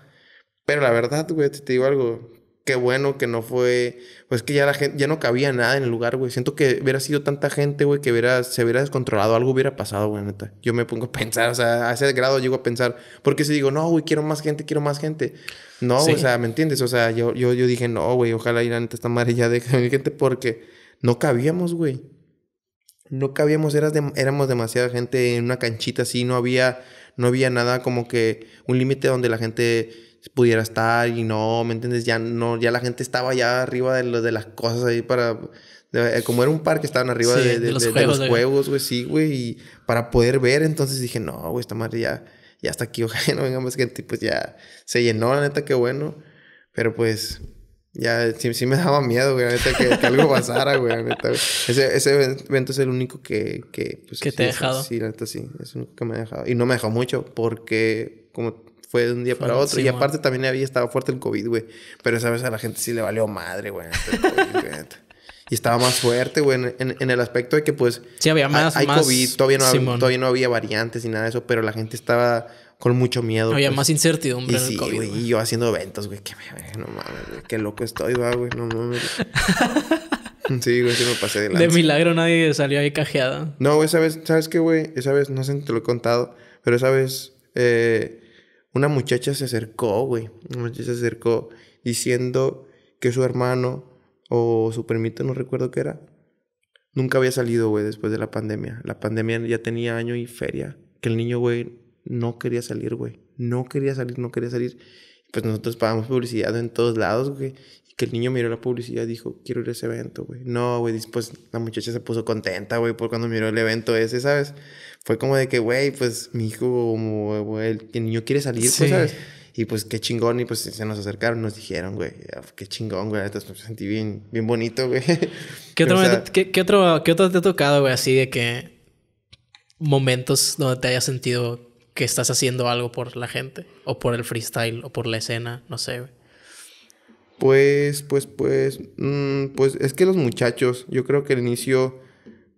Pero la verdad, güey, te digo algo qué bueno que no fue, pues que ya la gente, ya no cabía nada en el lugar, güey. Siento que hubiera sido tanta gente, güey, que se hubiera descontrolado, algo hubiera pasado, güey, neta. Yo me pongo a pensar, o sea, a ese grado llego a pensar, porque si digo, no, güey, quiero más gente, quiero más gente. No, o sea, ¿me entiendes? O sea, yo, yo, yo dije, no, güey, ojalá ir a esta madre ya de gente, porque no cabíamos, güey. No cabíamos, éramos demasiada gente en una canchita así, no había, no había nada como que un límite donde la gente pudiera estar y no, ¿me entiendes? Ya no, ya la gente estaba ya arriba de, lo, de las cosas ahí para... Eh, como era un parque, estaban arriba de, los juegos, güey, sí, güey, y para poder ver, entonces dije, no, güey, esta madre ya, ya está aquí, ojalá no venga más gente, pues ya se llenó, la neta, qué bueno, pero pues... Ya, sí, sí me daba miedo, güey, la neta, que, que algo pasara, güey, la neta. Ese, evento es el único que... Que, pues, te ha dejado. Sí, la neta, sí. Es el único que me ha dejado. Y no me dejó mucho porque, como fue de un día para otro. y aparte también había estado fuerte el COVID, güey. Pero esa vez a la gente sí le valió madre, güey. y estaba más fuerte, güey, en, el aspecto de que, pues... Sí, había más... COVID, todavía no, había, variantes ni nada de eso, pero la gente estaba con mucho miedo. Había pues. más incertidumbre sí, Güey, y yo haciendo eventos, güey, que me, no mames, qué loco estoy, güey, no mames. sí, güey, sí me pasé de la De milagro nadie salió ahí cajeada. No, güey, sabes, ¿sabes qué, güey? Esa vez, no sé si te lo he contado, pero esa vez eh, una muchacha se acercó, güey. Una muchacha se acercó diciendo que su hermano o su permito, no recuerdo qué era, nunca había salido, güey, después de la pandemia. La pandemia ya tenía año y feria. Que el niño, güey, no quería salir, güey. No quería salir, no quería salir. Pues nosotros pagamos publicidad en todos lados, güey que el niño miró la publicidad y dijo, quiero ir a ese evento, güey. No, güey, después la muchacha se puso contenta, güey, por cuando miró el evento ese, ¿sabes? Fue como de que, güey, pues mi hijo, güey, el niño quiere salir, pues, ¿sabes? Y pues qué chingón, y pues se nos acercaron, nos dijeron, güey, ah, qué chingón, güey, entonces me sentí bien, bien bonito, güey. ¿Qué, otro, otro, ¿Qué otro te ha tocado, güey, así de que momentos donde te hayas sentido que estás haciendo algo por la gente, o por el freestyle, o por la escena, no sé, güey? Pues, pues, pues, mm, pues es que los muchachos, yo creo que al inicio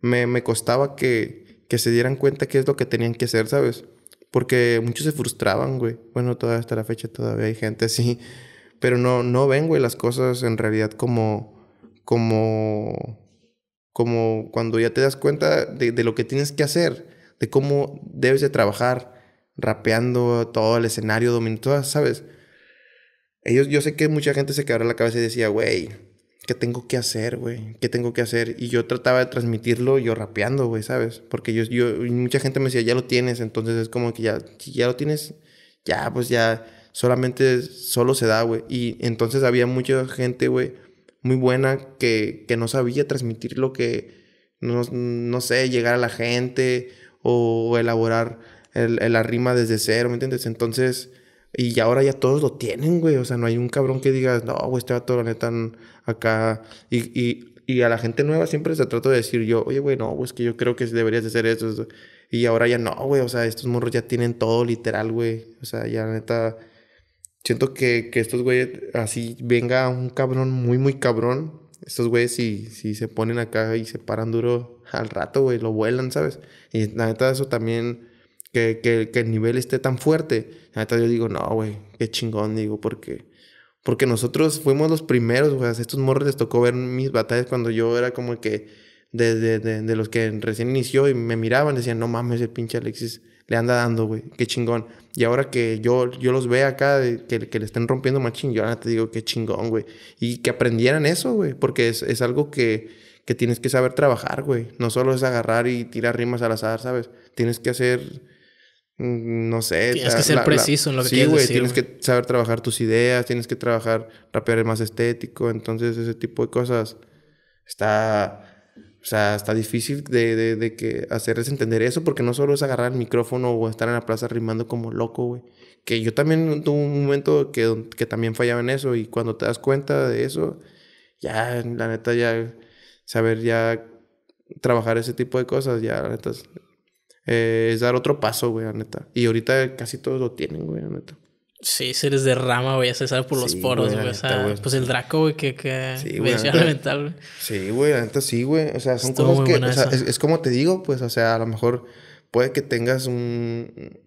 me, costaba que, se dieran cuenta qué es lo que tenían que hacer, ¿sabes? Porque muchos se frustraban, güey. Bueno, todavía hasta la fecha todavía hay gente así. Pero no, no ven, güey, las cosas en realidad como, como, como cuando ya te das cuenta de, lo que tienes que hacer, de cómo debes de trabajar, rapeando todo el escenario, dominando, ¿sabes? Ellos, yo sé que mucha gente se quebró la cabeza y decía, güey, ¿qué tengo que hacer, güey? ¿Qué tengo que hacer? Y yo trataba de transmitirlo yo rapeando, güey, ¿sabes? Porque yo, yo, mucha gente me decía, ya lo tienes, entonces es como que ya, si ya lo tienes, ya, pues ya, solamente, solo se da, güey. Y entonces había mucha gente, güey, muy buena que, no sabía transmitir lo que, no, sé, llegar a la gente o, elaborar el, la rima desde cero, ¿me entiendes? Entonces y ahora ya todos lo tienen, güey. O sea, no hay un cabrón que diga, no, güey, este todo, la neta, acá. Y, a la gente nueva siempre se trata de decir yo, oye, güey, no, güey, es que yo creo que deberías hacer eso. Y ahora ya no, güey. O sea, estos morros ya tienen todo literal, güey. O sea, ya la neta. Siento que, que estos güeyes, así venga un cabrón muy, muy cabrón. Estos güeyes, si, si se ponen acá y se paran duro al rato, güey, lo vuelan, ¿sabes? Y la neta, eso también que, que, el nivel esté tan fuerte. Ahorita yo digo, no, güey, qué chingón, digo, porque, porque nosotros fuimos los primeros, güey. A estos morros les tocó ver mis batallas cuando yo era como que de, de, de, los que recién inició y me miraban, decían, no mames, ese pinche Alexis le anda dando, güey, qué chingón. Y ahora que yo, yo los veo acá, que, que le estén rompiendo machín, yo ahora te digo, qué chingón, güey. Y que aprendieran eso, güey, porque es, es algo que, que tienes que saber trabajar, güey. No solo es agarrar y tirar rimas al azar, ¿sabes? Tienes que hacer Mm, no sé. Tienes que ser preciso en lo que sí, Tienes que saber trabajar tus ideas, tienes que trabajar rapear más estético, entonces ese tipo de cosas está, o sea, está difícil de, que hacerles entender eso porque no solo es agarrar el micrófono o estar en la plaza rimando como loco, güey. Que yo también tuve un momento que, que también fallaba en eso y cuando te das cuenta de eso, ya, la neta, ya saber ya trabajar ese tipo de cosas, ya, la neta, eh, es dar otro paso, güey, la neta. Y ahorita casi todos lo tienen, güey, la neta. Sí, seres de rama, güey, se sabe por los poros, güey. O sea, pues el Draco, güey, que, que sí, güey, güey. Sí, güey, la neta sí, güey. O sea, son cosas que. es, como te digo, pues, o sea, a lo mejor puede que tengas un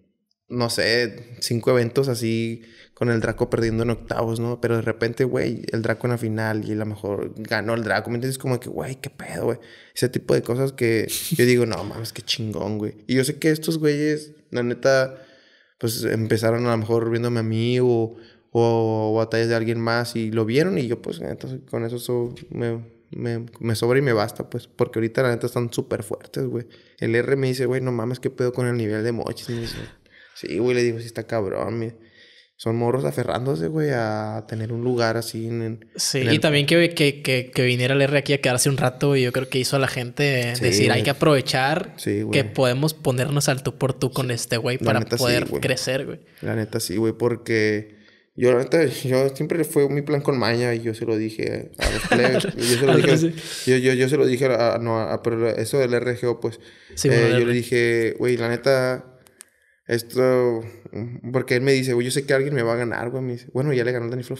no sé, cinco eventos así con el Draco perdiendo en octavos, ¿no? Pero de repente, güey, el Draco en la final y a lo mejor ganó el Draco. ¿Me es Como que, güey, qué pedo, güey. Ese tipo de cosas que yo digo, no mames, qué chingón, güey. Y yo sé que estos güeyes, la neta, pues empezaron a lo mejor viéndome a mí o, o, batallas de alguien más y lo vieron y yo, pues, entonces con eso me, sobra y me basta, pues. Porque ahorita, la neta, están súper fuertes, güey. El R me dice, güey, no mames, qué pedo con el nivel de mochis. Sí, güey, le digo, sí está cabrón, Son morros aferrándose, güey, a tener un lugar así. En, sí, y también que, que, viniera el R aquí a quedarse un rato, y yo creo que hizo a la gente decir, hay que aprovechar que podemos ponernos al tú por tú con este güey para poder crecer, güey. La neta sí, güey, porque yo, la neta, yo siempre fue mi plan con Maña y yo se lo dije a los plebes. yo se lo dije, yo, yo, yo se lo dije a, no, pero eso del RGO, pues. Eh, yo le dije, güey, la neta esto, mm, porque él me dice, güey, yo sé que alguien me va a ganar, güey. bueno, ya le ganó el Danny Flow.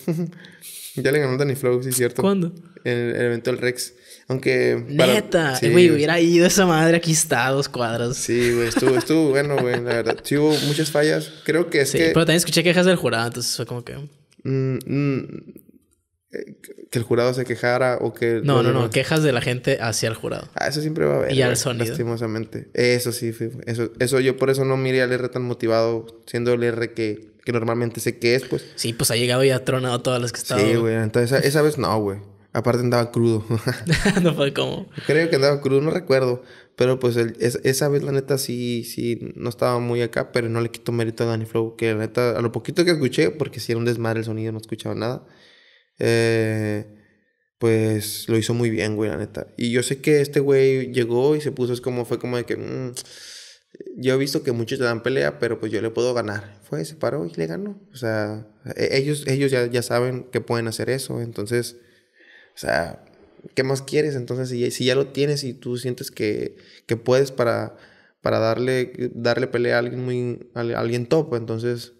ya le ganó el Danny Flow, sí, es cierto. ¿Cuándo? En el, evento del Rex. Aunque. Neta, güey, hubiera ido esa madre aquí está dos cuadras. Sí, güey, estuvo, estuvo bueno, güey, la verdad. Sí hubo muchas fallas. Creo que es sí, Pero también escuché quejas del jurado, entonces fue como que. Mm, mm, eh, que el jurado se quejara o que... No, no, no, quejas de la gente hacia el jurado. Ah, eso siempre va a haber. Y al sonido. Lastimosamente. Eso sí, eso, eso yo por eso no miré al R tan motivado, siendo el R que, que normalmente sé que es, pues. Sí, pues ha llegado y ha tronado todas las que estaban. Sí, güey, entonces esa, vez no, güey. Aparte andaba crudo. no fue como... Creo que andaba crudo, no recuerdo. Pero pues esa vez la neta sí, sí, no estaba muy acá, pero no le quito mérito a Danny Flow, que la neta, a lo poquito que escuché, porque si era un desmadre el sonido, no escuchaba nada. Eh, pues lo hizo muy bien, güey, la neta. Y yo sé que este güey llegó y se puso, es como, fue como de que. Mm, yo he visto que muchos te dan pelea, pero pues yo le puedo ganar. Fue, se paró y le ganó. O sea, e-, ellos, ellos ya, ya saben que pueden hacer eso. Entonces, o sea, ¿qué más quieres? Entonces, si, ya lo tienes y tú sientes que, puedes para, para darle, darle pelea a alguien, muy, a alguien top, entonces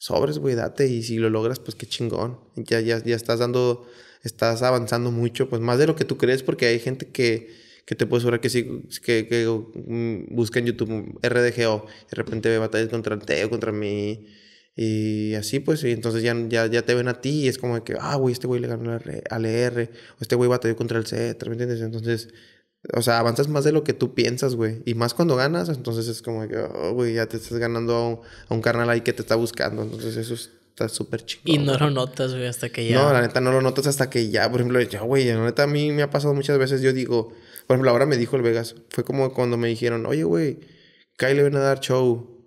sobres, güey, date. Y si lo logras, pues qué chingón. Ya, ya, ya estás dando, estás avanzando mucho, pues más de lo que tú crees, porque hay gente que, que te puede asegurar que sí, que, que mm, busca en YouTube RDGO, de repente ve batallas contra el Teo, contra mí. Y así, pues, y entonces ya, ya, ya te ven a ti y es como que, ah, güey, este güey le ganó al ER, o este güey batalló contra el C, ¿me entiendes? Entonces, o sea, avanzas más de lo que tú piensas, güey. Y más cuando ganas, entonces es como que, oh, güey, ya te estás ganando a un, carnal ahí que te está buscando. Entonces eso está súper chido. Y no lo notas, güey, hasta que ya. No, la neta no lo notas hasta que ya. Por ejemplo, ya, güey, la neta a mí me ha pasado muchas veces. Yo digo, por ejemplo, ahora me dijo el Vegas. Fue como cuando me dijeron, oye, güey, Kyle viene a dar show.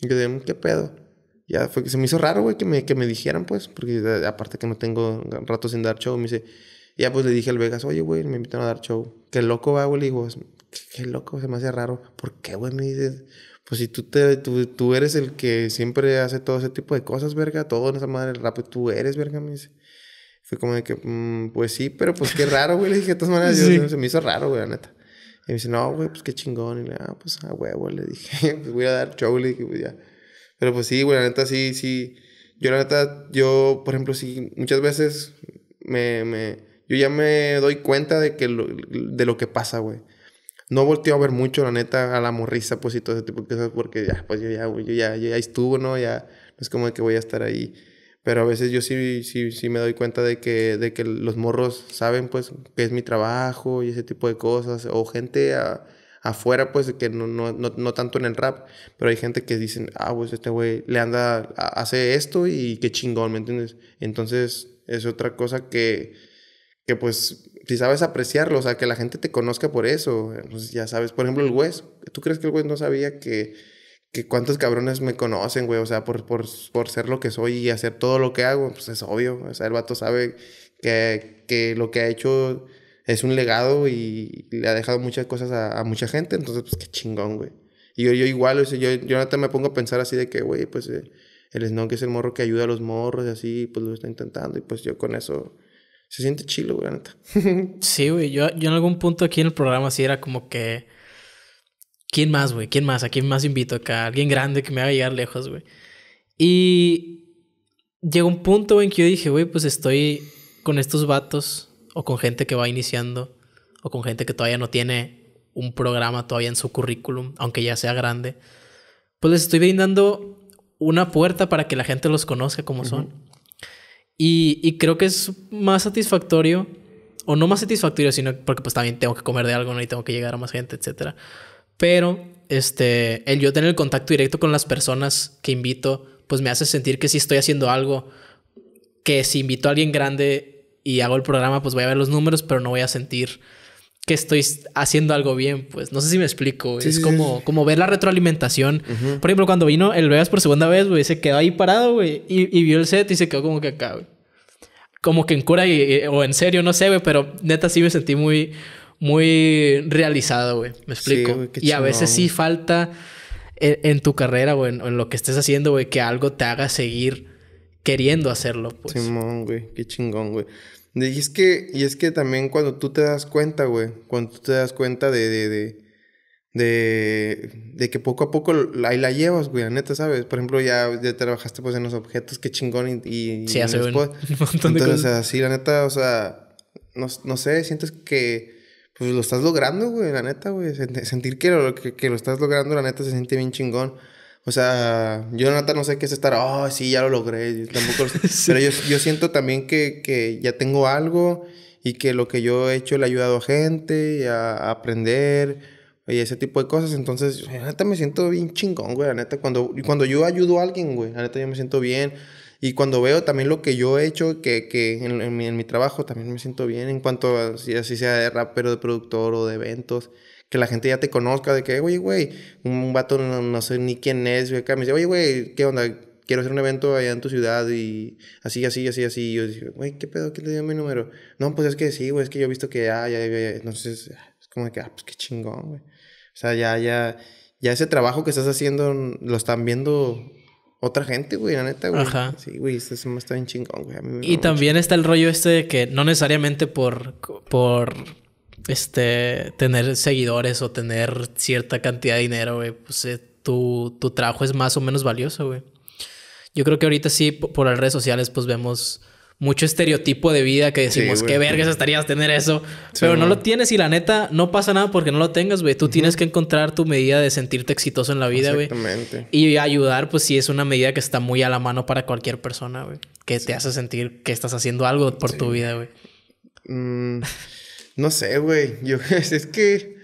Y yo dije, mm, ¿qué pedo? Ya fue que se me hizo raro, güey, que me, que me dijeran, pues, porque eh, aparte que no tengo rato sin dar show, me dice y ya pues le dije al Vegas, oye, güey, me invitaron a dar show. Qué loco va, güey. Le digo, qué, loco, se me hace raro. ¿Por qué, güey? Me dices, pues si tú, te, tú, eres el que siempre hace todo ese tipo de cosas, verga, todo en esa madre, el rap, tú eres, verga, me dice. Fue como de que, mm, pues sí, pero pues qué raro, güey. Le dije, de todas maneras, yo, se me hizo raro, güey, la neta. Y me dice, no, güey, pues qué chingón. Y le ah, pues a huevo, le dije, pues voy a dar show, le dije, pues ya. Pero pues sí, güey, la neta, sí, sí. Yo, la neta, yo, por ejemplo, sí, muchas veces me, yo ya me doy cuenta de, que lo, de lo que pasa, güey. No volteo a ver mucho, la neta, a la morrisa, pues, y todo ese tipo de cosas, porque ya, pues, yo ya, güey, yo ya, ya estuvo, ¿no? Ya, no es como de que voy a estar ahí. Pero a veces yo sí, sí, sí me doy cuenta de que, de que los morros saben, pues, que es mi trabajo y ese tipo de cosas. O gente afuera, pues, que no, no, no, no, tanto en el rap, pero hay gente que dicen, ah, pues, este güey le anda, hace esto y qué chingón, ¿me entiendes? Entonces, es otra cosa que que pues si sabes apreciarlo, o sea, que la gente te conozca por eso. Entonces, pues, ya sabes, por ejemplo, el Wes. ¿Tú crees que el Wes no sabía que, que cuántos cabrones me conocen, güey? O sea, por, por, ser lo que soy y hacer todo lo que hago, pues es obvio. O sea, el vato sabe que, lo que ha hecho es un legado y le ha dejado muchas cosas a, mucha gente. Entonces, pues qué chingón, güey. Y yo, yo igual, o yo, yo te me pongo a pensar así de que, güey, pues eh, el que es el morro que ayuda a los morros y así, pues lo está intentando. Y pues yo con eso se siente chilo, güey, neta. sí, güey. Yo, en algún punto aquí en el programa sí era como que. ¿Quién más, güey? ¿Quién más? ¿A quién más invito acá? Alguien grande que me haga llegar lejos, güey. Y llegó un punto en que yo dije, güey, pues estoy con estos vatos o con gente que va iniciando o con gente que todavía no tiene un programa todavía en su currículum, aunque ya sea grande. Pues les estoy brindando una puerta para que la gente los conozca como son. Y, creo que es más satisfactorio, o no más satisfactorio, sino porque pues también tengo que comer de algo ¿no? y tengo que llegar a más gente, etc. Pero este, el yo tener el contacto directo con las personas que invito, pues me hace sentir que si estoy haciendo algo, que si invito a alguien grande y hago el programa, pues voy a ver los números, pero no voy a sentir que estoy haciendo algo bien, pues. No sé si me explico. güey. es como, como ver la retroalimentación. Por ejemplo, cuando vino el Vegas por segunda vez, güey, se quedó ahí parado, güey. Y, vio el set y se quedó como que acá, güey. Como que en cura o en serio, no sé, güey. Pero neta sí me sentí muy, muy realizado, güey. Me explico. y a veces sí falta en, tu carrera o en, lo que estés haciendo, güey, que algo te haga seguir queriendo hacerlo, pues. Simón, güey. Qué chingón, güey. Y es que, y es que también cuando tú te das cuenta, güey, cuando tú te das cuenta de, de, de, de, que poco a poco ahí la llevas, güey, la neta, ¿sabes? Por ejemplo, ya, trabajaste pues en los objetos, qué chingón y... y sí, un, montón de Entonces, cosas. sí, la neta, o sea, no, sé, sientes que pues lo estás logrando, güey, la neta, güey. Sentir que lo, que lo estás logrando, la neta, se siente bien chingón. O sea, yo neta no sé qué es estar, oh, sí, ya lo logré, Pero yo, yo, siento también que, que, ya tengo algo y que lo que yo he hecho le ha ayudado a gente, a, aprender y ese tipo de cosas. Entonces, neta me siento bien chingón, güey, la neta. Cuando, cuando yo ayudo a alguien, güey, la neta yo me siento bien. Y cuando veo también lo que yo he hecho, que, que en, mi, trabajo también me siento bien en cuanto a si así sea de rapero, de productor o de eventos que la gente ya te conozca, de que, oye, güey, un vato no, sé ni quién es, güey, acá me dice, oye, güey, ¿qué onda? Quiero hacer un evento allá en tu ciudad y así, así, así, así. Y yo dije, güey, ¿qué pedo? ¿Quién le dio mi número? No, pues es que sí, güey, es que yo he visto que, ah, ya, ya, ya. Entonces, es como que, ah, pues qué chingón, güey. O sea, ya, ya, ya ese trabajo que estás haciendo lo están viendo otra gente, güey, la neta, güey. Ajá. Sí, güey, este está bien chingón, güey. y también está el rollo este de que no necesariamente por, por este, tener seguidores o tener cierta cantidad de dinero, güey, pues eh, tu, tu, trabajo es más o menos valioso, güey. Yo creo que ahorita sí, por las redes sociales, pues vemos mucho estereotipo de vida que decimos, qué vergas estarías tener eso. pero no lo tienes y la neta, no pasa nada porque no lo tengas, güey. Tú tienes que encontrar tu medida de sentirte exitoso en la vida, güey. Exactamente. Y ayudar, pues sí, es una medida que está muy a la mano para cualquier persona, güey. Que te hace sentir que estás haciendo algo por tu vida, güey. Mm, no sé, güey. Yo, es que.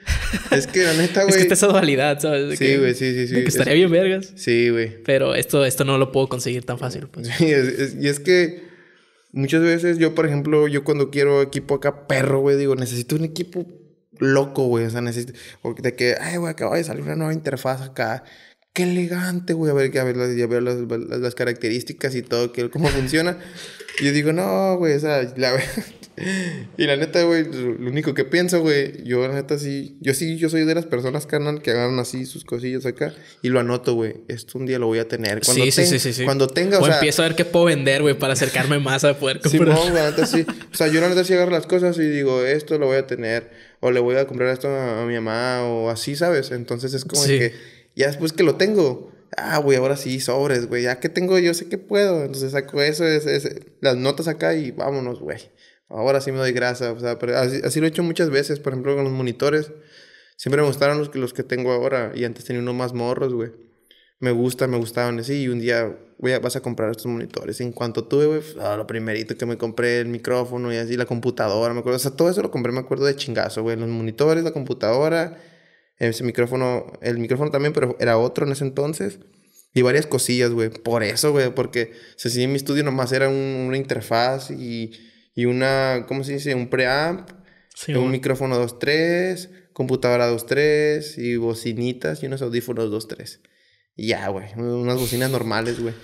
Es que la neta, güey. es que está esa dualidad, ¿sabes? sí, güey, sí, sí, sí. que estaría bien vergas. Sí, güey. Pero esto, esto no lo puedo conseguir tan fácil, pues. Sí, es, y es que muchas veces yo, por ejemplo, yo cuando quiero equipo acá perro, güey, digo, necesito un equipo loco, güey. O sea, necesito. De que, ay, güey, acaba de salir una nueva interfaz acá qué elegante, güey, a ver, a a ver las, características y todo, que, cómo funciona. yo digo, no, güey, o sea, la Y la neta, güey, lo único que pienso, güey, yo la neta sí, yo sí, yo soy de las personas, carnal, que agarran así sus cosillas acá y lo anoto, güey. Esto un día lo voy a tener. Cuando sí, sí, sí, Cuando tenga, o, empiezo a ver qué puedo vender, güey, para acercarme más a poder comprar. Sí, no, güey, sí. O sea, yo la neta sí agarro las cosas y digo, esto lo voy a tener o le voy a comprar esto a, mi mamá o así, ¿sabes? Entonces es como que ya después que lo tengo, ah, güey, ahora sí, sobres, güey, ya que tengo, yo sé que puedo. Entonces saco eso, es las notas acá y vámonos, güey. Ahora sí me doy grasa, o sea, pero así, lo he hecho muchas veces, por ejemplo, con los monitores. Siempre me gustaron los que, los que tengo ahora y antes tenía uno más morros, güey. Me gusta, me gustaban así y un día, güey, vas a comprar estos monitores. En cuanto tuve, güey, ah, lo primerito que me compré, el micrófono y así, la computadora, me acuerdo. O sea, todo eso lo compré, me acuerdo de chingazo, güey. Los monitores, la computadora, ese micrófono, el micrófono también, pero era otro en ese entonces. Y varias cosillas, güey. Por eso, güey, porque si en mi estudio nomás era una interfaz y, una, ¿cómo se dice? Un preamp, un micrófono 2.3, computadora 2.3 y bocinitas y unos audífonos 2.3. Y ya, güey, unas bocinas normales, güey.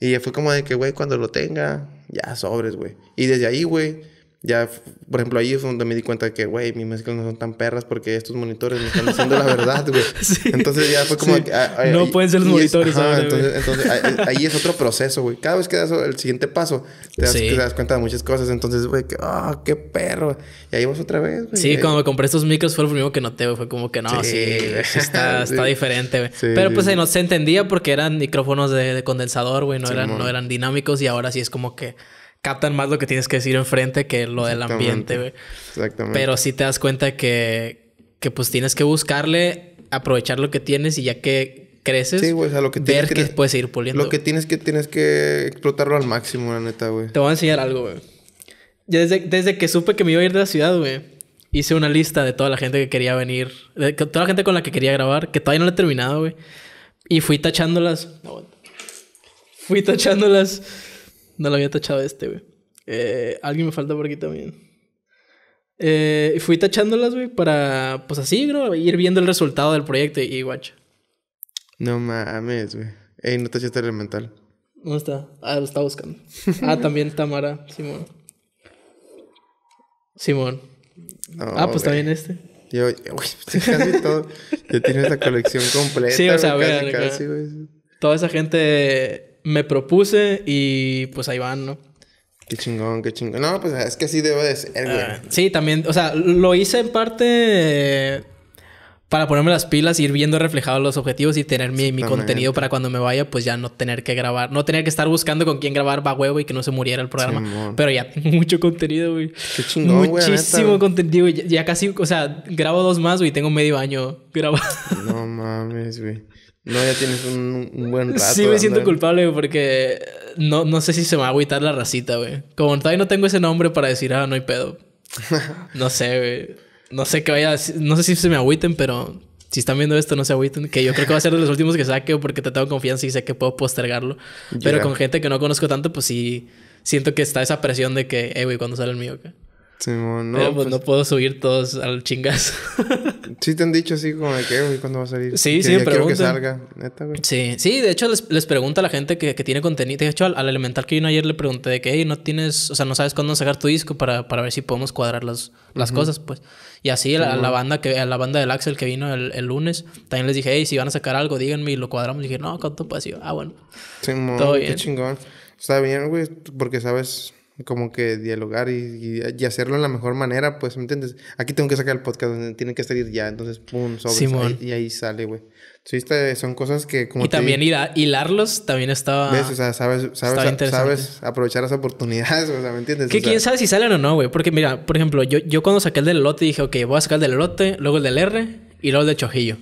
Y fue como de que, güey, cuando lo tenga, ya sobres, güey. Y desde ahí, güey ya, por ejemplo, ahí es donde me di cuenta de que, güey, mis mezclas no son tan perras porque estos monitores me están diciendo la verdad, güey. entonces ya fue como... que... Ah, ah, no pueden ser los monitores. güey. entonces, ahí es otro proceso, güey. Cada vez que das el siguiente paso, te das, cuenta de muchas cosas. Entonces, güey, ah, qué perro. Y ahí vamos otra vez, güey. Sí, cuando me compré estos micros fue lo primero que noté, güey. Fue como que no, sí, está, diferente, güey. Pero pues ahí no se entendía porque eran micrófonos de, condensador, güey. No, eran, no eran dinámicos y ahora sí es como que captan más lo que tienes que decir enfrente que lo del ambiente, güey. Exactamente. Pero sí te das cuenta que, que pues tienes que buscarle, aprovechar lo que tienes y ya que creces, lo que ver que, puedes seguir puliendo. Lo que tienes que tienes que explotarlo al máximo, la neta, güey. Te voy a enseñar algo, güey. Desde, que supe que me iba a ir de la ciudad, güey, hice una lista de toda la gente que quería venir, de toda la gente con la que quería grabar, que todavía no la he terminado, güey. Y fui tachándolas. fui tachándolas no lo había tachado este, güey. Eh, alguien me falta por aquí también. Eh, fui tachándolas, güey, para, pues así, ¿no? ir viendo el resultado del proyecto y guacha. No mames, güey. Ey, no tachaste el elemental. no está? Ah, lo estaba buscando. ah, también Tamara, Simón. Simón. ah, pues también este. Yo, uy, casi todo. Yo tiene esa colección completa. Sí, o sea, vean casi, Toda esa gente me propuse y pues ahí van, ¿no? Qué chingón, qué chingón. No, pues es que así debo de ser, güey. Ah, sí, también, o sea, lo hice en parte para ponerme las pilas, ir viendo reflejados los objetivos y tener mi, mi, contenido para cuando me vaya, pues ya no tener que grabar, no tener que estar buscando con quién grabar va huevo y que no se muriera el programa. Pero ya mucho contenido, güey. Qué chingón, Muchísimo contenido, ya, ya, casi, o sea, grabo dos más, güey, tengo medio año grabado. No mames, güey. No, ya tienes un, buen rato. Sí, me siento culpable, güey, porque no, no sé si se me va a agüitar la racita, güey. Como todavía no tengo ese nombre para decir, ah, no hay pedo. no sé, güey. No sé qué vaya. No sé si se me agüiten, pero si están viendo esto, no se agüiten. Que yo creo que va a ser de los últimos que saque porque te tengo confianza y sé que puedo postergarlo. Pero con gente que no conozco tanto, pues sí siento que está esa presión de que, eh, güey, ¿cuándo sale el mío? Qué? no, pues, pues, no puedo subir todos al chingazo. sí te han dicho así como de que, güey, ¿cuándo va a salir? Sí, sí, me que salga, neta, güey. Sí, sí, de hecho les, les pregunto a la gente que, que tiene contenido. De hecho, al, elemental que vino ayer le pregunté de que, hey, no tienes, o sea, no sabes cuándo sacar tu disco para, para ver si podemos cuadrar las, las cosas, pues. Y así a, la banda que, a la banda del Axel que vino el, el, lunes, también les dije, hey, si van a sacar algo, díganme y lo cuadramos. Y dije, no, ¿cuánto Pues ah, bueno. Sí, qué chingón. Está bien, güey, porque sabes como que dialogar y, hacerlo en la mejor manera, pues, ¿me entiendes? Aquí tengo que sacar el podcast donde tiene que salir ya, entonces, pum, sobre y ahí sale, güey. son cosas que como... Y también hilarlos también estaba... ¿Ves? O sea, sabes, aprovechar las oportunidades, o sea, ¿me entiendes? Que quién sabe si salen o no, güey. Porque mira, por ejemplo, yo, yo cuando saqué el del elote dije, ok, voy a sacar el del elote, luego el del R y luego el de chojillo.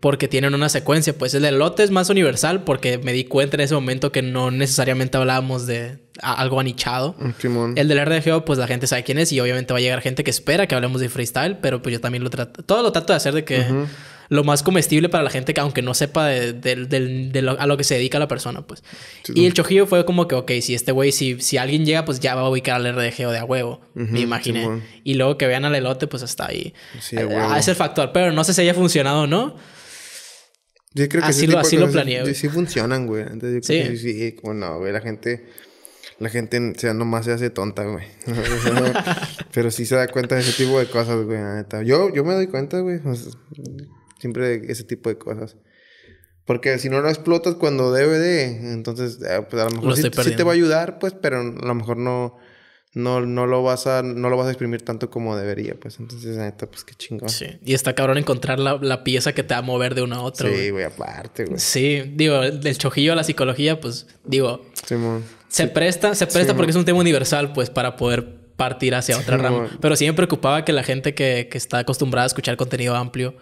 Porque tienen una secuencia. Pues el lote es más universal porque me di cuenta en ese momento que no necesariamente hablábamos de algo anichado. Mm, el del RDGO, pues la gente sabe quién es y obviamente va a llegar gente que espera que hablemos de freestyle, pero pues yo también lo trato. Todo lo trato de hacer de que lo más comestible para la gente que aunque no sepa de, lo, a lo que se dedica la persona, pues. y el chojillo fue como que, ok, si este güey, si, alguien llega, pues ya va a ubicar al RDG o de a huevo, me imagino Y luego que vean al elote, pues hasta ahí. Sí, ah, Es el factor, pero no sé si haya funcionado o no. Yo creo que así, lo, planeé. Sí, funcionan, güey. yo sí, güey, la gente... La gente, o sea, nomás se hace tonta, güey. pero sí se da cuenta de ese tipo de cosas, güey, Yo, yo me doy cuenta, güey. Pues, Siempre ese tipo de cosas. Porque si no lo explotas cuando debe de, entonces eh, pues a lo mejor sí, te va a ayudar, pues, pero a lo mejor no, no, no lo vas a, no lo vas a exprimir tanto como debería, pues. Entonces, neta, pues qué chingón. Sí. Y está cabrón encontrar la, la, pieza que te va a mover de una a otra. Sí, güey, aparte, güey. Sí, digo, del chojillo a la psicología, pues, digo. Se presta, se presta porque es un tema universal, pues, para poder partir hacia otra rama. Pero sí me preocupaba que la gente que, que está acostumbrada a escuchar contenido amplio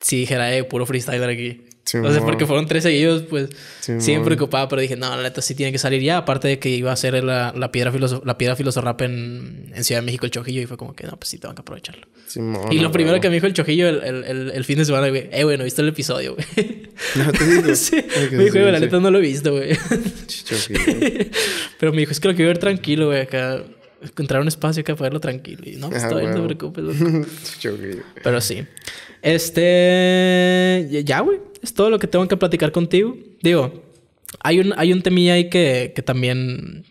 sí dijera, eh, puro freestyler aquí. Sí, Entonces, porque fueron tres seguidos, pues sí, siempre ocupaba, preocupaba, pero dije, no, la neta sí tiene que salir ya. Aparte de que iba a hacer la, la piedra filoso, la piedra filosorap en, en Ciudad de México el Chojillo, y fue como que no, pues sí, tengo que aprovecharlo. Sí, y lo primero que me dijo el Chojillo el, el, el, fin de semana, güey, eh, güey, no viste el episodio, güey. No te digo. sí. Me dijo, güey, la neta no lo he visto, güey. pero me dijo, es que lo quiero ver tranquilo, güey, acá encontrar un espacio acá para verlo tranquilo. Y no, pues ah, no te preocupes. Pero sí. Este. Ya, güey. Es todo lo que tengo que platicar contigo. Digo, hay un, hay un temilla ahí que, que también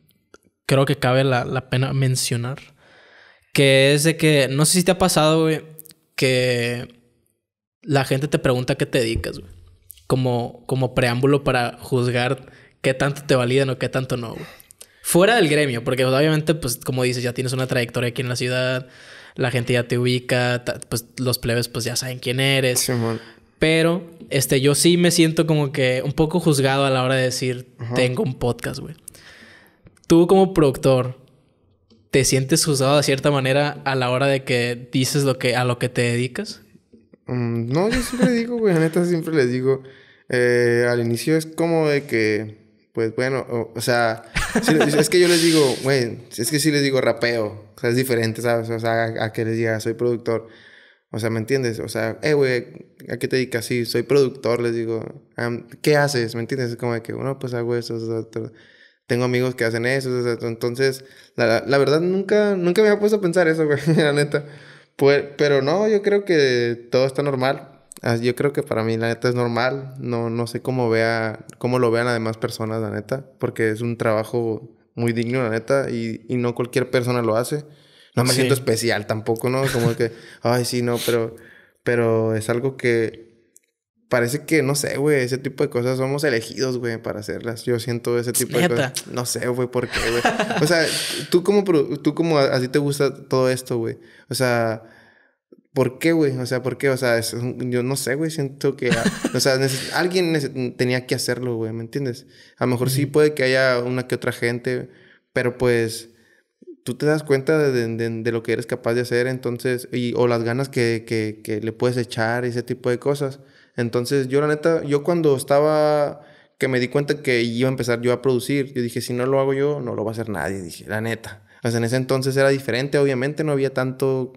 creo que cabe la, la, pena mencionar. Que es de que. No sé si te ha pasado, güey, que la gente te pregunta qué te dedicas, güey. Como, como preámbulo para juzgar qué tanto te validan o qué tanto no, güey. Fuera del gremio, porque obviamente, pues, como dices, ya tienes una trayectoria aquí en la ciudad la gente ya te ubica, pues los plebes pues ya saben quién eres. pero este, yo sí me siento como que un poco juzgado a la hora de decir, tengo un podcast, güey. Tú como productor, ¿te sientes juzgado de cierta manera a la hora de que dices lo que, a lo que te dedicas? Mm, no, yo siempre digo, güey, neta siempre les digo, eh, al inicio es como de que pues bueno, o, sea, es que yo les digo, güey, es que sí les digo rapeo, o sea, es diferente, ¿sabes? O sea, a, que les diga, soy productor. O sea, ¿me entiendes? O sea, eh, güey, ¿a qué te dedicas? Sí, soy productor, les digo. ¿Qué haces? ¿Me entiendes? Es como de que, bueno, pues hago eso, tengo amigos que hacen eso, eso entonces, la, verdad nunca, nunca me había puesto a pensar eso, güey, la neta. Pues, pero no, yo creo que todo está normal. Ah, yo creo que para mí la neta es normal, no, no sé cómo, vea, cómo lo vean las personas, la neta, porque es un trabajo muy digno, la neta, y, no cualquier persona lo hace. No me siento especial tampoco, ¿no? Como que, ay, sí, no, pero, pero es algo que parece que, no sé, güey, ese tipo de cosas somos elegidos, güey, para hacerlas. Yo siento ese tipo de cosas. No sé, güey, por qué, güey. o sea, tú como, tú como, así te gusta todo esto, güey. O sea, ¿Por qué, güey? O sea, ¿por qué? O sea, yo no sé, güey. Siento que... Ah, o sea, alguien tenía que hacerlo, güey. ¿Me entiendes? A lo mejor sí puede que haya una que otra gente. Pero pues... Tú te das cuenta de, lo que eres capaz de hacer, entonces... Y, o las ganas que, que le puedes echar y ese tipo de cosas. Entonces, yo la neta... Yo cuando estaba... Que me di cuenta que iba a empezar yo a producir. Yo dije, si no lo hago yo, no lo va a hacer nadie. Dije, la neta. O sea, en ese entonces era diferente, obviamente. No había tanto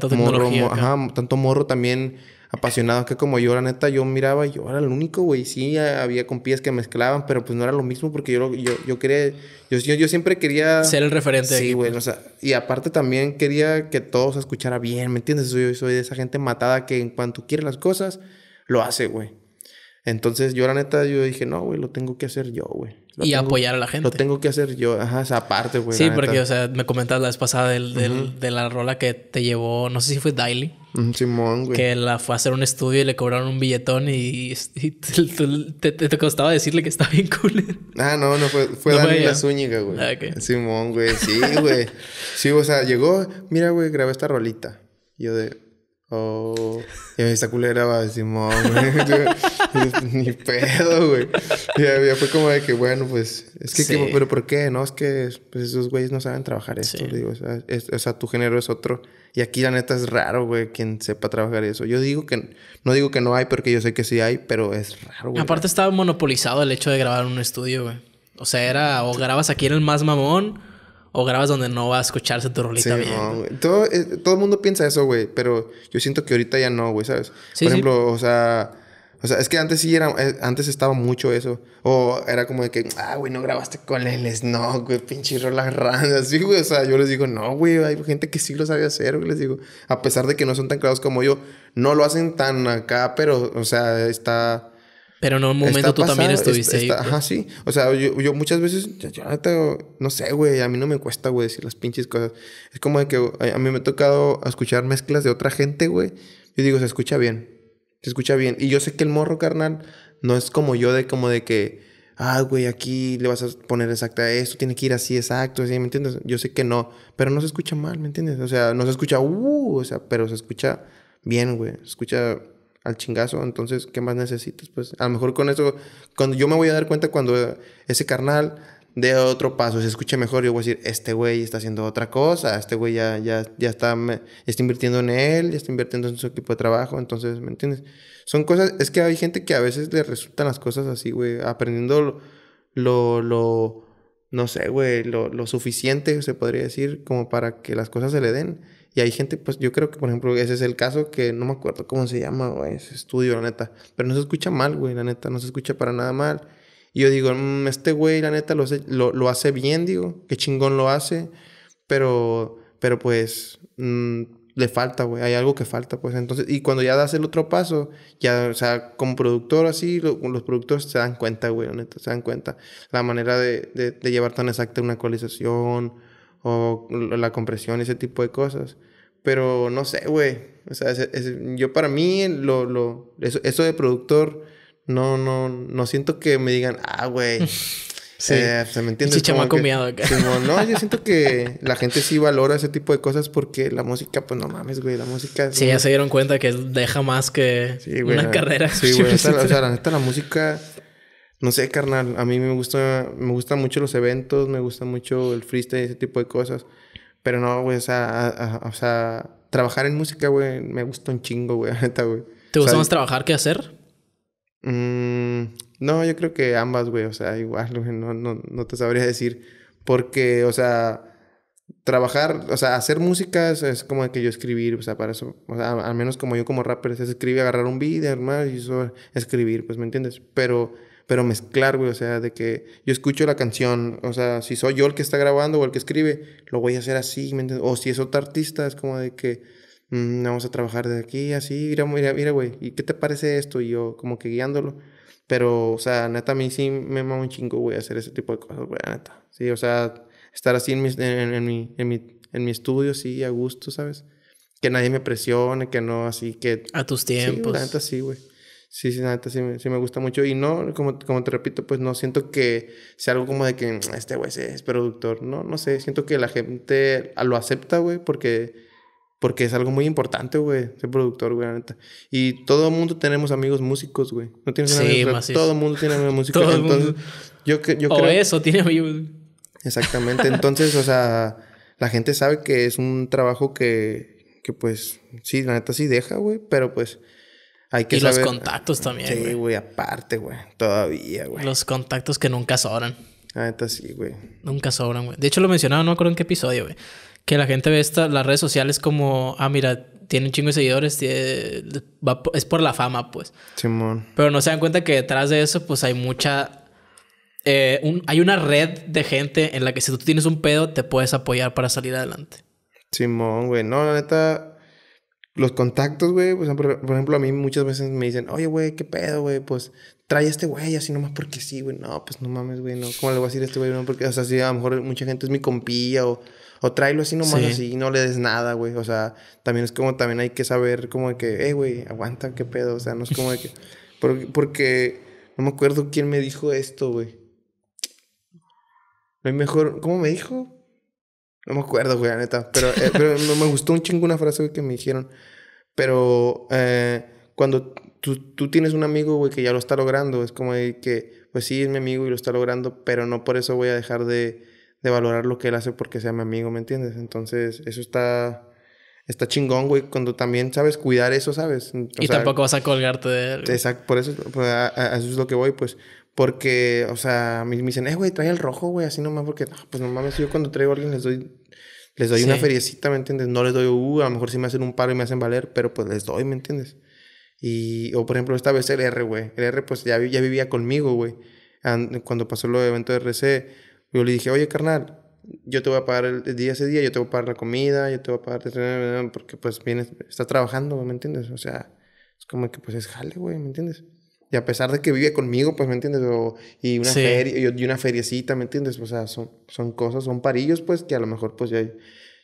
tanto morro también apasionado que como yo, la neta, yo miraba, yo era el único, güey. Sí, había compías que mezclaban, pero pues no era lo mismo porque yo, yo, yo quería, yo, yo siempre quería... Ser el referente. Sí, güey, pues. o sea, y aparte también quería que todos se escuchara bien, ¿me entiendes? Yo soy de esa gente matada que en cuanto quiere las cosas, lo hace, güey. Entonces yo, la neta, yo dije, no, güey, lo tengo que hacer yo, güey y apoyar a la gente. Lo tengo que hacer yo, ajá, esa parte, güey. Sí, porque, o sea, me comentas la vez pasada del, de la rola que te llevó, no sé si fue Daily. Simón, güey. Que la fue a hacer un estudio y le cobraron un billetón y, te, costaba decirle que está bien cool. Ah, no, no fue, fue la Zúñiga, güey. Ah, Simón, güey, sí, güey. sí, o sea, llegó, mira, güey, grabé esta rolita. Yo de, Oh, y esta culera va, Simón, Ni pedo, güey. Ya, ya, fue como de que, bueno, pues, es que, pero ¿por qué? No, es que pues, esos güeyes no saben trabajar esto, digo. O sea, o sea, tu género es otro. Y aquí, la neta, es raro, güey, quien sepa trabajar eso. Yo digo que, no digo que no hay, porque yo sé que sí hay, pero es raro, güey. Aparte, estaba monopolizado el hecho de grabar en un estudio, güey. O sea, era, o grabas aquí en el más mamón o grabas donde no va a escucharse tu rolita bien. Eh, todo, el mundo piensa eso, güey. Pero yo siento que ahorita ya no, güey, ¿sabes? Por ejemplo, o sea. O sea, es que antes sí era, eh, antes estaba mucho eso. O era como de que, ah, güey, no grabaste con él. no, güey, pinche rolas raras. Sí, güey, o sea, yo les digo, no, güey, hay gente que sí lo sabe hacer, güey, les digo. A pesar de que no son tan claros como yo, no lo hacen tan acá, pero, o sea, está, pero en un momento tú también estuviste ahí. Pues. ajá, sí. O sea, yo, yo muchas veces, no sé, güey, a mí no me cuesta, güey, decir las pinches cosas. Es como de que eh, a, mí me ha tocado escuchar mezclas de otra gente, güey. Yo digo, se escucha bien. Se escucha bien. Y yo sé que el morro, carnal, no es como yo de como de que, ah, güey, aquí le vas a poner exacta esto, tiene que ir así, exacto, así, ¿me entiendes? Yo sé que no, pero no se escucha mal, ¿me entiendes? O sea, no se escucha, uh, o sea, pero se escucha bien, güey. Se escucha al chingazo. Entonces, ¿qué más necesitas? Pues a lo mejor con eso, cuando yo me voy a dar cuenta cuando ese carnal dé otro paso, se escuche mejor, yo voy a decir, este güey está haciendo otra cosa, este güey ya, ya, está, está invirtiendo en él, ya está invirtiendo en su equipo de trabajo, entonces, ¿me entiendes? Son cosas, es que hay gente que a veces le resultan las cosas así, güey, aprendiendo lo, lo, no sé, güey, lo, lo suficiente, se podría decir, como para que las cosas se le den. Y hay gente, pues yo creo que, por ejemplo, ese es el caso que no me acuerdo cómo se llama, güey, ese estudio, la neta. Pero no se escucha mal, güey, la neta, no se escucha para nada mal. Y yo digo, mm, este güey, la neta, lo hace, lo, hace bien, digo, qué chingón lo hace, pero, pero pues mm, le falta, güey, hay algo que falta, pues entonces, y cuando ya das el otro paso, ya, o sea, como productor así, los productores se dan cuenta, güey, la neta, se dan cuenta la manera de, de llevar tan exacta una actualización o la compresión, ese tipo de cosas. Pero no sé, güey. O sea, yo para mí, lo, lo, eso, eso, de productor, no, no, no siento que me digan, ah, güey. Sí. Eh, se me entiende. chamaco miado acá. no, yo siento que la gente sí valora ese tipo de cosas porque la música, pues no mames, güey, la música. Sí, ya se dieron cuenta que deja más que una carrera. Sí, güey. o sea, la música no sé, carnal, a mí me gusta, me gustan mucho los eventos, me gusta mucho el freestyle, ese tipo de cosas. Pero no, güey, o sea, trabajar en música, güey, me gusta un chingo, güey, güey. ¿Te gusta más trabajar que hacer? Mm, no, yo creo que ambas, güey, o sea, igual, güey, no, te sabría decir. Porque, o sea, trabajar, o sea, hacer música es, como que yo escribir, o sea, para eso, o sea, al menos como yo como rapper, se escribir, agarrar un beat, hermano y eso, escribir, pues, ¿me entiendes? Pero pero mezclar, güey, o sea, de que yo escucho la canción, o sea, si soy yo el que está grabando o el que escribe, lo voy a hacer así, ¿me entiendes? O si es otro artista, es como de que mm, vamos a trabajar de aquí, así, mira, mira, güey, ¿y qué te parece esto? Y yo como que guiándolo. Pero, o sea, neta, a mí sí me mama un chingo, güey, hacer ese tipo de cosas, güey, neta. Sí, o sea, estar así en mi, en, mi, en, mi, estudio, sí, a gusto, ¿sabes? Que nadie me presione, que no, así que... A tus tiempos. neta, sí, güey. Sí, sí, neta, sí, sí, me gusta mucho. Y no, como, como te repito, pues no siento que sea algo como de que mm, este güey es productor. No, no sé. Siento que la gente lo acepta, güey, porque, porque es algo muy importante, güey, ser productor, güey, la neta. Y todo el mundo tenemos amigos músicos, güey. No tienes sí, Todo el mundo tiene amigos músicos. todo el mundo. yo, creo. O eso, tiene amigos. Exactamente. Entonces, o sea, la gente sabe que es un trabajo que, que pues, sí, la neta sí deja, güey, pero pues y los contactos también. Sí, güey, aparte, güey. Todavía, güey. Los contactos que nunca sobran. Ah, entonces sí, güey. Nunca sobran, güey. De hecho, lo mencionaba, no me acuerdo en qué episodio, güey. Que la gente ve esta, las redes sociales como, ah, mira, tiene un chingo de seguidores, es por la fama, pues. Simón. Pero no se dan cuenta que detrás de eso, pues hay mucha eh, hay una red de gente en la que si tú tienes un pedo, te puedes apoyar para salir adelante. Simón, güey. No, la neta, los contactos, güey, pues, por, ejemplo, a mí muchas veces me dicen, oye, güey, qué pedo, güey, pues trae a este güey así nomás porque sí, güey, no, pues no mames, güey, no, ¿cómo le voy a decir a este güey? porque, o sea, sí, a lo mejor mucha gente es mi compilla o, o tráelo así nomás y así, no le des nada, güey, o sea, también es como, también hay que saber como de que, eh, güey, aguanta, qué pedo, o sea, no es como de que, porque, no me acuerdo quién me dijo esto, güey. hay mejor, ¿cómo me dijo? No me acuerdo, güey, la neta. Pero, eh, pero me gustó un chingo una frase que me dijeron. Pero eh, cuando tú, tú, tienes un amigo, güey, que ya lo está logrando, es como que, pues sí, es mi amigo y lo está logrando, pero no por eso voy a dejar de, de valorar lo que él hace porque sea mi amigo, ¿me entiendes? Entonces, eso está está chingón, güey, cuando también sabes cuidar eso, ¿sabes? y tampoco vas a colgarte de él. Exacto, por eso, pues, eso es lo que voy, pues. Porque, o sea, me, dicen, eh, güey, trae el rojo, güey, así nomás, porque, ah, pues no mames, yo cuando traigo a alguien les doy, les doy una feriecita, ¿me entiendes? No les doy, uh, a lo mejor sí me hacen un paro y me hacen valer, pero pues les doy, ¿me entiendes? Y, o por ejemplo, esta vez el R, güey. El R, pues ya, ya vivía conmigo, güey. Cuando pasó el evento de RC, yo le dije, oye, carnal, yo te voy a pagar el día ese día, yo te voy a pagar la comida, yo te voy a pagar, porque pues vienes, está trabajando, ¿me entiendes? O sea, es como que pues es jale, güey, ¿me entiendes? Y a pesar de que vive conmigo, pues, ¿me entiendes? y, una y una feriecita, ¿me entiendes? O sea, son, son cosas, son parillos, pues, que a lo mejor, pues, ya...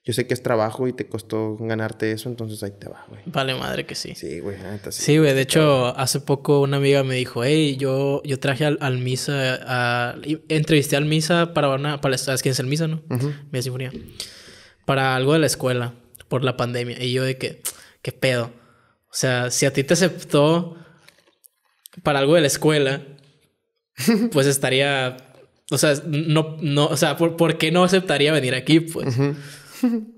Yo sé que es trabajo y te costó ganarte eso, entonces ahí te va, güey. Vale madre que sí. Sí, güey. sí, güey. De hecho, hace poco una amiga me dijo, hey, yo, yo traje al, Misa, entrevisté al Misa para una, para, ¿sabes quién es el Misa, no? Mi sinfonía. Para algo de la escuela, por la pandemia. Y yo de que, qué pedo. O sea, si a ti te aceptó para algo de la escuela, pues estaría, o sea, no, no, o sea, ¿por, qué no aceptaría venir aquí? Pues.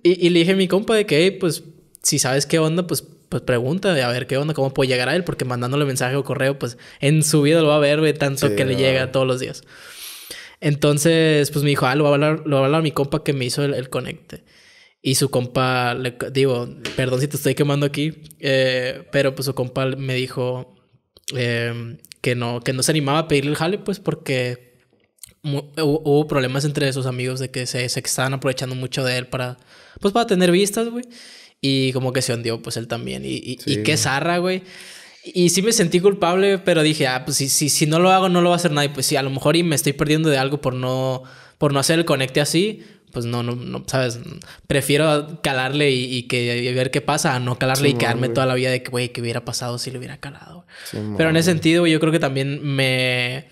y, y, le dije a mi compa de que, pues, si sabes qué onda, pues, pues pregunta a ver qué onda, cómo puede llegar a él, porque mandándole mensaje o correo, pues en su vida lo va a ver, güey, tanto que le llega todos los días. Entonces, pues me dijo, ah, lo va a hablar, lo va a, hablar mi compa que me hizo el, el conecte. Y su compa, le digo, perdón si te estoy quemando aquí, eh, pero pues su compa me dijo, eh, que, no, que no se animaba a pedirle el jale, pues porque hubo problemas entre sus amigos de que se, se estaban aprovechando mucho de él para, pues para tener vistas, güey. Y como que se hundió, pues él también. Y, y, qué zarra, güey. Y sí me sentí culpable, pero dije, ah, pues si, si, si no lo hago, no lo va a hacer nadie. Pues sí, a lo mejor y me estoy perdiendo de algo por no, por no hacer el conecte así pues no, no, no, sabes, prefiero calarle y, que ver qué pasa a no calarle y quedarme toda la vida de que, güey, ¿qué hubiera pasado si le hubiera calado? Pero en ese sentido, yo creo que también me...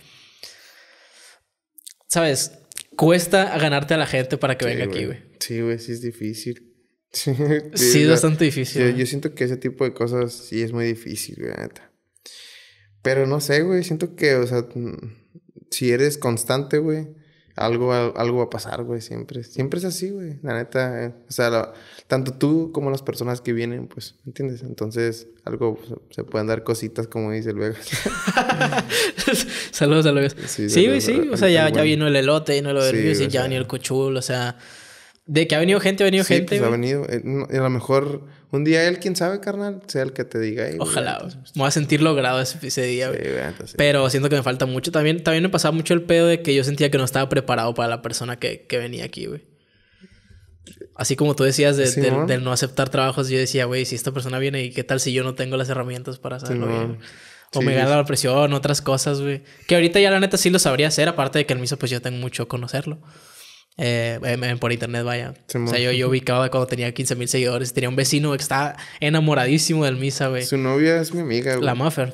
¿Sabes? Cuesta ganarte a la gente para que venga aquí, güey. Sí, güey, sí es difícil. Sí, es bastante difícil. Yo, siento que ese tipo de cosas sí es muy difícil, güey, neta. Pero no sé, güey, siento que, o sea, mm, si eres constante, güey, algo, va a pasar, güey, siempre. Siempre es así, güey, la neta. Eh. O sea, tanto tú como las personas que vienen, pues, ¿entiendes? Entonces, algo, pues, se pueden dar cositas, como dice luego. Vegas. saludos a Vegas. Sí, güey, sí. O sea, ya, ya vino el elote, vino lo del music, ya vino el cochul, o sea... De que ha venido gente, ha venido pues, gente. Pues, ha venido. Eh, a lo mejor un día él, quién sabe, carnal, sea el que te diga. Ojalá. me voy a sentir logrado ese, día, Pero siento que me falta mucho. También, también me pasaba mucho el pedo de que yo sentía que no estaba preparado para la persona que, venía aquí, güey. Así como tú decías de, del, ¿no? aceptar trabajos, yo decía, güey, si esta persona viene y qué tal si yo no tengo las herramientas para hacerlo bien. O me gana la presión, otras cosas, güey. Que ahorita ya la neta sí lo sabría hacer, aparte de que el mismo pues yo tengo mucho conocerlo. Eh, por internet, vaya. o sea, yo, yo ubicaba cuando tenía 15 mil seguidores. Tenía un vecino que estaba enamoradísimo del Misa, güey. Su novia es mi amiga, güey. La Muffer.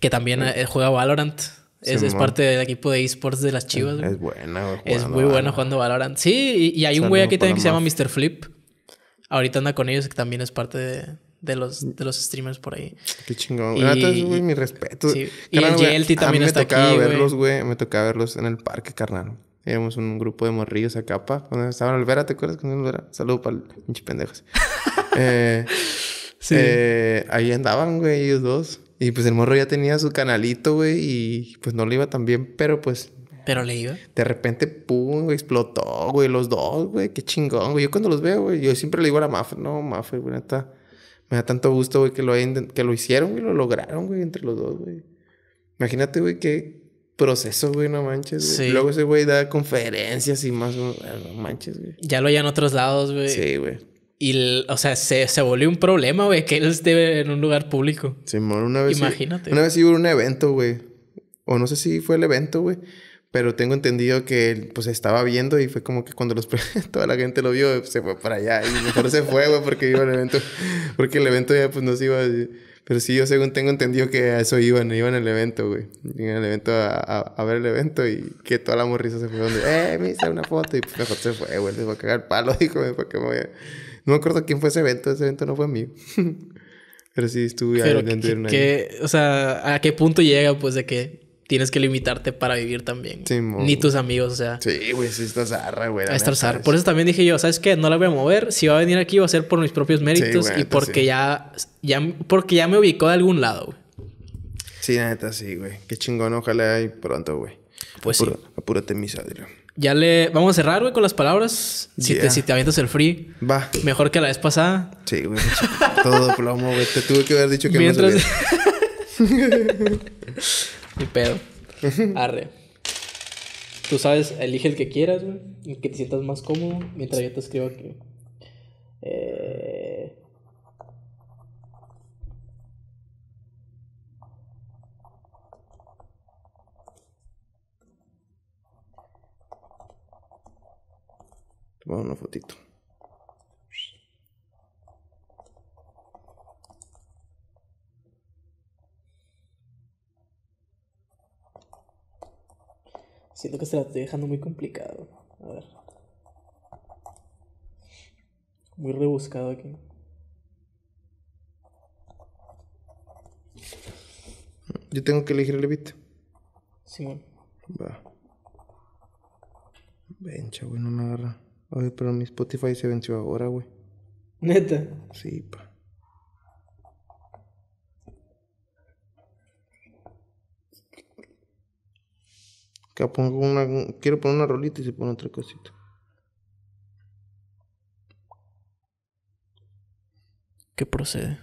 que también eh, juega Valorant. Es, parte del equipo de esports de las chivas, güey. Es buena, Es muy bueno jugando Valorant. Sí, y, hay un güey aquí también que se llama Mr. Flip. Ahorita anda con ellos, que también es parte de, de los, de los streamers por ahí. Qué chingón. Y, mi respeto. y el también está me tocaba verlos, güey. Me tocaba verlos en el parque, carnal. Éramos un grupo de morrillos a capa. Cuando estaban al ¿te acuerdas? Cuando vera. Saludo para el pinche pendejos. Eh, eh, ahí andaban, güey, ellos dos. Y pues el morro ya tenía su canalito, güey, y pues no le iba tan bien, pero pues pero le iba. De repente, pum, güey, explotó, güey, los dos, güey, qué chingón, güey. Yo cuando los veo, güey, yo siempre le digo a la mafia. no, mafia, güey, neta, me da tanto gusto, güey, que lo, que lo hicieron, y lo lograron, güey, entre los dos, güey. Imagínate, güey, que proceso, güey, no manches. Güey. Luego ese güey da conferencias y más, no eh, manches, güey. Ya lo hay en otros lados, güey. Sí, güey. Y, o sea, se, volvió un problema, güey, que él esté en un lugar público. una vez. Imagínate. Una vez iba a un evento, güey. O no sé si fue el evento, güey. Pero tengo entendido que él, pues, estaba viendo y fue como que cuando los, toda la gente lo vio, se fue para allá. Y mejor se fue, güey, porque iba al evento. Porque el evento ya, pues, no se iba. Pero sí, yo según tengo entendido que a eso iban, iban al evento, güey. Iban al evento a, a, ver el evento y que toda la morrisa se fue donde, eh, me hice una foto y pues la foto se fue, güey, se voy a cagar el palo, dijo, ¿para qué me voy a... No me acuerdo quién fue ese evento, ese evento no fue mío. Pero sí estuve ahí que, O sea, ¿a qué punto llega, pues, de que tienes que limitarte para vivir también. Sí, Ni tus amigos, o sea. Sí, güey, sí, está zarra, güey. Está zarra. Por eso también dije yo, ¿sabes qué? No la voy a mover. Si va a venir aquí, va a ser por mis propios méritos y porque ya, ya, porque ya me ubicó de algún lado, güey. Sí, neta, sí, güey. Qué chingón, ojalá y pronto, güey. Pues sí. Apúrate, mis Adrián. Ya le... Vamos a cerrar, güey, con las palabras. Si, te, si te avientas el free. Va. Mejor que la vez pasada. Sí, güey. Todo plomo, güey. Te tuve que haber dicho que Mientras... no pero pedo. Arre. Tú sabes, elige el que quieras, güey. El que te sientas más cómodo. Mientras yo te escribo aquí. Eh... Vamos una fotito. Siento que se la estoy dejando muy complicado. A ver. Muy rebuscado aquí. Yo tengo que elegir el beat. Simón. Va. Vencha, güey, no me agarra. Oye, pero mi Spotify se venció ahora, güey. Neta. Sí, pa. Que pongo una, quiero poner una rolita y se pone otra cosita. ¿Qué procede?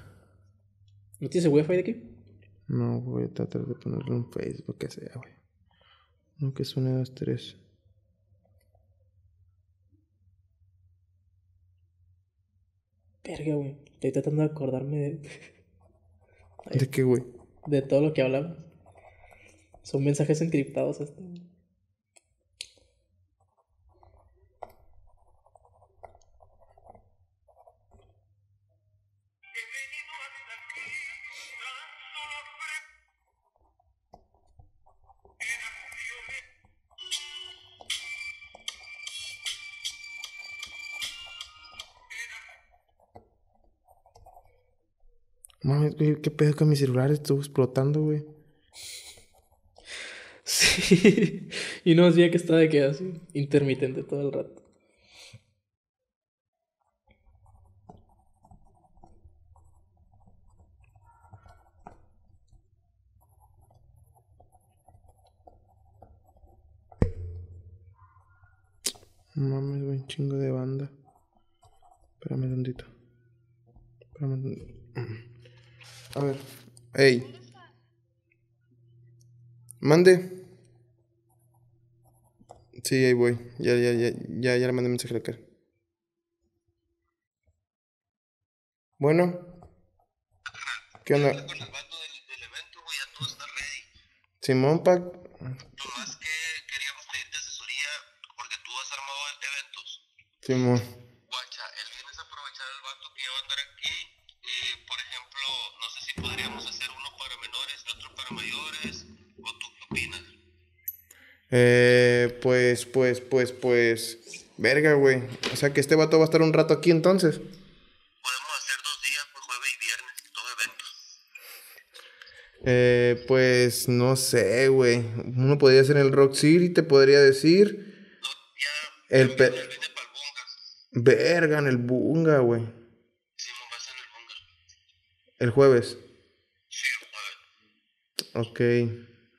¿No tienes wifi de aquí? No, voy a tratar de ponerle un Facebook que sea, güey. que suene dos, tres. Verga, güey. Estoy tratando de acordarme de. ¿De qué, güey? De todo lo que hablamos. Son mensajes encriptados hasta. Este, ¿qué pedo que mi celular? Estuvo explotando, güey. Sí. y no, sabía que estaba de quedar así, intermitente todo el rato. Mames, buen chingo de banda. Espérame tantito. Espérame a ver. ey Mande. Sí, ahí voy. Ya, ya, ya, ya, ya le mandé mensaje a la cara. Bueno. ¿Qué onda? Con el vato del, del evento, güey, ya todo está ready. Simón no es que queríamos pedirte asesoría porque tú has armado eventos. Simón. Eh, pues, pues, pues, pues. Verga, güey. O sea que este vato va a estar un rato aquí entonces. Podemos hacer dos días, por jueves y viernes, todo eventos. Eh, pues no sé, güey. Uno podría ser el Rock City, te podría decir. No, ya, el Verga, en el Bunga, güey. Sí, vas en el Bunga. ¿El jueves? Sí, el jueves. Ok.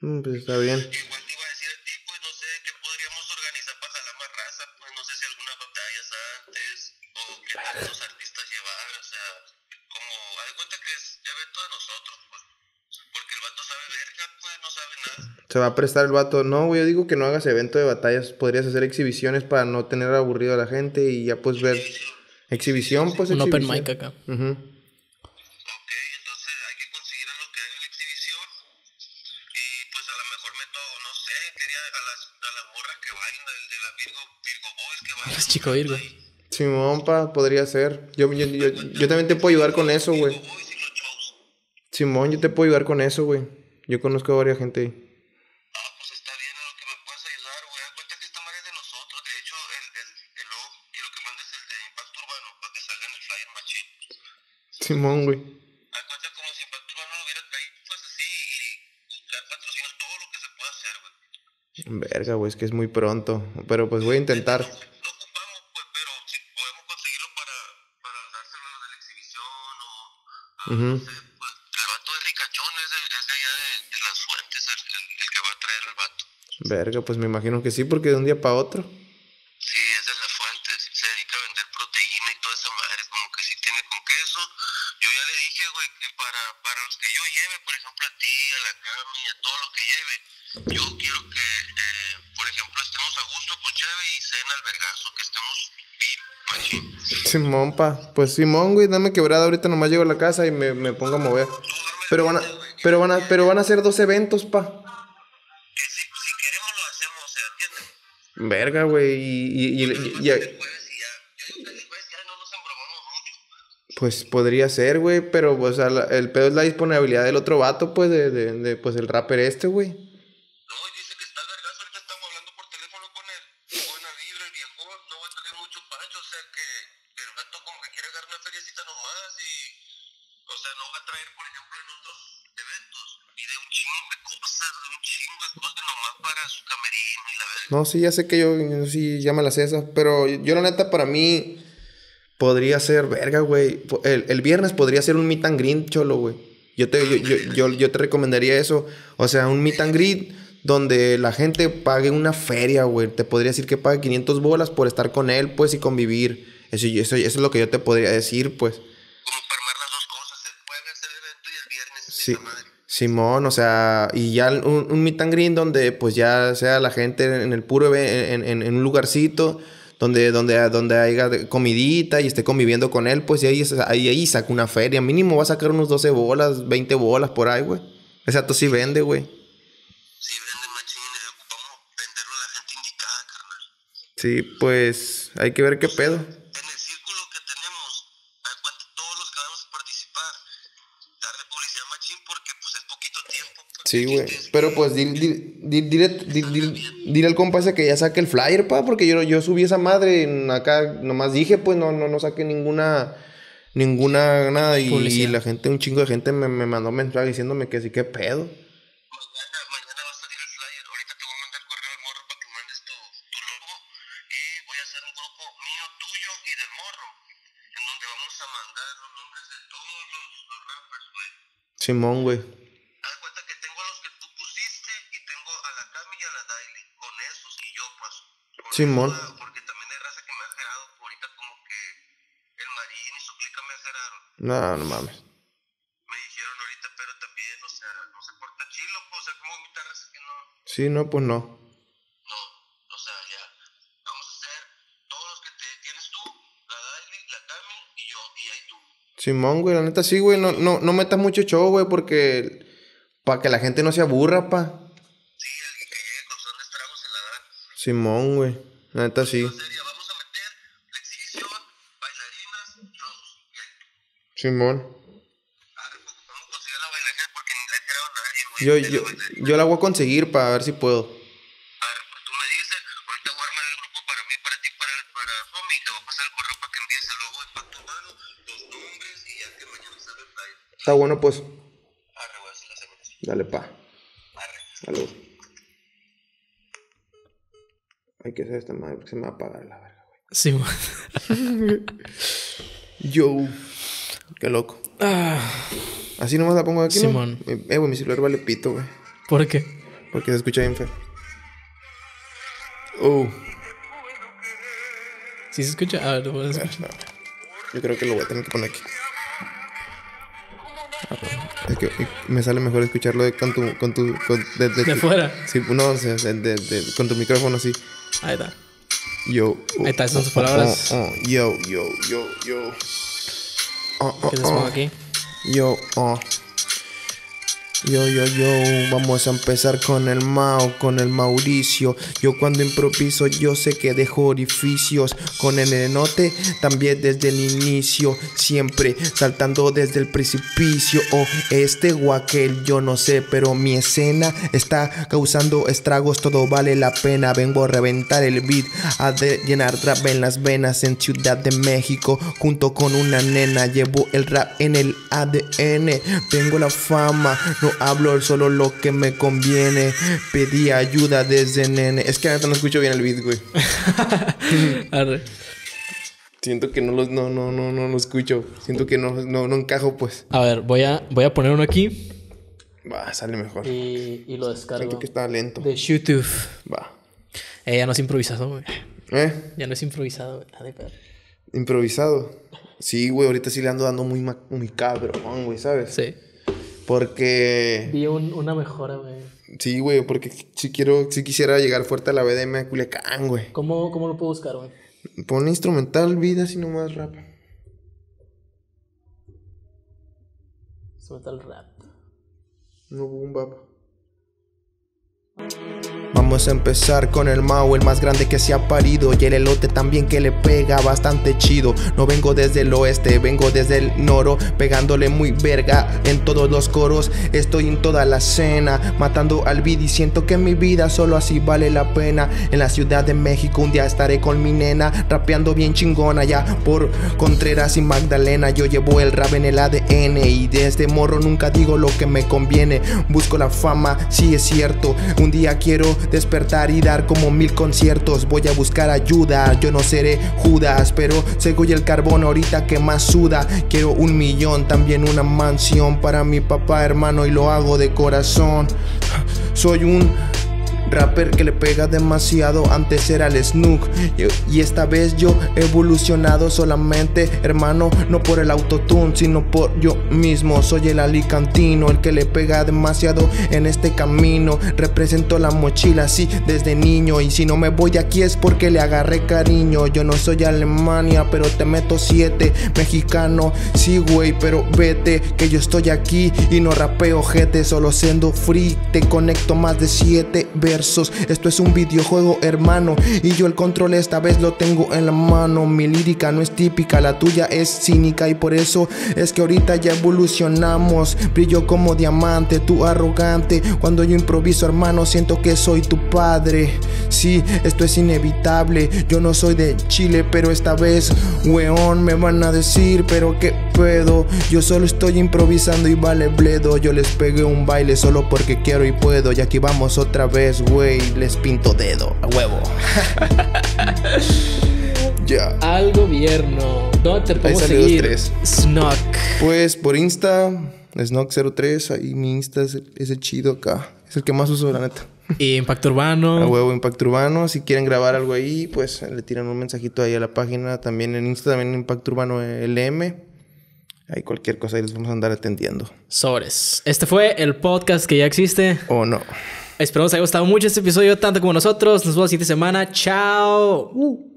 Mm, pues está bien. se va a prestar el vato. No, güey, yo digo que no hagas evento de batallas. Podrías hacer exhibiciones para no tener aburrido a la gente y ya puedes ver. Exhibición, pues Un open mic acá. quería -huh. Las chico Virgo. Simón, pa, podría ser. Yo, yo, yo, también te puedo ayudar con eso, güey. Simón, yo te puedo ayudar con eso, güey. Yo conozco a varias gente ahí. Simón, güey. Ah, como si no hubiera caído, pues así, buscar todo lo que se pueda hacer, güey. Verga, güey, es que es muy pronto. Pero pues voy a intentar. Lo ocupamos, pues, pero si podemos conseguirlo para, para dárselo de la exhibición o. Ah, no sé, pues, el vato es Ricachón es de, es allá de, las fuentes, el, el que va a traer el vato. Verga, pues me imagino que sí, porque de un día para otro. Pues Simón, güey, dame quebrada. Ahorita nomás llego a la casa y me, me pongo a mover. Pero van a, pero van a, pero van a hacer dos eventos, pa. Que si, queremos lo hacemos, ¿se entiende? Verga, güey. Y, Pues podría ser, güey, pero pues, el pedo es la disponibilidad del otro vato, pues, de, de, pues el rapper este, güey. No, sí, ya sé que yo, sí, ya me las esas, pero yo la neta para mí podría ser, verga, güey. El, viernes podría ser un meet and green, cholo, güey. Yo te, yo, yo, yo, te recomendaría eso. O sea, un meet and greet donde la gente pague una feria, güey. Te podría decir que pague 500 bolas por estar con él, pues, y convivir. Eso, eso, eso es lo que yo te podría decir, pues. Como las dos cosas. El jueves, el evento y el viernes. Sí. Simón, o sea, y ya un, un meet donde pues ya sea la gente en el puro, en, un lugarcito donde, donde, donde haya comidita y esté conviviendo con él, pues y ahí, ahí, ahí saca una feria. Mínimo va a sacar unos 12 bolas, 20 bolas por ahí, güey. Exacto, sí vende, güey. Sí, vende machines, ocupamos venderlo a la gente indicada, carnal. Sí, pues hay que ver qué pedo. Sí, güey. Pero pues, dile al compa ese que ya saque el flyer, pa. Porque yo subí esa madre. Acá nomás dije, pues no saqué ninguna. Ninguna nada. Y la gente, un chingo de gente me mandó mensaje diciéndome que sí, qué pedo. Pues mañana vas a ir el flyer. Ahorita te voy a mandar correo al morro para que mandes tu logo. Y voy a hacer un grupo mío, tuyo y de morro. En donde vamos a mandar los nombres de todos los rappers, güey. Simón, güey. Simón. Porque también hay raza que me ha cerrado ahorita como que el marín y clica me cerraron. No, no mames. Me dijeron ahorita, pero también, o sea, no se porta chilo, pues, o sea, como mi raza que no. Sí, no, pues no. No, o sea, ya. Vamos a hacer todos los que tienes tú, la la Carmen y yo, y ahí tú. Simón, güey, la neta sí, güey, no, no, no metas mucho show, güey, porque para que la gente no se aburra, pa. Simón, güey. La neta sí. Vamos a meter exhibición, bailarinas, shows. Simón. Pues, yo, yo, yo la voy a conseguir para ver si puedo. A ver, pues tú me dices, ahorita voy a armar el grupo para mí, para ti, para, para Tommy, y te voy a pasar el correo para que envíes el logo y para tu mano, los nombres y ya que mañana sale el live. Está bueno, pues. Arre, voy a hacer la semana. Dale, pa. Arre. Saludos hay que hacer esta madre porque se me va a apagar la verga, güey. Sí, Yo. Qué loco. Ah. Así nomás la pongo aquí. Simón. Eh, eh, güey, mi celular vale pito, güey. ¿Por qué? Porque se escucha bien feo. Oh. ¿Sí se escucha? A ver, lo voy a escuchar. Yo creo que lo voy a tener que poner aquí. Es que eh, me sale mejor escucharlo con tu. Con tu de, fuera. Sí, no, o con tu micrófono así. Ahí está. Yo. Ahí está, son sus oh, oh, palabras. Yo, oh, yo, yo, yo, yo. ¿Qué les pongo aquí? Yo, oh. Yo, yo, yo, vamos a empezar con el Mao, con el Mauricio. Yo cuando improviso, yo sé que dejo orificios. Con el enote, también desde el inicio. Siempre saltando desde el precipicio. O oh, este o aquel, yo no sé. Pero mi escena está causando estragos, todo vale la pena. Vengo a reventar el beat, a de llenar rap en las venas en Ciudad de México. Junto con una nena, llevo el rap en el ADN. Tengo la fama, hablo solo lo que me conviene. Pedí ayuda desde nene. Es que ahorita no escucho bien el beat, güey. Siento que no lo, no, no, no, no escucho. Siento que no, encajo, pues. A ver, voy a, voy a poner uno aquí. Va, sale mejor. Y, lo descargo. Siento que está lento. De YouTube. Va. Eh, ya no es improvisado, güey. ¿Eh? Ya no es improvisado, güey. Ah, improvisado. Sí, güey, ahorita sí le ando dando muy, muy cabrón, güey, ¿sabes? Sí. Porque. Vi un, una mejora, güey. Sí, güey, porque si quiero, si quisiera llegar fuerte a la BDM de Culiacán, güey. ¿Cómo, ¿Cómo lo puedo buscar, güey? Pon instrumental, vida, si no más rap. Instrumental rap. No boom bap. Vamos a empezar con el Mau, el más grande que se ha parido Y el elote también que le pega bastante chido No vengo desde el oeste, vengo desde el noro Pegándole muy verga en todos los coros Estoy en toda la cena, matando al vid Y siento que mi vida solo así vale la pena En la Ciudad de México un día estaré con mi nena Rapeando bien chingona ya por Contreras y Magdalena Yo llevo el rap en el ADN Y desde morro nunca digo lo que me conviene Busco la fama, sí es cierto un día quiero despertar y dar como mil conciertos. Voy a buscar ayuda, yo no seré Judas, pero seco y el carbón ahorita que más suda. Quiero un millón, también una mansión para mi papá, hermano, y lo hago de corazón. Soy un Rapper que le pega demasiado, antes era el Snook. Y, esta vez yo he evolucionado solamente, hermano, no por el autotune, sino por yo mismo. Soy el alicantino, el que le pega demasiado en este camino. Represento la mochila sí desde niño. Y si no me voy aquí es porque le agarré cariño. Yo no soy Alemania, pero te meto siete. Mexicano, sí, güey, pero vete, que yo estoy aquí y no rapeo, gente. Solo siendo free, te conecto más de siete esto es un videojuego, hermano. Y yo el control esta vez lo tengo en la mano. Mi lírica no es típica, la tuya es cínica. Y por eso es que ahorita ya evolucionamos. Brillo como diamante, tú arrogante. Cuando yo improviso, hermano, siento que soy tu padre. Sí, esto es inevitable. Yo no soy de Chile, pero esta vez, weón, me van a decir, pero qué pedo. Yo solo estoy improvisando y vale bledo. Yo les pegué un baile solo porque quiero y puedo. Y aquí vamos otra vez, güey, les pinto dedo, a huevo. Ya. Al gobierno. ¿Dónde te podemos ahí seguir? Snock. Pues por Insta, Snock03, ahí mi Insta es el, chido acá. Es el que más uso, la neta. Y Impacto Urbano. A huevo, Impacto Urbano. Si quieren grabar algo ahí, pues le tiran un mensajito ahí a la página. También en Insta, también Impacto Urbano LM. Ahí cualquier cosa ahí les vamos a andar atendiendo. Sores. Este fue el podcast que ya existe. O no. Esperamos que haya gustado mucho este episodio, tanto como nosotros. Nos vemos la siguiente semana. Chao. Uh.